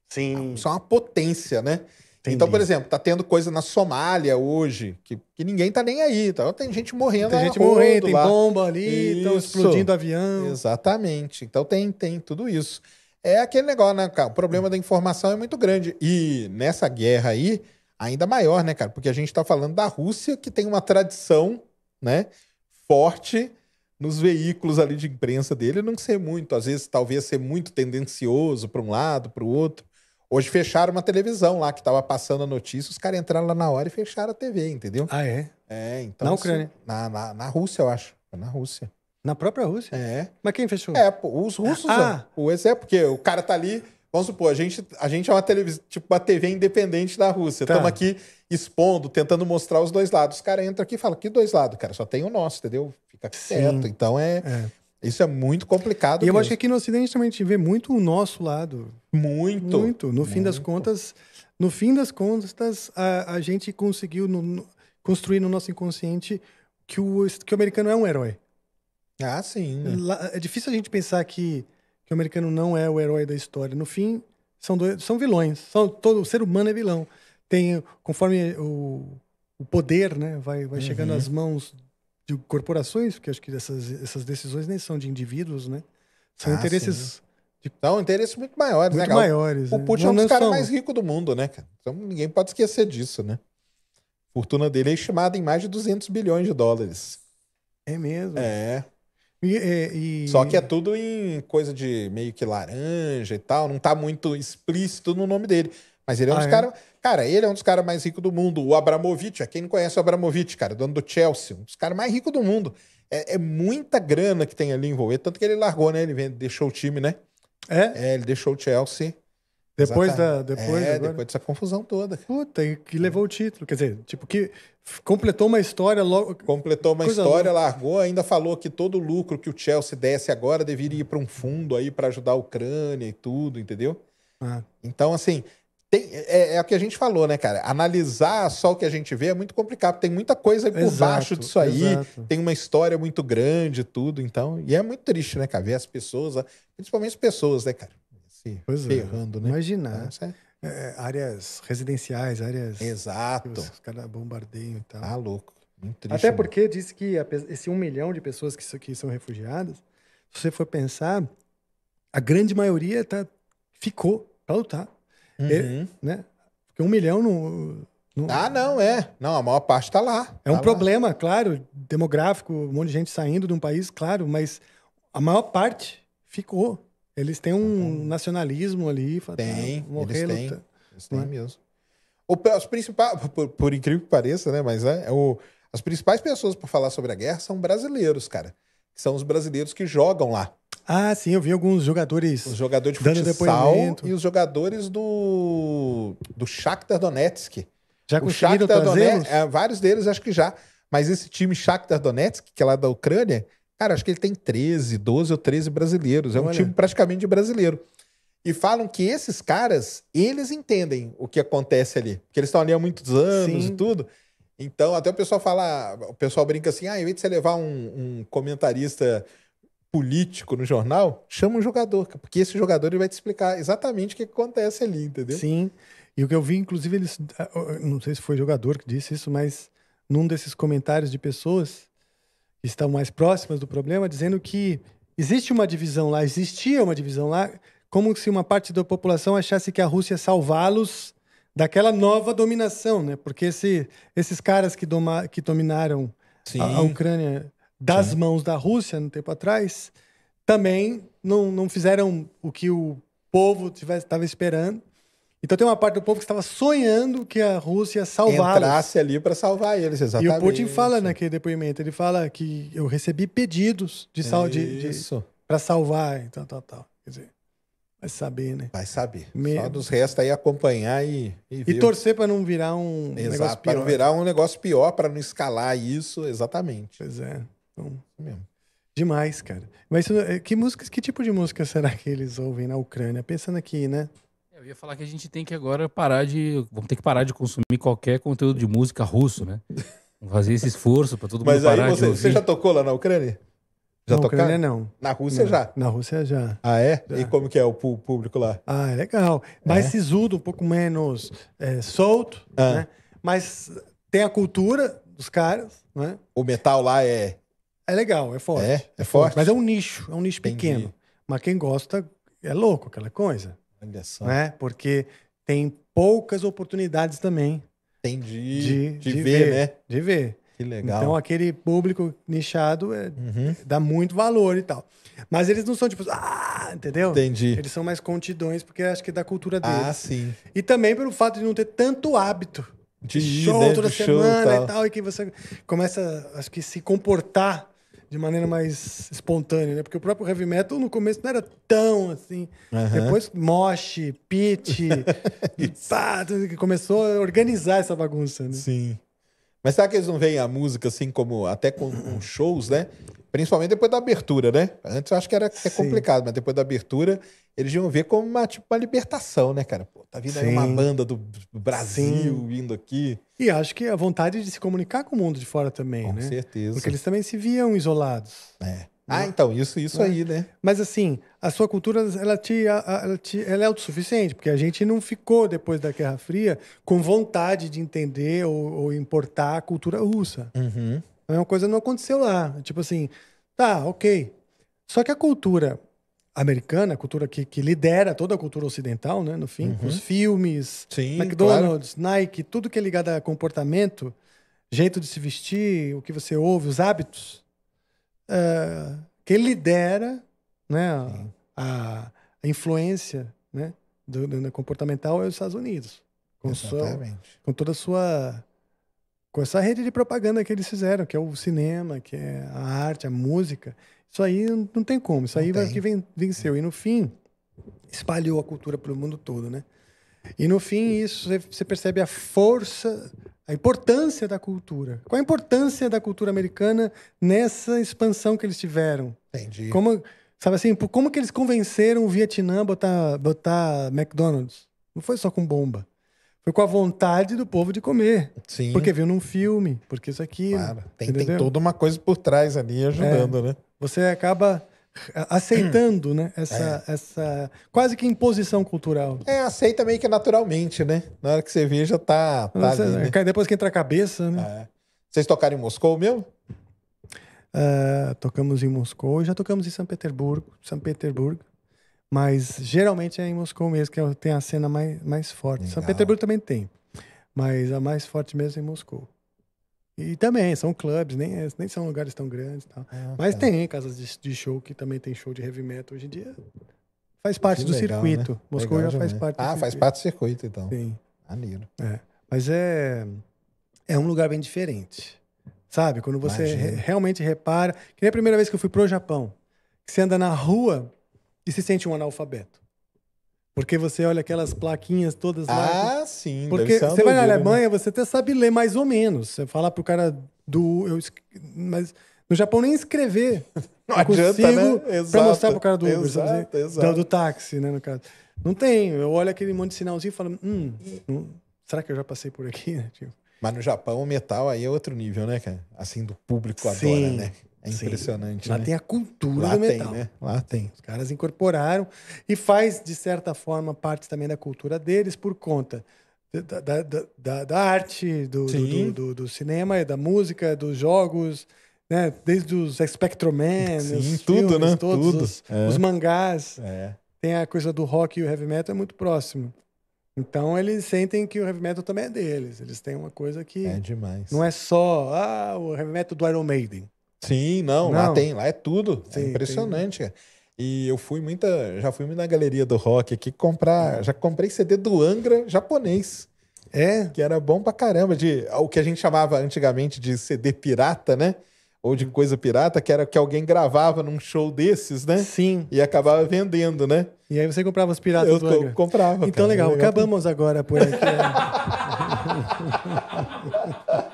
[SPEAKER 2] Sim. só é uma potência, né? Entendi. Então, por exemplo, tá tendo coisa na Somália hoje que, que ninguém tá nem aí. Tá? Tem gente morrendo Tem gente morrendo, tem lá. bomba ali, estão explodindo avião. Exatamente. Então tem, tem tudo isso. É aquele negócio, né, cara? O problema da informação é muito grande. E nessa guerra aí, ainda maior, né, cara? Porque a gente tá falando da Rússia, que tem uma tradição, né, forte nos veículos ali de imprensa dele não ser muito, às vezes talvez ser muito tendencioso para um lado, para o outro. Hoje fecharam uma televisão lá que estava passando a notícia, os caras entraram lá na hora e fecharam a TV, entendeu? Ah, é? É, então. Na Ucrânia? Assim, na, na, na, Rússia, eu acho. Na Rússia. Na própria Rússia? É. Mas quem fechou? É, os russos. Ah. Ó, ah. o exemplo, porque o cara tá ali. Vamos supor, a gente, a gente é uma televisão, tipo uma TV independente da Rússia. Estamos tá. aqui expondo, tentando mostrar os dois lados. Os caras entram aqui e falam, que dois lados, cara? Só tem o nosso, entendeu? Fica quieto. Sim. Então é. é. Isso é muito complicado. E mesmo. eu acho que aqui no Ocidente
[SPEAKER 1] também a gente vê muito o nosso lado. Muito. Muito. No muito. fim das contas, no fim das contas, a, a gente conseguiu no, no, construir no nosso inconsciente que o, que o americano é um herói.
[SPEAKER 2] Ah, sim.
[SPEAKER 1] Lá, é difícil a gente pensar que, que o americano não é o herói da história. No fim, são, dois, são vilões. São, todo ser humano é vilão. Tem, conforme o, o poder né, vai, vai uhum. chegando às mãos de corporações, porque acho que essas, essas decisões nem são de indivíduos, né? São ah, interesses. Sim. Né?
[SPEAKER 2] De... São interesses muito maiores, muito né? maiores. O, o né? Putin é um dos caras mais ricos do mundo, né, cara? Então ninguém pode esquecer disso, né? A fortuna dele é estimada em mais de 200 bilhões de dólares. É mesmo? É. E, e, é, e... Só que é tudo em coisa de meio que laranja e tal, não tá muito explícito no nome dele. Mas ele é um ah, dos é? caras. Cara, ele é um dos caras mais ricos do mundo. O Abramovich, quem não conhece o Abramovich, cara, dono do Chelsea, um dos caras mais ricos do mundo. É, é, muita grana que tem ali envolvido, Tanto que ele largou, né? Ele deixou o time, né? É? é ele deixou o Chelsea. Depois Exatamente. da. Depois, é, agora... depois dessa confusão toda. Puta, e que levou o título. Quer dizer, tipo, que completou uma história logo. Completou uma Coisa história, louca. largou, ainda falou que todo o lucro que o Chelsea desse agora deveria ir para um fundo aí para ajudar a Ucrânia e tudo, entendeu? Ah. Então, assim, tem, é, é, o que a gente falou, né, cara? Analisar só o que a gente vê é muito complicado. Tem muita coisa por exato, baixo disso aí. Exato. Tem uma história muito grande, tudo. Então, e é muito triste, né, cara? Ver as pessoas, principalmente as pessoas, né, cara? Se pois é. ferrando, é. né? Imaginar. Então, é... é, áreas
[SPEAKER 1] residenciais, áreas. Exato. Os caras bombardeiam e tal. Tá louco. Muito triste, Até né? porque né? disse que esse um milhão de pessoas que, que são refugiadas, se você for pensar, a grande maioria tá, ficou para lutar Uhum. Ele, né? Porque um milhão não, Ah, não, é. Não, a maior parte está lá. É tá um lá. problema, claro, demográfico, um monte de gente saindo de um país, claro, mas a maior parte ficou.
[SPEAKER 2] Eles têm um uhum. nacionalismo ali. Ah, Tem, tá, morrer, eles têm. Luta, eles têm mesmo. O, os principais, por, por, incrível que pareça, né? Mas é, é o, as principais pessoas para falar sobre a guerra são brasileiros, cara. São os brasileiros que jogam lá. Ah, sim, eu vi alguns
[SPEAKER 1] jogadores. Os jogadores de dando futsal e
[SPEAKER 2] os jogadores do, do Shakhtar Donetsk. Já com o Shakhtar Donetsk, é, Vários deles acho que já. Mas esse time Shakhtar Donetsk, que é lá da Ucrânia, cara, acho que ele tem 13, 12 ou 13 brasileiros. É Olha. um time praticamente de brasileiro. E falam que esses caras, eles entendem o que acontece ali. Porque eles estão ali há muitos anos sim. e tudo. Então, até o pessoal fala, o pessoal brinca assim, ah, em vez de você levar um, um comentarista político no jornal, chama um jogador, porque esse jogador ele vai te explicar exatamente o que acontece ali, entendeu? Sim. E o que eu vi, inclusive,
[SPEAKER 1] eles. Ah, não sei se foi jogador que disse isso, mas num desses comentários de pessoas que estão mais próximas do problema, dizendo que existe uma divisão lá, existia uma divisão lá, como se uma parte da população achasse que a Rússia salvá-los daquela nova dominação, né? Porque esse, esses caras que, doma, que dominaram a, a Ucrânia das Sim. mãos da Rússia, no tempo atrás, também não, não fizeram o que o povo estava esperando. Então tem uma parte do povo que estava sonhando que a Rússia salvasse. Entrasse
[SPEAKER 2] ali para salvar eles, exatamente. E o Putin
[SPEAKER 1] fala naquele depoimento, ele fala que eu recebi pedidos de sal de, de para salvar, então tal, tal, tal.
[SPEAKER 2] Quer dizer, vai saber, né? Vai saber. Me... Só nos resta aí acompanhar e e, e torcer para não virar um Exato, negócio pior. Para não virar um negócio pior, para não escalar isso, exatamente. Pois é
[SPEAKER 5] mesmo.
[SPEAKER 1] Demais, cara. Mas eh, que músicas, que tipo de música será que eles ouvem na Ucrânia? Pensando aqui, né?
[SPEAKER 5] É, eu ia falar que a gente tem que agora parar de. Vamos ter que parar de consumir qualquer conteúdo de música russo, né? Fazer esse esforço para todo mundo Mas parar aí
[SPEAKER 2] você, você já tocou lá na Ucrânia?
[SPEAKER 1] Já na Ucrânia, não. Na Rússia não. já? Na Rússia já.
[SPEAKER 2] Ah, é? Já. E como que é o público lá?
[SPEAKER 1] Ah, é legal. Mais é. sisudo, um pouco menos é, solto, ah. né? Mas tem a cultura dos caras, né? O metal lá é... É legal, é forte. É, é, é forte. Mas é um nicho, é um nicho Entendi. pequeno. Mas quem gosta é louco aquela coisa.
[SPEAKER 2] Olha só. Né?
[SPEAKER 1] Porque tem poucas oportunidades também. Entendi. De, de, de ver, ver, né? De ver. Que legal. Então, aquele público nichado é, uhum. dá muito valor e tal. Mas eles não são tipo, ah, entendeu?
[SPEAKER 2] Entendi. Eles
[SPEAKER 1] são mais contidões, porque acho que é da cultura ah, deles. Ah, sim. E também pelo fato de não ter tanto hábito de, de show né? toda de semana show, tal. e tal, e que você começa, acho que, se comportar de maneira mais espontânea, né? Porque o próprio heavy metal no começo não era tão
[SPEAKER 2] assim. Depois mosh, pit, pá, começou a organizar essa bagunça, né? Sim. Mas será que eles não veem a música assim como até com, com shows, né? Principalmente depois da abertura, né? Antes eu acho que era é complicado, mas depois da abertura, eles iam ver como uma, tipo, uma libertação, né, cara? Pô, tá vindo Sim. aí uma banda do Brasil Sim. vindo aqui.
[SPEAKER 1] E acho que a vontade de se comunicar com o mundo de fora também, com né? Com certeza. Porque eles também se viam isolados.
[SPEAKER 2] É. Né? Ah, então, isso, isso é. aí, né?
[SPEAKER 1] Mas assim, a sua cultura, ela, te, ela, te, ela é autossuficiente, porque a gente não ficou, depois da Guerra Fria, com vontade de entender ou, ou importar a cultura russa. Uhum. A é mesma coisa não aconteceu lá. Tipo assim, tá, ok. Só que a cultura americana, a cultura que, que lidera toda a cultura ocidental, né? No fim, uhum. os filmes,
[SPEAKER 2] Sim, McDonald's,
[SPEAKER 1] claro. Nike, tudo que é ligado a comportamento, jeito de se vestir, o que você ouve, os hábitos, uh, que lidera, né? A, a, influência, né? Do, do, do comportamental é os Estados Unidos. Com, sua, com toda a sua com essa rede de propaganda que eles fizeram, que é o cinema, que é a arte, a música. Isso aí não tem como, isso aí vai que venceu. E no fim, espalhou a cultura pelo mundo todo, né? E no fim, isso você percebe a força, a importância da cultura. Qual a importância da cultura americana nessa expansão que eles tiveram? Entendi. Como, sabe assim, como que eles convenceram o Vietnã a botar, botar McDonald's? Não foi só com bomba. Foi com a vontade do povo de comer. Sim. Porque viu num filme, porque isso aqui. Claro. Tem, tem, toda uma coisa por trás ali é. ajudando, é. né? Você acaba eh, aceitando, né? Essa, é.
[SPEAKER 2] essa quase que imposição cultural. É, aceita meio que naturalmente, né? Na hora que você vê, já tá. tá Nossa, ali, né? Depois que entra a cabeça, né? É. Vocês tocaram em Moscou mesmo?
[SPEAKER 1] Uh, ah, tocamos em Moscou e já tocamos em São Petersburgo. São Petersburgo. Mas geralmente é em Moscou mesmo que é tem a cena mais, mais forte. Legal. São Petersburgo também tem, mas a mais forte mesmo é em Moscou. E também, são clubes, nem, é, nem são lugares tão grandes. tal tá? Ah, tá. mas tá. tem casas de, de, show que também tem show de heavy metal hoje em dia. Faz parte do né? circuito. Né? Moscou legal já demais. faz parte Ah, faz parte do
[SPEAKER 2] circuito, então. Sim. Maneiro. É.
[SPEAKER 1] Mas é, é um lugar bem diferente. Sabe? Quando você re, realmente repara. Que nem a primeira vez que eu fui pro Japão. Que você anda na rua, e se sente um analfabeto. Porque você olha aquelas plaquinhas todas lá. Ah, sim. Porque você vai na né? Alemanha, né? você até sabe ler mais ou menos. Você fala pro cara do. Eu, mas no Japão nem escrever. Não eu adianta, consigo né? Exato, pra mostrar pro cara do Uber, exato, sabe? Exato. Do, do, táxi, né, no caso. Não tem. Eu olho aquele monte de sinalzinho e falo, hum, não, será que eu já
[SPEAKER 2] passei por aqui? Tipo. Mas no Japão o metal aí é outro nível, né, cara? Assim, do público adora, né? É impressionante. Sim. Lá né? tem a cultura Lá do metal. Tem, né? Lá tem.
[SPEAKER 1] Os caras incorporaram e faz, de certa forma, parte também da cultura deles por conta da, da, da, da arte, do do, do, do, cinema, da música, dos jogos, né? desde os Spectroman, Sim, tudo, né? todos tudo. Os, é. os mangás. É. Tem a coisa do rock e o heavy metal é muito próximo. Então eles sentem que o heavy metal também é deles. Eles têm uma coisa que. É
[SPEAKER 2] demais. Não é só ah, o heavy metal do Iron Maiden. Sim, não, não, lá tem, lá é tudo. É Sim, é impressionante, tem. E eu fui muita, já fui na galeria do rock aqui comprar, é. já comprei CD do Angra japonês. É, que era bom pra caramba de o que a gente chamava antigamente de CD pirata, né? Ou de hum. coisa pirata, que era que alguém gravava num show desses, né? Sim. E acabava vendendo, né? E aí você comprava os piratas eu, do Angra. Eu comprava. Então cara, legal, legal, acabamos
[SPEAKER 1] agora por aqui.
[SPEAKER 2] Né?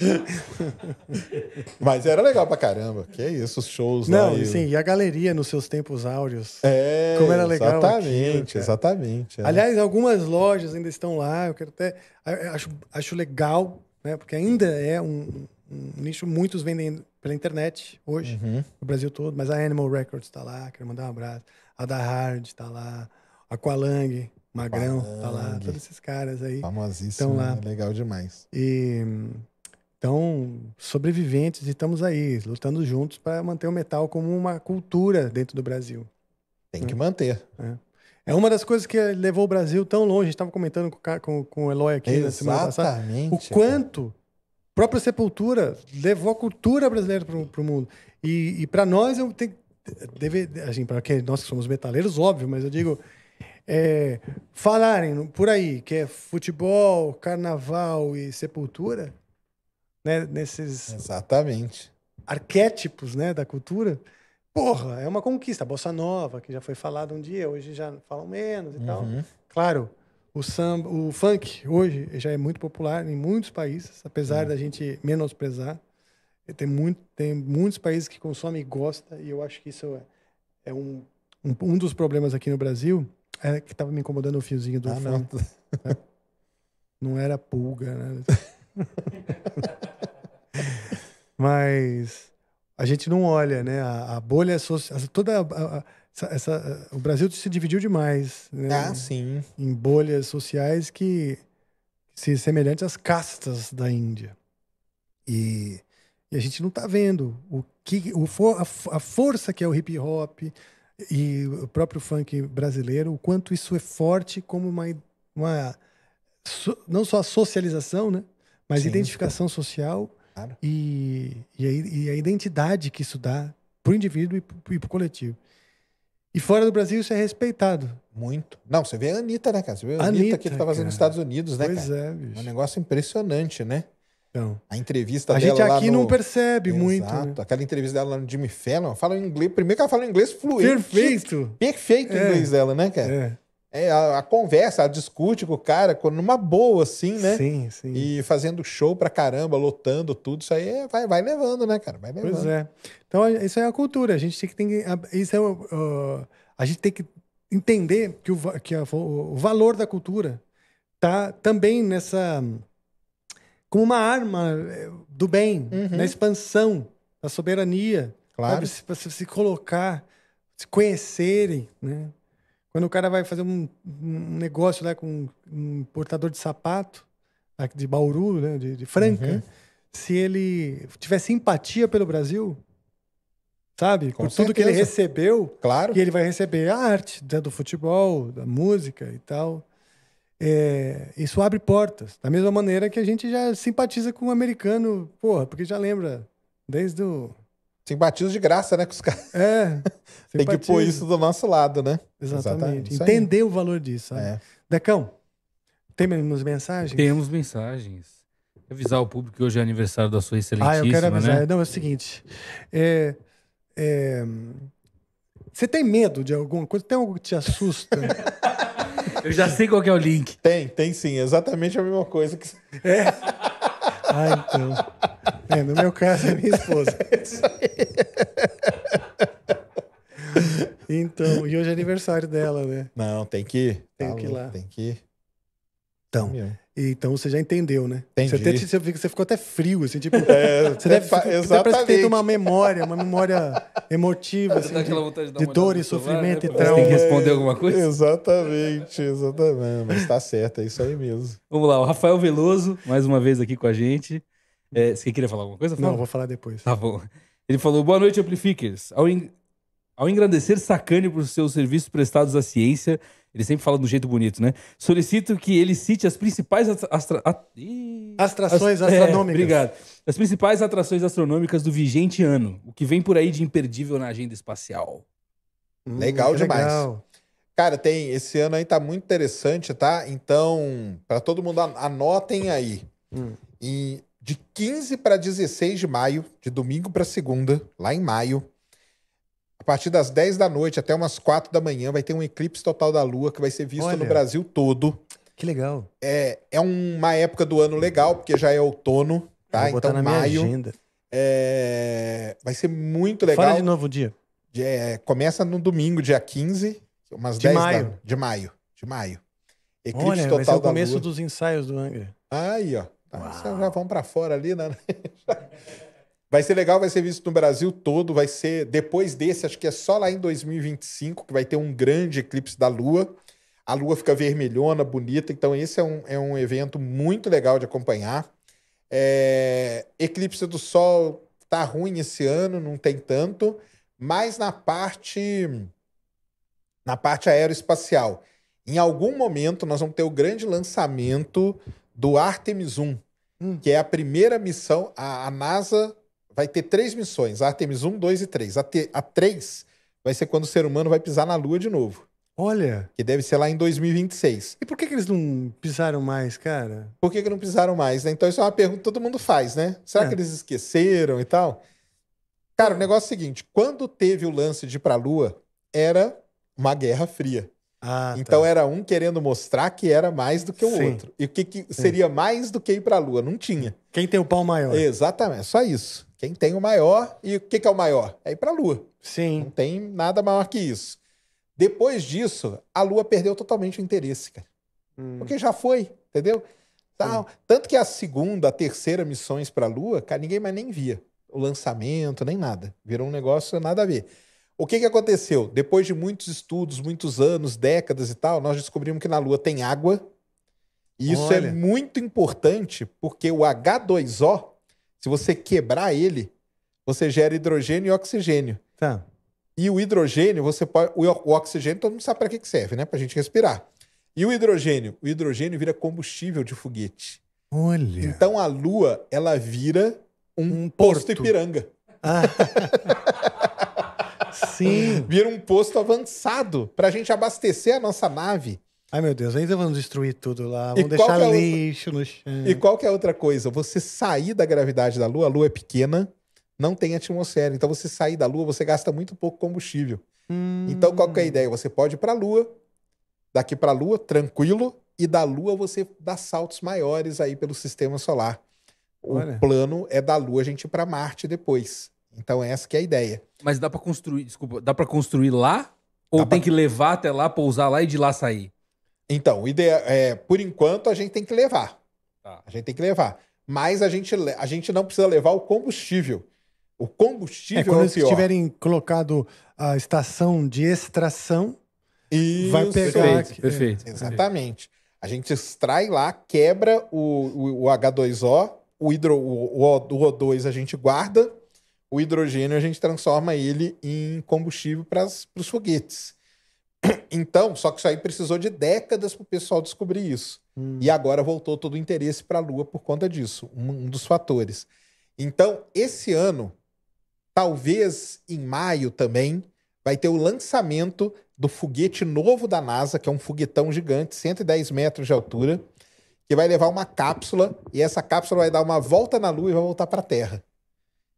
[SPEAKER 2] Mas era legal pra caramba. Que isso, os shows Não, lá, sim,
[SPEAKER 1] e a galeria nos seus tempos áureos. É, como era legal. Exatamente, aquilo, exatamente. É. Aliás, algumas lojas ainda estão lá. Eu quero até. Acho, acho legal, né? Porque ainda é um, um nicho, muitos vendem pela internet hoje, uhum. no Brasil todo. Mas a Animal Records está lá, quero mandar um abraço. A da Hard está lá. A Qualang, Magrão, está tá lá. Todos esses caras aí. Famosíssimo, estão lá. Né,
[SPEAKER 2] legal demais.
[SPEAKER 1] E então, sobreviventes, e estamos aí, lutando juntos para manter o metal como uma cultura dentro do Brasil. Tem né? que manter. É. é. uma das coisas que levou o Brasil tão longe. Estava comentando com, com, com o Eloy aqui Exatamente, na semana passada. O quanto a própria Sepultura levou a cultura brasileira para o mundo. E, e para nós, eu tenho, deve, assim, para quem nós que somos metaleiros, óbvio, mas eu digo. É, falarem por aí que é futebol, carnaval e sepultura, né, nesses Exatamente. arquétipos né, da cultura, porra, é uma conquista. A Bossa Nova, que já foi falada um dia, hoje já falam menos e uhum. tal. Claro, o samba, o funk hoje já é muito popular em muitos países, apesar uhum. da gente menosprezar. Tem, muito, tem muitos países que consomem e gostam, e eu acho que isso é, é um, um, um, dos problemas aqui no Brasil. É que estava me incomodando o fiozinho do ah, funk. Não. Né? não era pulga, né? Mas a gente não olha, né? A, a bolha é social. Toda a, a, essa, essa, o Brasil se dividiu demais. Né? Ah, sim. Em bolhas sociais que se semelhantes às castas da Índia. E, e a gente não está vendo o que, o for, a, a força que é o hip hop e o próprio funk brasileiro, o quanto isso é forte como uma, uma não só a socialização, né? Mas Sim. identificação social Claro. E, e, a, e a identidade que isso dá para o indivíduo e para o coletivo. E fora do Brasil
[SPEAKER 2] isso é respeitado. Muito. Não, você vê a Anitta, né, cara? Você vê a Anitta, Anitta que está fazendo nos Estados Unidos, né, pois cara? Pois é, bicho. É um negócio impressionante, né? Então, a entrevista a dela. gente aqui no... não percebe Exato. muito. Né? Aquela entrevista dela lá no Jimmy Fallon, fala em inglês. Primeiro que ela fala em inglês fluente. Perfeito. Perfeito o é. inglês dela, né, cara? É é, a, a, conversa, a discute com o cara numa boa, assim, né? Sim, sim. E fazendo show pra caramba, lotando tudo, isso aí é, vai, vai levando, né, cara? Vai levando. Pois é.
[SPEAKER 1] Então, isso é a cultura. A gente tem que. Tem, isso é, uh, a gente tem que entender que o, que a, o valor da cultura tá também nessa. como uma arma eh, do bem, uhum. na expansão, na soberania. Claro. Sabe? Se, se, se colocar, se conhecerem, né? Quando o cara vai fazer um, um negócio lá com um portador de sapato, de Bauru, né, de, de Franca, uhum. se ele tivesse empatia pelo Brasil, sabe? Com Por certeza. tudo que ele recebeu, claro. e ele vai receber a arte né, do futebol, da música e tal. É, isso abre portas. Da mesma maneira que a gente já simpatiza com o um americano, porra, porque já lembra desde
[SPEAKER 2] o tem batismo de graça, né? Com os caras. É. Tem que pôr isso do nosso lado, né? Exatamente. Exatamente. Entender
[SPEAKER 1] o valor disso. Sabe? É. Decão, temos mensagens? Temos
[SPEAKER 5] mensagens. Avisar o público que hoje é aniversário da sua excelência Ah, eu quero avisar. Né? Não,
[SPEAKER 1] é o seguinte. É, é... Você tem medo de alguma coisa? Tem
[SPEAKER 2] algo que te assusta? eu já sei qual é o link. Tem, tem sim. Exatamente a mesma coisa que... É. Ah, então... É, no meu caso é minha esposa.
[SPEAKER 1] então, e hoje é aniversário dela, né? Não, tem que ir. Tem tá que ir lá. Tem
[SPEAKER 2] que Então, é.
[SPEAKER 1] então você já entendeu, né? Entendi. Você, até, você, ficou até frio, assim, tipo. É, você deve, exatamente. É você deve uma memória, uma memória emotiva, Você assim, tá de, de dor e sofrimento celular, né? e trauma. Você tem que responder alguma coisa?
[SPEAKER 2] exatamente, exatamente. Mas tá certo, é isso aí mesmo.
[SPEAKER 5] Vamos lá, o Rafael Veloso, mais uma vez aqui com a gente. É, você queria falar alguma coisa? Fala. Não, vou falar depois. Tá bom. Ele falou: boa noite, Amplifickers. Ao, en... Ao engrandecer Sacani por seus serviços prestados à ciência, ele sempre fala de um jeito bonito, né? Solicito que ele cite as principais astra... astrações As... É, astronômicas. É, obrigado. As principais atrações astronômicas do vigente ano, o que vem por aí de imperdível na agenda espacial. Hum, legal demais. Legal.
[SPEAKER 2] Cara, tem esse ano aí tá muito interessante, tá? Então, para todo mundo anotem aí. Hum. E de 15 para 16 de maio, de domingo para segunda, lá em maio. A partir das 10 da noite até umas 4 da manhã vai ter um eclipse total da Lua que vai ser visto Olha, no Brasil todo. Que legal. É, é uma época do ano legal, porque já é outono, tá? Vou então, na maio. Minha agenda. É... Vai ser muito legal. Fala de novo o dia. É, começa no domingo, dia 15, umas de 10 maio. Da... de maio. De maio. Eclipse é Olha, total vai ser o começo dos ensaios do Angra. Aí, ó. Já vão para fora ali, né? Vai ser legal, vai ser visto no Brasil todo. Vai ser depois desse, acho que é só lá em 2025 que vai ter um grande eclipse da Lua. A Lua fica vermelhona, bonita. Então, esse é um, é um evento muito legal de acompanhar. É... Eclipse do Sol tá ruim esse ano, não tem tanto. Mas na parte na parte aeroespacial, em algum momento nós vamos ter o grande lançamento do Artemis 1, hum. que é a primeira missão. A, a, NASA vai ter três missões: Artemis 1, 2 e 3. A, te, a 3 vai ser quando o ser humano vai pisar na Lua de novo. Olha. Que deve ser lá em 2026. E por que, que eles não pisaram mais, cara? Por que, que não pisaram mais, né? Então isso é uma pergunta que todo mundo faz, né? Será é. que eles esqueceram e tal? Cara, o negócio é o seguinte: quando teve o lance de ir pra Lua, era uma guerra fria. Ah, tá. então tá. era um querendo mostrar que era mais do que o Sim. outro. E o que, que seria Sim. mais do que ir para a Lua? Não tinha. Quem tem o pau maior? Exatamente, só isso. Quem tem o maior e o que, que é o maior? É ir para a Lua. Sim. Não tem nada maior que isso. Depois disso, a Lua perdeu totalmente o interesse, cara. Hum. Porque já foi, entendeu? Tanto que a segunda, a terceira missões para a Lua, cara, ninguém mais nem via o lançamento, nem nada. Virou um negócio nada a ver. O que, que aconteceu? Depois de muitos estudos, muitos anos, décadas e tal, nós descobrimos que na Lua tem água. E isso é Olha. é muito importante porque o H2O, se você quebrar ele, você gera hidrogênio e oxigênio. Tá. E o hidrogênio, você pode. O oxigênio, todo mundo sabe para que, que serve, né? Para a gente respirar. E o hidrogênio? O hidrogênio vira combustível de foguete. Olha. Então a Lua, ela vira um, um posto Porto. Ipiranga. Ah. Sim. Vira um posto avançado para a gente abastecer a nossa nave. Ai, meu Deus, ainda vamos destruir tudo lá, vamos deixar é lixo outra... no chão. E qual que é outra coisa? Você sair da gravidade da Lua, a Lua é pequena, não tem atmosfera. Então, você sair da Lua, você gasta muito pouco combustível. Hum. Então, qual que é a ideia? Você pode ir para a Lua, daqui para a Lua, tranquilo, e da Lua você dá saltos maiores aí pelo sistema solar. O Olha. plano é da Lua a gente ir para Marte depois. Então essa que é a ideia.
[SPEAKER 5] Mas dá para construir, desculpa, dá para construir lá ou dá tem pra... que levar até
[SPEAKER 2] lá, pousar lá e de lá sair? Então, ideia, é, por enquanto a gente tem que levar. Tá. A gente tem que levar. Mas a gente, a gente não precisa levar o combustível. O é, combustível é, quando é eles pior. tiverem
[SPEAKER 1] colocado a estação de extração,
[SPEAKER 2] Isso. vai pegar. Perfeito, perfeito. exatamente. A gente extrai lá, quebra o, o, o H2O, o, hidro, o, o O2 a gente guarda o hidrogênio a gente transforma ele em combustível para os foguetes. Então, só que isso aí precisou de décadas para o pessoal descobrir isso. Hum. E agora voltou todo o interesse para a Lua por conta disso, um, um dos fatores. Então, esse ano, talvez em maio também, vai ter o lançamento do foguete novo da NASA, que é um foguetão gigante, 110 metros de altura, que vai levar uma cápsula e essa cápsula vai dar uma volta na Lua e vai voltar para a Terra.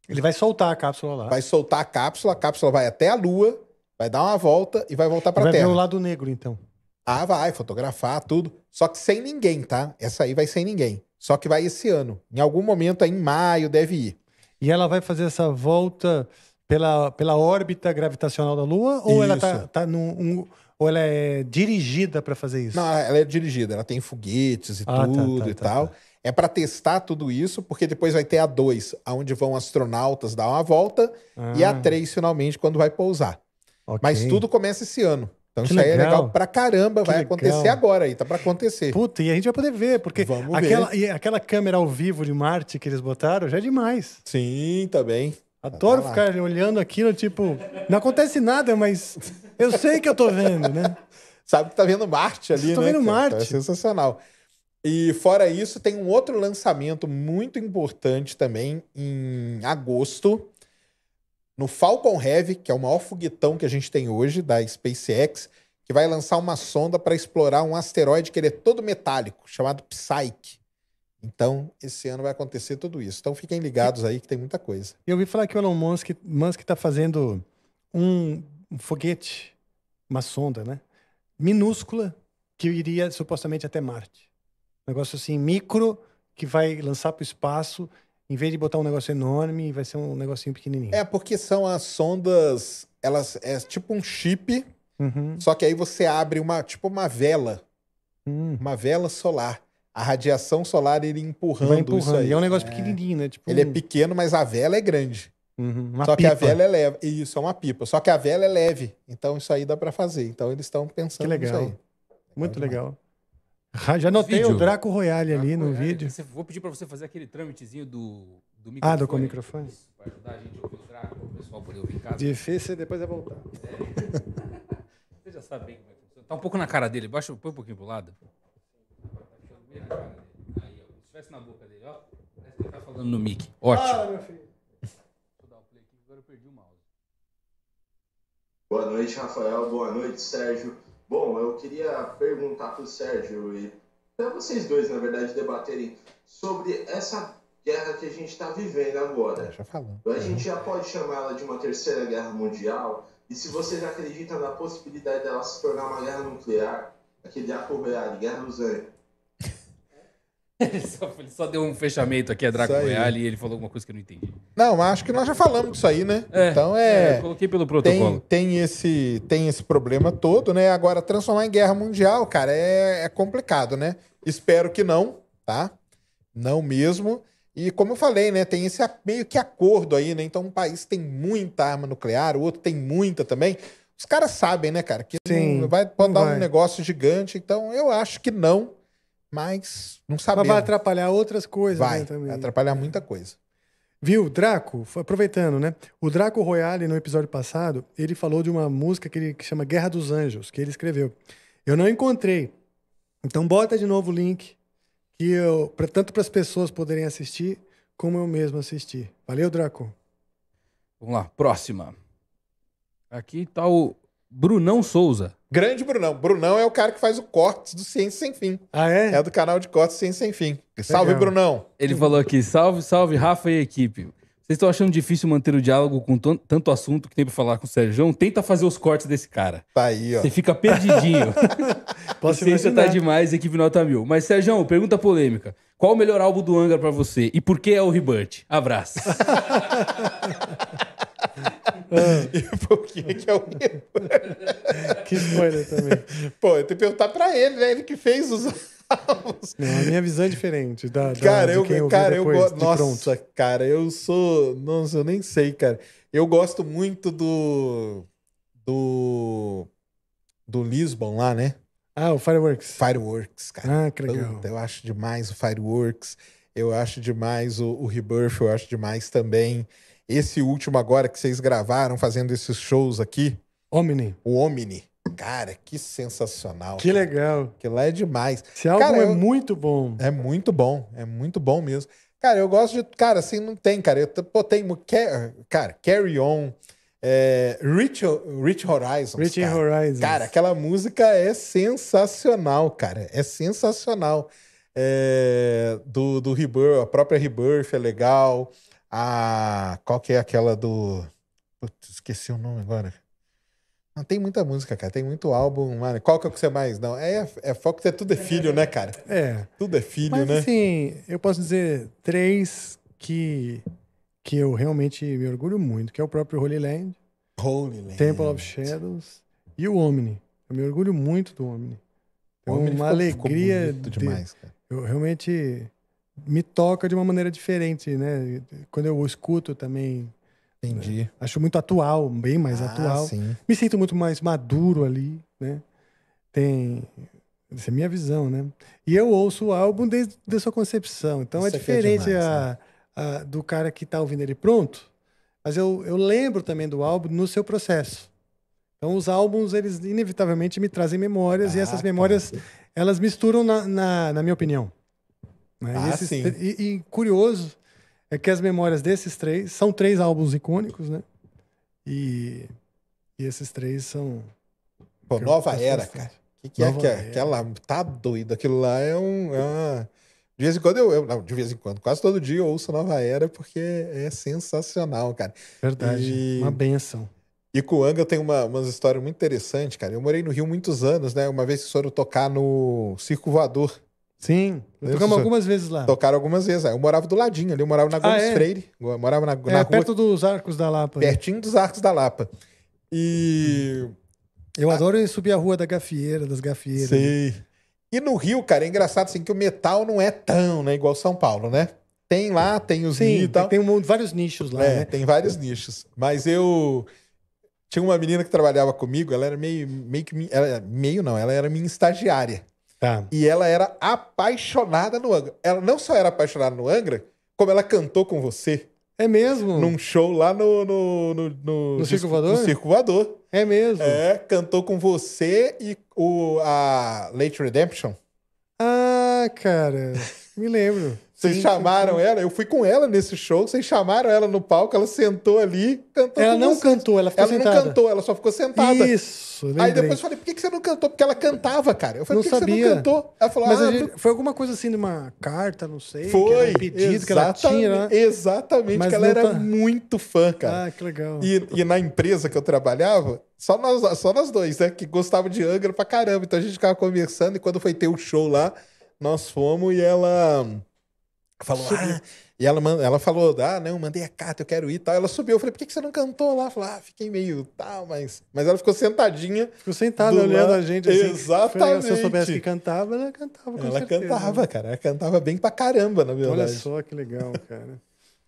[SPEAKER 2] Ele vai soltar a cápsula lá. Vai soltar a cápsula, a cápsula vai até a Lua, vai dar uma volta e vai voltar para Terra. Vai ver o lado negro, então. Ah, vai, fotografar, tudo. Só que sem ninguém, tá? Essa aí vai sem ninguém. Só que vai esse ano. Em algum momento, aí em maio, deve ir.
[SPEAKER 1] E ela vai fazer essa volta pela, pela órbita gravitacional da Lua? Ou isso. ela tá, tá num. Um, ou
[SPEAKER 2] ela é dirigida para fazer isso? Não, ela é dirigida, ela tem foguetes e ah, tá, tudo tá, tá, e tá, tal. Tá. É para testar tudo isso, porque depois vai ter a 2, aonde vão astronautas dar uma volta, ah. e a 3, ah. finalmente, quando vai pousar. Okay. Mas tudo começa esse ano. Então que isso legal. aí é legal pra caramba, que vai legal. acontecer agora aí, tá pra acontecer. Puta, e a gente vai poder ver, porque Vamos aquela,
[SPEAKER 1] ver. aquela câmera ao vivo de Marte que eles botaram já é demais. Sim, também. Adoro tá ficar olhando aquilo, tipo, não acontece nada, mas eu sei que eu tô vendo, né?
[SPEAKER 2] Sabe que tá vendo Marte ali, Estou né? Tô vendo Marte. é sensacional. E fora isso, tem um outro lançamento muito importante também em agosto, no Falcon Heavy, que é o maior foguetão que a gente tem hoje da SpaceX, que vai lançar uma sonda para explorar um asteroide que ele é todo metálico, chamado Psyche. Então, esse ano vai acontecer tudo isso. Então, fiquem ligados aí que tem muita coisa. Eu ouvi falar que o Elon
[SPEAKER 1] Musk está fazendo um, um foguete, uma sonda, né? Minúscula, que iria supostamente até Marte negócio assim micro que vai lançar para o espaço, em vez de botar um negócio enorme, vai ser um negocinho pequenininho.
[SPEAKER 2] É, porque são as sondas, elas é tipo um chip, uhum. só que aí você abre uma, tipo uma vela, uhum. uma vela solar. A radiação solar ele empurrando, empurrando. isso aí. E é um negócio é. pequenininho, né? Tipo, ele é pequeno, mas a vela é grande. Uhum. Só pipa. que a vela é leve. Isso, é uma pipa. Só que a vela é leve. Então isso aí dá para fazer. Então eles estão pensando que legal. nisso aí. É Muito legal.
[SPEAKER 1] Ah, já anotei o Draco Royale ali Draco no Royale. vídeo. Você, vou
[SPEAKER 5] pedir para você fazer aquele trâmitezinho do, do microfone. Ah, do com o microfone? Isso, para ajudar a gente a ouvir o Draco, o pessoal poder ouvir em casa. Difícil
[SPEAKER 1] e depois é voltar.
[SPEAKER 5] É. você já sabe bem como é que funciona. Está um pouco na cara dele, baixa, põe um pouquinho para o lado. Aí, ó. Se estivesse na boca dele, ó. Parece que ele está falando no mic. Ótimo. Ah, meu filho. Deixa eu dar um play aqui, agora eu perdi
[SPEAKER 2] o mouse. Boa noite, Rafael. Boa noite, Sérgio. Bom, eu queria perguntar para o Sérgio e para vocês dois, na verdade, debaterem sobre essa guerra que a gente está vivendo agora. É, já falou. A gente já pode chamá-la de uma terceira guerra mundial. E se vocês acreditam na possibilidade dela se tornar uma guerra nuclear, aquele acorreado, guerra dos anjos? Ele só, só deu um
[SPEAKER 5] fechamento aqui a Draco Isso Royale e ele falou alguma coisa que eu não entendi.
[SPEAKER 2] Não, acho que nós já falamos disso aí, né? É, então é. é eu coloquei pelo protocolo. Tem, tem, esse, tem esse problema todo, né? Agora, transformar em guerra mundial, cara, é, é complicado, né? Espero que não, tá? Não mesmo. E como eu falei, né? Tem esse meio que acordo aí, né? Então, um país tem muita arma nuclear, o outro tem muita também. Os caras sabem, né, cara, que Sim, vai, pode dar vai. um negócio gigante. Então, eu acho que não mas não sabe Mas vai atrapalhar outras coisas né, vai, né, também. Vai atrapalhar muita coisa. Viu, Draco, aproveitando, né?
[SPEAKER 1] O Draco Royale, no episódio passado, ele falou de uma música que, ele, que chama Guerra dos Anjos, que ele escreveu. Eu não encontrei. Então bota de novo o link, que eu, pra, tanto para as pessoas poderem assistir, como eu mesmo assistir. Valeu, Draco.
[SPEAKER 2] Vamos lá, próxima. Aqui está o Brunão Souza. Grande Brunão. Brunão é o cara que faz o corte do Ciência Sem Fim. Ah, é? É do canal de corte Ciência Sem Fim.
[SPEAKER 5] Salve, Legal. Brunão. Ele falou aqui: salve, salve, Rafa e equipe. Vocês estão achando difícil manter o diálogo com tanto assunto que tem pra falar com o Sérgio? Tenta fazer os cortes desse cara. Tá aí, ó. Você fica perdidinho. Posso Você tá demais, equipe nota mil. Mas, Sérgio, pergunta polêmica. Qual o melhor álbum do Angra para você? E por que é o Rebirth? Abraço.
[SPEAKER 2] Ah. E por que que é o Igor? que spoiler também. Pô, eu tenho que perguntar pra ele, né?
[SPEAKER 1] Ele que fez os álbuns. Não, a minha visão é diferente.
[SPEAKER 2] Da, cara, da, eu, cara, eu gosto. Nossa, pronto. cara, eu sou. Nossa, eu nem sei, cara. Eu gosto muito do. Do. Do Lisbon lá, né? Ah, o Fireworks. Fireworks, cara. Ah, que legal. eu acho demais o Fireworks. Eu acho demais o, o Rebirth, eu acho demais também. Esse último agora que vocês gravaram fazendo esses shows aqui. Omni. O Omni. Cara, que sensacional. Que cara. legal. Que lá é demais. Esse álbum é eu... muito bom. É muito bom. É muito bom mesmo. Cara, eu gosto de. Cara, assim, não tem, cara. Eu pô, tem. Cara, Carry On. É, Rich, Rich Horizons. Rich cara. Horizons. Cara, aquela música é sensacional, cara. É sensacional. É, do, do Rebirth, a própria Rebirth é legal. A. Ah, qual que é aquela do. Putz, esqueci o nome agora. Não tem muita música, cara. Tem muito álbum. Mano. Qual que é o que você mais? Não. É, é que é tudo é filho, né, cara? É. Tudo é filho, Mas, né?
[SPEAKER 1] Sim, eu posso dizer três que, que eu realmente me orgulho muito, que é o próprio Holy Land. Holy Land. Temple of Shadows e o Omni. Eu me orgulho muito do Omni. É uma ficou, alegria. Ficou bonito de... demais, cara. Eu realmente me toca de uma maneira diferente, né? Quando eu escuto também. Entendi. Né? Acho muito atual, bem mais ah, atual. Sim. Me sinto muito mais maduro ali, né? Tem. Essa é a minha visão, né? E eu ouço o álbum desde a sua concepção. Então Isso é diferente é demais, a, né? a, do cara que está ouvindo ele pronto. Mas eu, eu lembro também do álbum no seu processo. Então, os álbuns, eles inevitavelmente me trazem memórias, ah, e essas memórias, cara. elas misturam, na, na, na minha opinião, né? Ah, e, esses, sim. E, e, curioso é que as memórias desses três são três álbuns icônicos,
[SPEAKER 2] né? E, e esses três são. Pô, nova era, cara. O que, que é que é? Aquela. Tá doido. Aquilo lá é um. É uma... De vez em quando eu, eu não, de vez em quando, quase todo dia eu ouço Nova Era porque é sensacional, cara. Verdade. E... Uma benção. E com o Anga tem uma, umas histórias muito interessantes, cara. Eu morei no Rio muitos anos, né? Uma vez que foram tocar no Circo Voador. Sim. Tocamos algumas vezes lá. Tocaram algumas vezes. É. Eu morava do ladinho ali, eu morava na Gomes ah, é? Freire. Eu morava na, é, na é, rua, perto dos Arcos da Lapa. Né? Pertinho dos Arcos da Lapa. E. Eu a... adoro subir a rua da gafieira, das gafieiras. Sim. Né? E no Rio, cara, é engraçado assim que o metal não é tão, né, igual São Paulo, né? Tem lá, tem os Sim, tem, tem um, vários nichos lá. É, né? tem vários nichos. Mas eu. Tinha uma menina que trabalhava comigo, ela era meio, meio que. Ela, meio não, ela era minha estagiária. Tá. E ela era apaixonada no Angra. Ela não só era apaixonada no Angra, como ela cantou com você. É mesmo? Num show lá no. No, no, no, no Circo Voador? No Circo Voador. É mesmo? É, cantou com você e o, a Late Redemption. Ah, cara, me lembro. Vocês sim, chamaram sim, ela, eu fui com ela nesse show, vocês chamaram ela no palco, ela sentou ali, cantou. Ela não vocês. cantou, ela ficou ela sentada. Ela não cantou, ela só ficou sentada. Isso, lembrei. Aí depois eu falei, por que, você não cantou? Porque ela cantava, cara. Eu falei, não por que, sabia. você não cantou? Ela falou, Mas ah, gente,
[SPEAKER 1] foi alguma coisa assim de uma carta, não sei. Foi. um pedido que ela tinha, né? Exatamente, Mas que ela era tá...
[SPEAKER 2] muito fã, cara. Ah, que legal. E, e na empresa que eu trabalhava, só nós, só nós dois, né? Que gostava de Angra pra caramba. Então a gente ficava conversando e quando foi ter o um show lá, nós fomos e ela Falou, ah, e ela, ela falou, ah, não, mandei a carta, eu quero ir e tal. Ela subiu, eu falei, por que, que você não cantou lá? Falei, ah, fiquei meio tal, mas. Mas ela ficou sentadinha. Ficou sentada olhando a gente assim. Exatamente. Se eu soubesse que cantava, ela cantava. ela certeza. Né? cantava, cara. Ela cantava bem pra caramba, na verdade. Olha só
[SPEAKER 1] que legal, cara.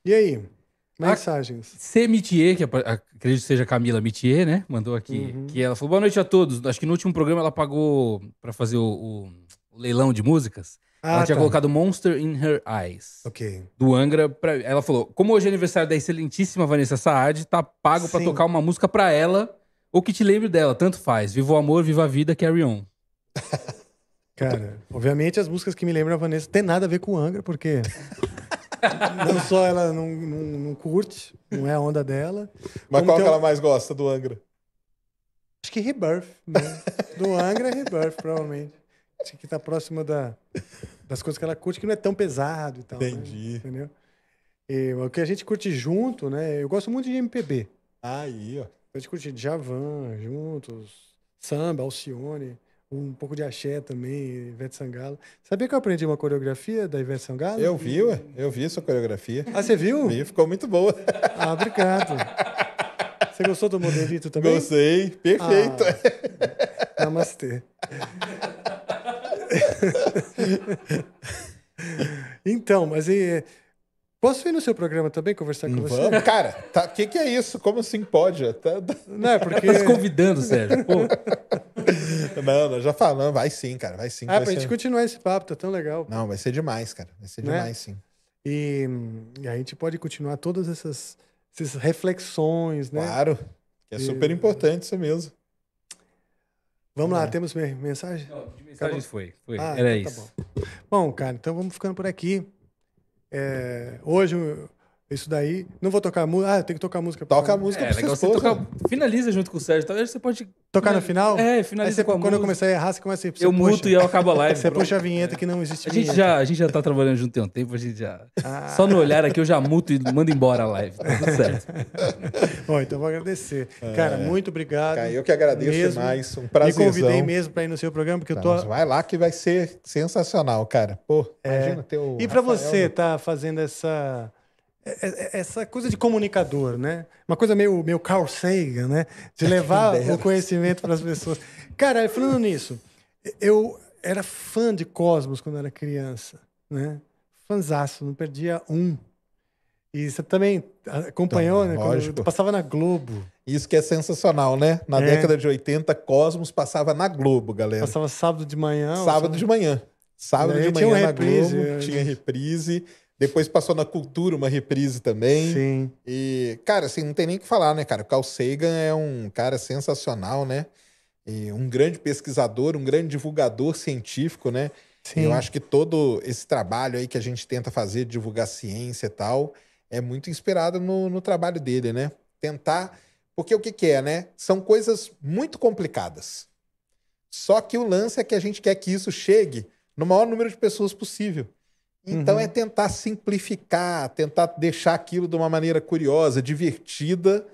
[SPEAKER 2] e aí? Mensagens.
[SPEAKER 5] C. Mitier, que acredito que seja Camila Mitier, né? Mandou aqui. Uhum. Que ela falou: boa noite a todos. Acho que no último programa ela pagou para fazer o, o leilão de músicas. Ah, ela tinha tá. colocado Monster in Her Eyes. Ok. Do Angra. Pra... Ela falou: como hoje é aniversário da excelentíssima Vanessa Saad, tá pago para tocar uma música pra ela ou que te lembre dela, tanto faz. Viva o amor, viva a vida, carry on.
[SPEAKER 1] Cara, obviamente as músicas que me lembram a Vanessa tem nada a ver com o Angra,
[SPEAKER 2] porque
[SPEAKER 1] não só ela não, não, não, curte, não é a onda dela.
[SPEAKER 2] Mas qual que um... ela mais gosta do Angra?
[SPEAKER 1] Acho que Rebirth, né? Do Angra, é Rebirth, provavelmente. Acho que tá próximo da das coisas que ela curte, que não é tão pesado e tal. Né? Entendi. Né? Entendeu? E, o que a gente curte junto, né? Eu gosto muito de MPB. Aí, ó. A gente curte Javan juntos, samba, Alcione, um pouco de axé também, Ivete Sangalo. Sabia que eu aprendi uma coreografia da Ivete Sangalo? Eu vi, ué.
[SPEAKER 2] Eu vi sua coreografia. Ah, você viu? Vi, ficou muito boa. Ah, obrigado. Você gostou do modelito também? Gostei, perfeito.
[SPEAKER 1] Ah, namastê. então, mas e, posso ir no seu programa também conversar com você? Vamos. Cara, o tá, que, que é isso?
[SPEAKER 2] Como assim pode? Tá, tá. Não, é porque... Tá convidando, Sérgio. Pô. Não, já falamos. Vai sim, cara. Vai sim. Ah, vai pra ser... gente continuar esse papo, tá tão legal. Pô. Não, vai ser demais, cara. Vai ser né? demais, sim.
[SPEAKER 1] E, e, a gente pode continuar todas essas, essas reflexões, né? Claro. É super importante isso mesmo. Vamos é. lá, temos mensagem? Não,
[SPEAKER 2] de foi. foi. Ah, Era então, tá isso. Tá
[SPEAKER 1] bom. bom. cara, então vamos ficando por aqui. É, hoje isso daí, não vou tocar música. Ah, eu tenho que tocar música. Toca a música é, pra legal, você tocar,
[SPEAKER 5] Finaliza junto com o Sérgio. Talvez você pode. Tocar na final? É, finaliza. Você, quando música. eu
[SPEAKER 1] começar a errar, você começa a. eu muto e eu acabo a live. você pronto. puxa a vinheta é. que não existe. A gente, já,
[SPEAKER 5] a gente já tá trabalhando junto tem um tempo, a gente já. Ah. Só no olhar aqui eu já muto e mando embora a live. Tá tudo certo.
[SPEAKER 2] Bom, então vou agradecer. É. Cara, muito obrigado. Cara, eu que agradeço mesmo. mais. Um prazer. Me convidei mesmo pra ir no seu programa, porque eu tô. Tá, vai lá que vai ser sensacional, cara. Pô, é. imagina ter o. E pra Rafael, você,
[SPEAKER 1] tá fazendo essa é, é, é, essa coisa de comunicador, né? Uma coisa meio, meio Carl Sagan, né? De levar o conhecimento para as pessoas. Cara, falando nisso, eu era fã de Cosmos quando era criança,
[SPEAKER 4] né?
[SPEAKER 2] Fanzaço, não perdia um. E você também acompanhou, então, né? Lógico. passava na Globo. Isso que é sensacional, né? Na é. década de 80, Cosmos passava na Globo, galera. Passava sábado de manhã. Sábado, sábado... de manhã. Sábado de manhã na reprise, Globo, eu... tinha reprise. Depois passou na Cultura uma reprise também. Sim. E, cara, assim, não tem nem o que falar, né, cara? O Carl Sagan é um cara sensacional, né? E um grande pesquisador, um grande divulgador científico, né? Sim. eu acho que todo esse trabalho aí que a gente tenta fazer, divulgar ciência e tal, é muito inspirado no, no trabalho dele, né? Tentar. Porque o que, que é, né? São coisas muito complicadas. Só que o lance é que a gente quer que isso chegue no maior número de pessoas possível. Então uhum. é tentar simplificar, tentar deixar aquilo de uma maneira curiosa, divertida,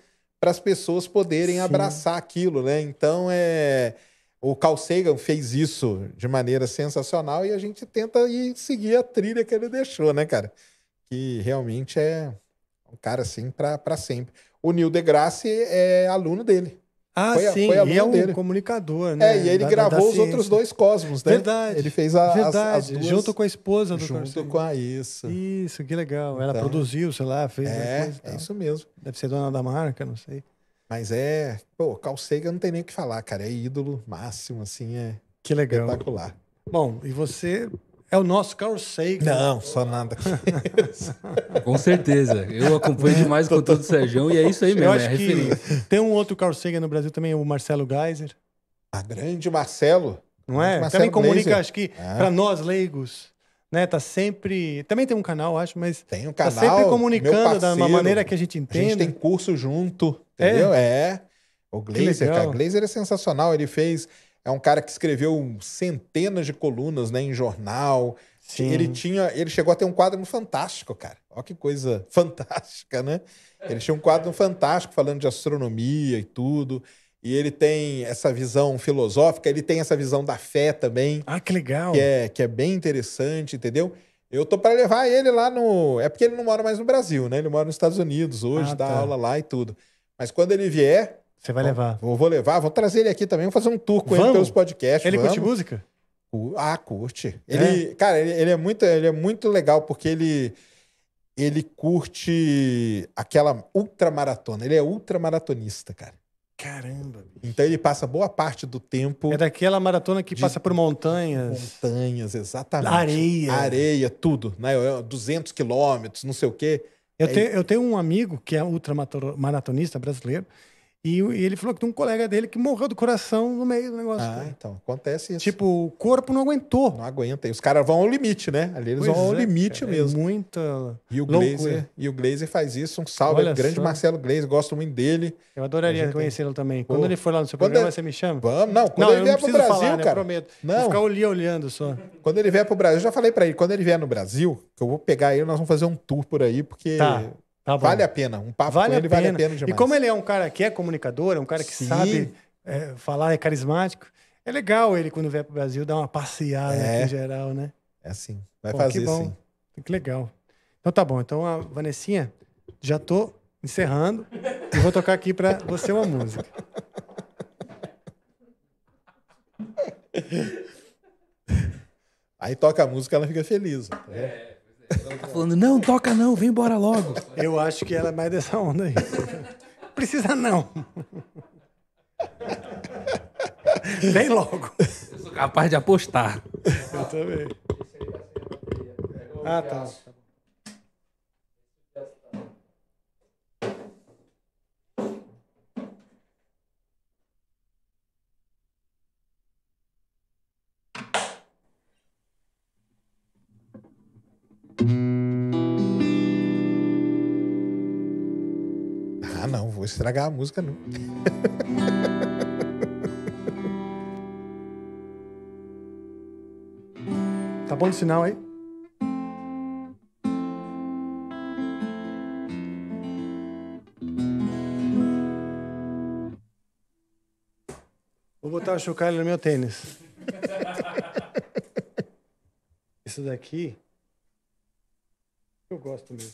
[SPEAKER 2] para as pessoas poderem Sim. abraçar aquilo, né? Então é o Carl Sagan fez isso de maneira sensacional e a gente tenta ir seguir a trilha que ele deixou, né, cara? Que realmente é um cara assim para sempre. O Neil deGrasse é aluno dele. Ah, foi, sim, foi ele é um dele. comunicador, é, né? É, e ele da, gravou da os outros dois Cosmos, né? Verdade. Ele fez a, Verdade. As, as duas... Junto com a esposa do Junto com a Issa. Isso, que legal. Ela então, produziu,
[SPEAKER 1] sei lá, fez... É,
[SPEAKER 2] é isso mesmo. Deve ser dona da marca, não sei. Mas é... Pô, Carl Sagan não tem nem o que falar, cara. É ídolo máximo, assim, é... Que legal. Espetacular.
[SPEAKER 1] Bom, e você é o nosso Carl Sagan. Não, só nada.
[SPEAKER 5] com certeza. Eu acompanho demais o todo o Sérgio e é isso aí mesmo, é que
[SPEAKER 1] Tem um outro Carl Sagan no Brasil também, o Marcelo Geiser.
[SPEAKER 2] Ah, grande Marcelo. Não é? Marcelo também comunica, Blazer. acho que, é. para
[SPEAKER 1] nós leigos, né? Tá sempre. Também
[SPEAKER 2] tem um canal, acho, mas. Tem um canal. Tá sempre comunicando da uma maneira que a gente entende. A gente tem curso junto, é? entendeu? É. é. O Glazer, cara, Glazer é sensacional. Ele fez é um cara que escreveu centenas de colunas né, em jornal. Sim. Ele tinha, ele chegou a ter um quadro no Fantástico, cara. Olha que coisa fantástica, né? Ele tinha um quadro no Fantástico falando de astronomia e tudo. E ele tem essa visão filosófica, ele tem essa visão da fé também. Ah, que legal. Que é, que é bem interessante, entendeu? Eu tô para levar ele lá no. É porque ele não mora mais no Brasil, né? Ele mora nos Estados Unidos hoje, ah, dá tá. aula lá e tudo. Mas quando ele vier, você vai levar. Vou, vou levar, vou trazer ele aqui também, vou fazer um tour com vamos. ele pelos podcasts. Ele vamos. curte música? Ah, curte. Ele, é. cara, ele, ele, é muito, ele é muito legal porque ele ele curte aquela ultramaratona. Ele é ultramaratonista, cara. Caramba. Então ele passa boa parte do tempo. É daquela maratona que de... passa por montanhas. Montanhas, exatamente. Areia. Areia, tudo. Né? 200 quilômetros, não sei o quê. Eu, é tenho, eu
[SPEAKER 1] tenho um amigo que é ultramaratonista brasileiro e, e, ele falou que tem um colega dele que morreu do coração no meio do negócio. Ah, né? então,
[SPEAKER 2] acontece isso. Tipo, o corpo não aguentou. Não aguenta. E os caras vão ao limite, né? Ali eles pois vão ao é, limite cara, é mesmo. É muita e o Glazer, e o Glazer faz isso. Um salve ao grande só. Marcelo Glazer. Gosto muito dele. Eu adoraria conhecê-lo também. Quando ele for lá no seu quando programa, você me chama? Vamos. Não, quando não, ele vier pro Brasil, falar, né, cara. prometo. Não. Vou ficar olhando, olhando só. Quando ele vier pro Brasil, eu já falei pra ele. Quando ele vier no Brasil, que eu vou pegar ele, nós vamos fazer um tour por aí, porque... Tá Tá vale a pena. Um papo vale com ele vale a pena demais. E como
[SPEAKER 1] ele é um cara que é comunicador, é um cara que Sim. sabe é, falar, é carismático, é legal ele, quando vier para o Brasil, dar uma passeada é. em geral, né?
[SPEAKER 2] É assim Vai Pô, fazer que bom. sim.
[SPEAKER 1] Que legal. Então tá bom. Então, a Vanessinha, já tô encerrando e vou tocar
[SPEAKER 2] aqui para você uma música. Aí toca a música, ela fica feliz. Tá é. Tá
[SPEAKER 1] falando, não, toca não, vem embora logo. Eu acho que ela é mais dessa onda aí. Precisa não. Vem logo.
[SPEAKER 5] Eu sou capaz de apostar. Eu também. Ah, tá.
[SPEAKER 2] Ah, não, vou estragar a música, não.
[SPEAKER 1] tá bom de sinal aí? Vou botar o chocalho no meu tênis. Isso daqui eu gosto mesmo.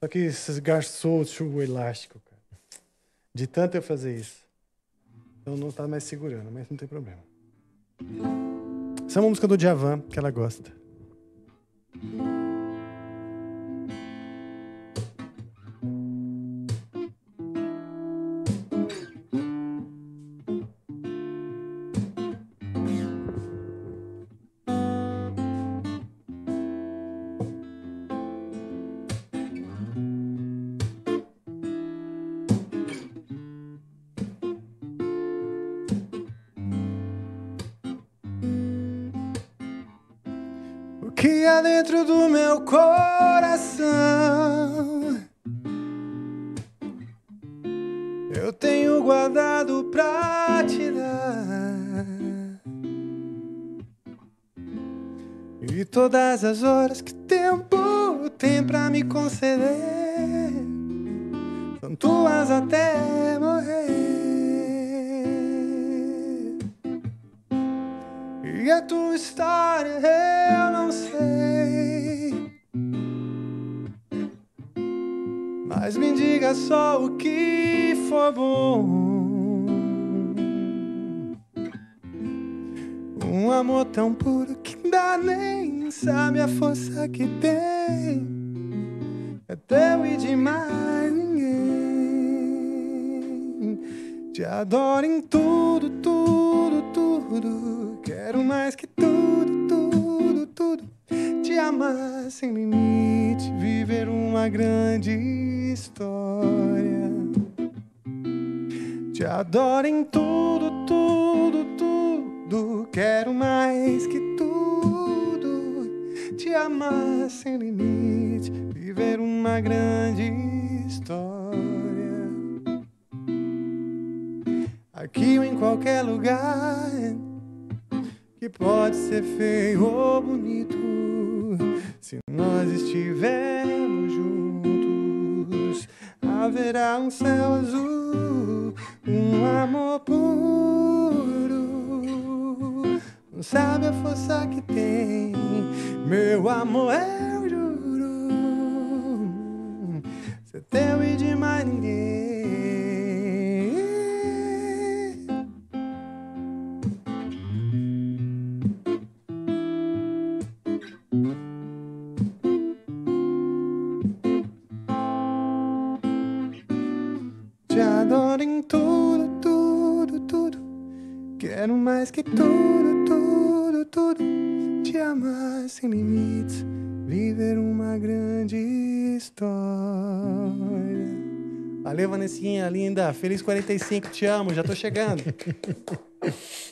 [SPEAKER 1] Só que gastou o elástico, cara. De tanto eu fazer isso. Então não tá mais segurando, mas não tem problema. Essa é uma música do Djavan, que ela gosta.
[SPEAKER 4] dentro do meu coração. Eu tenho guardado pra te dar. E todas as horas que tempo tem pra me conceder, são tuas até morrer. E a tua história é pega só o que for bom. Um amor tão puro que dá nem sabe a força que tem. É teu e de mais ninguém. Te adoro em tudo, tudo, tudo. Quero mais que tudo, tudo, tudo. Te amar sem limite, viver uma grande adoro em tudo, tudo, tudo. Quero mais que tudo. Te amar sem limite, viver uma grande história. Aqui ou em qualquer lugar que pode ser feio ou bonito se nós estivermos haverá um céu azul, um amor puro. Não sabe a força que tem, meu amor é juro. Se é teu e de mais ninguém. Quero mais que tudo, tudo, tudo. Te amar sem limites. Viver uma grande história.
[SPEAKER 1] Valeu, Vanessinha, linda. Feliz 45, te amo, já tô chegando.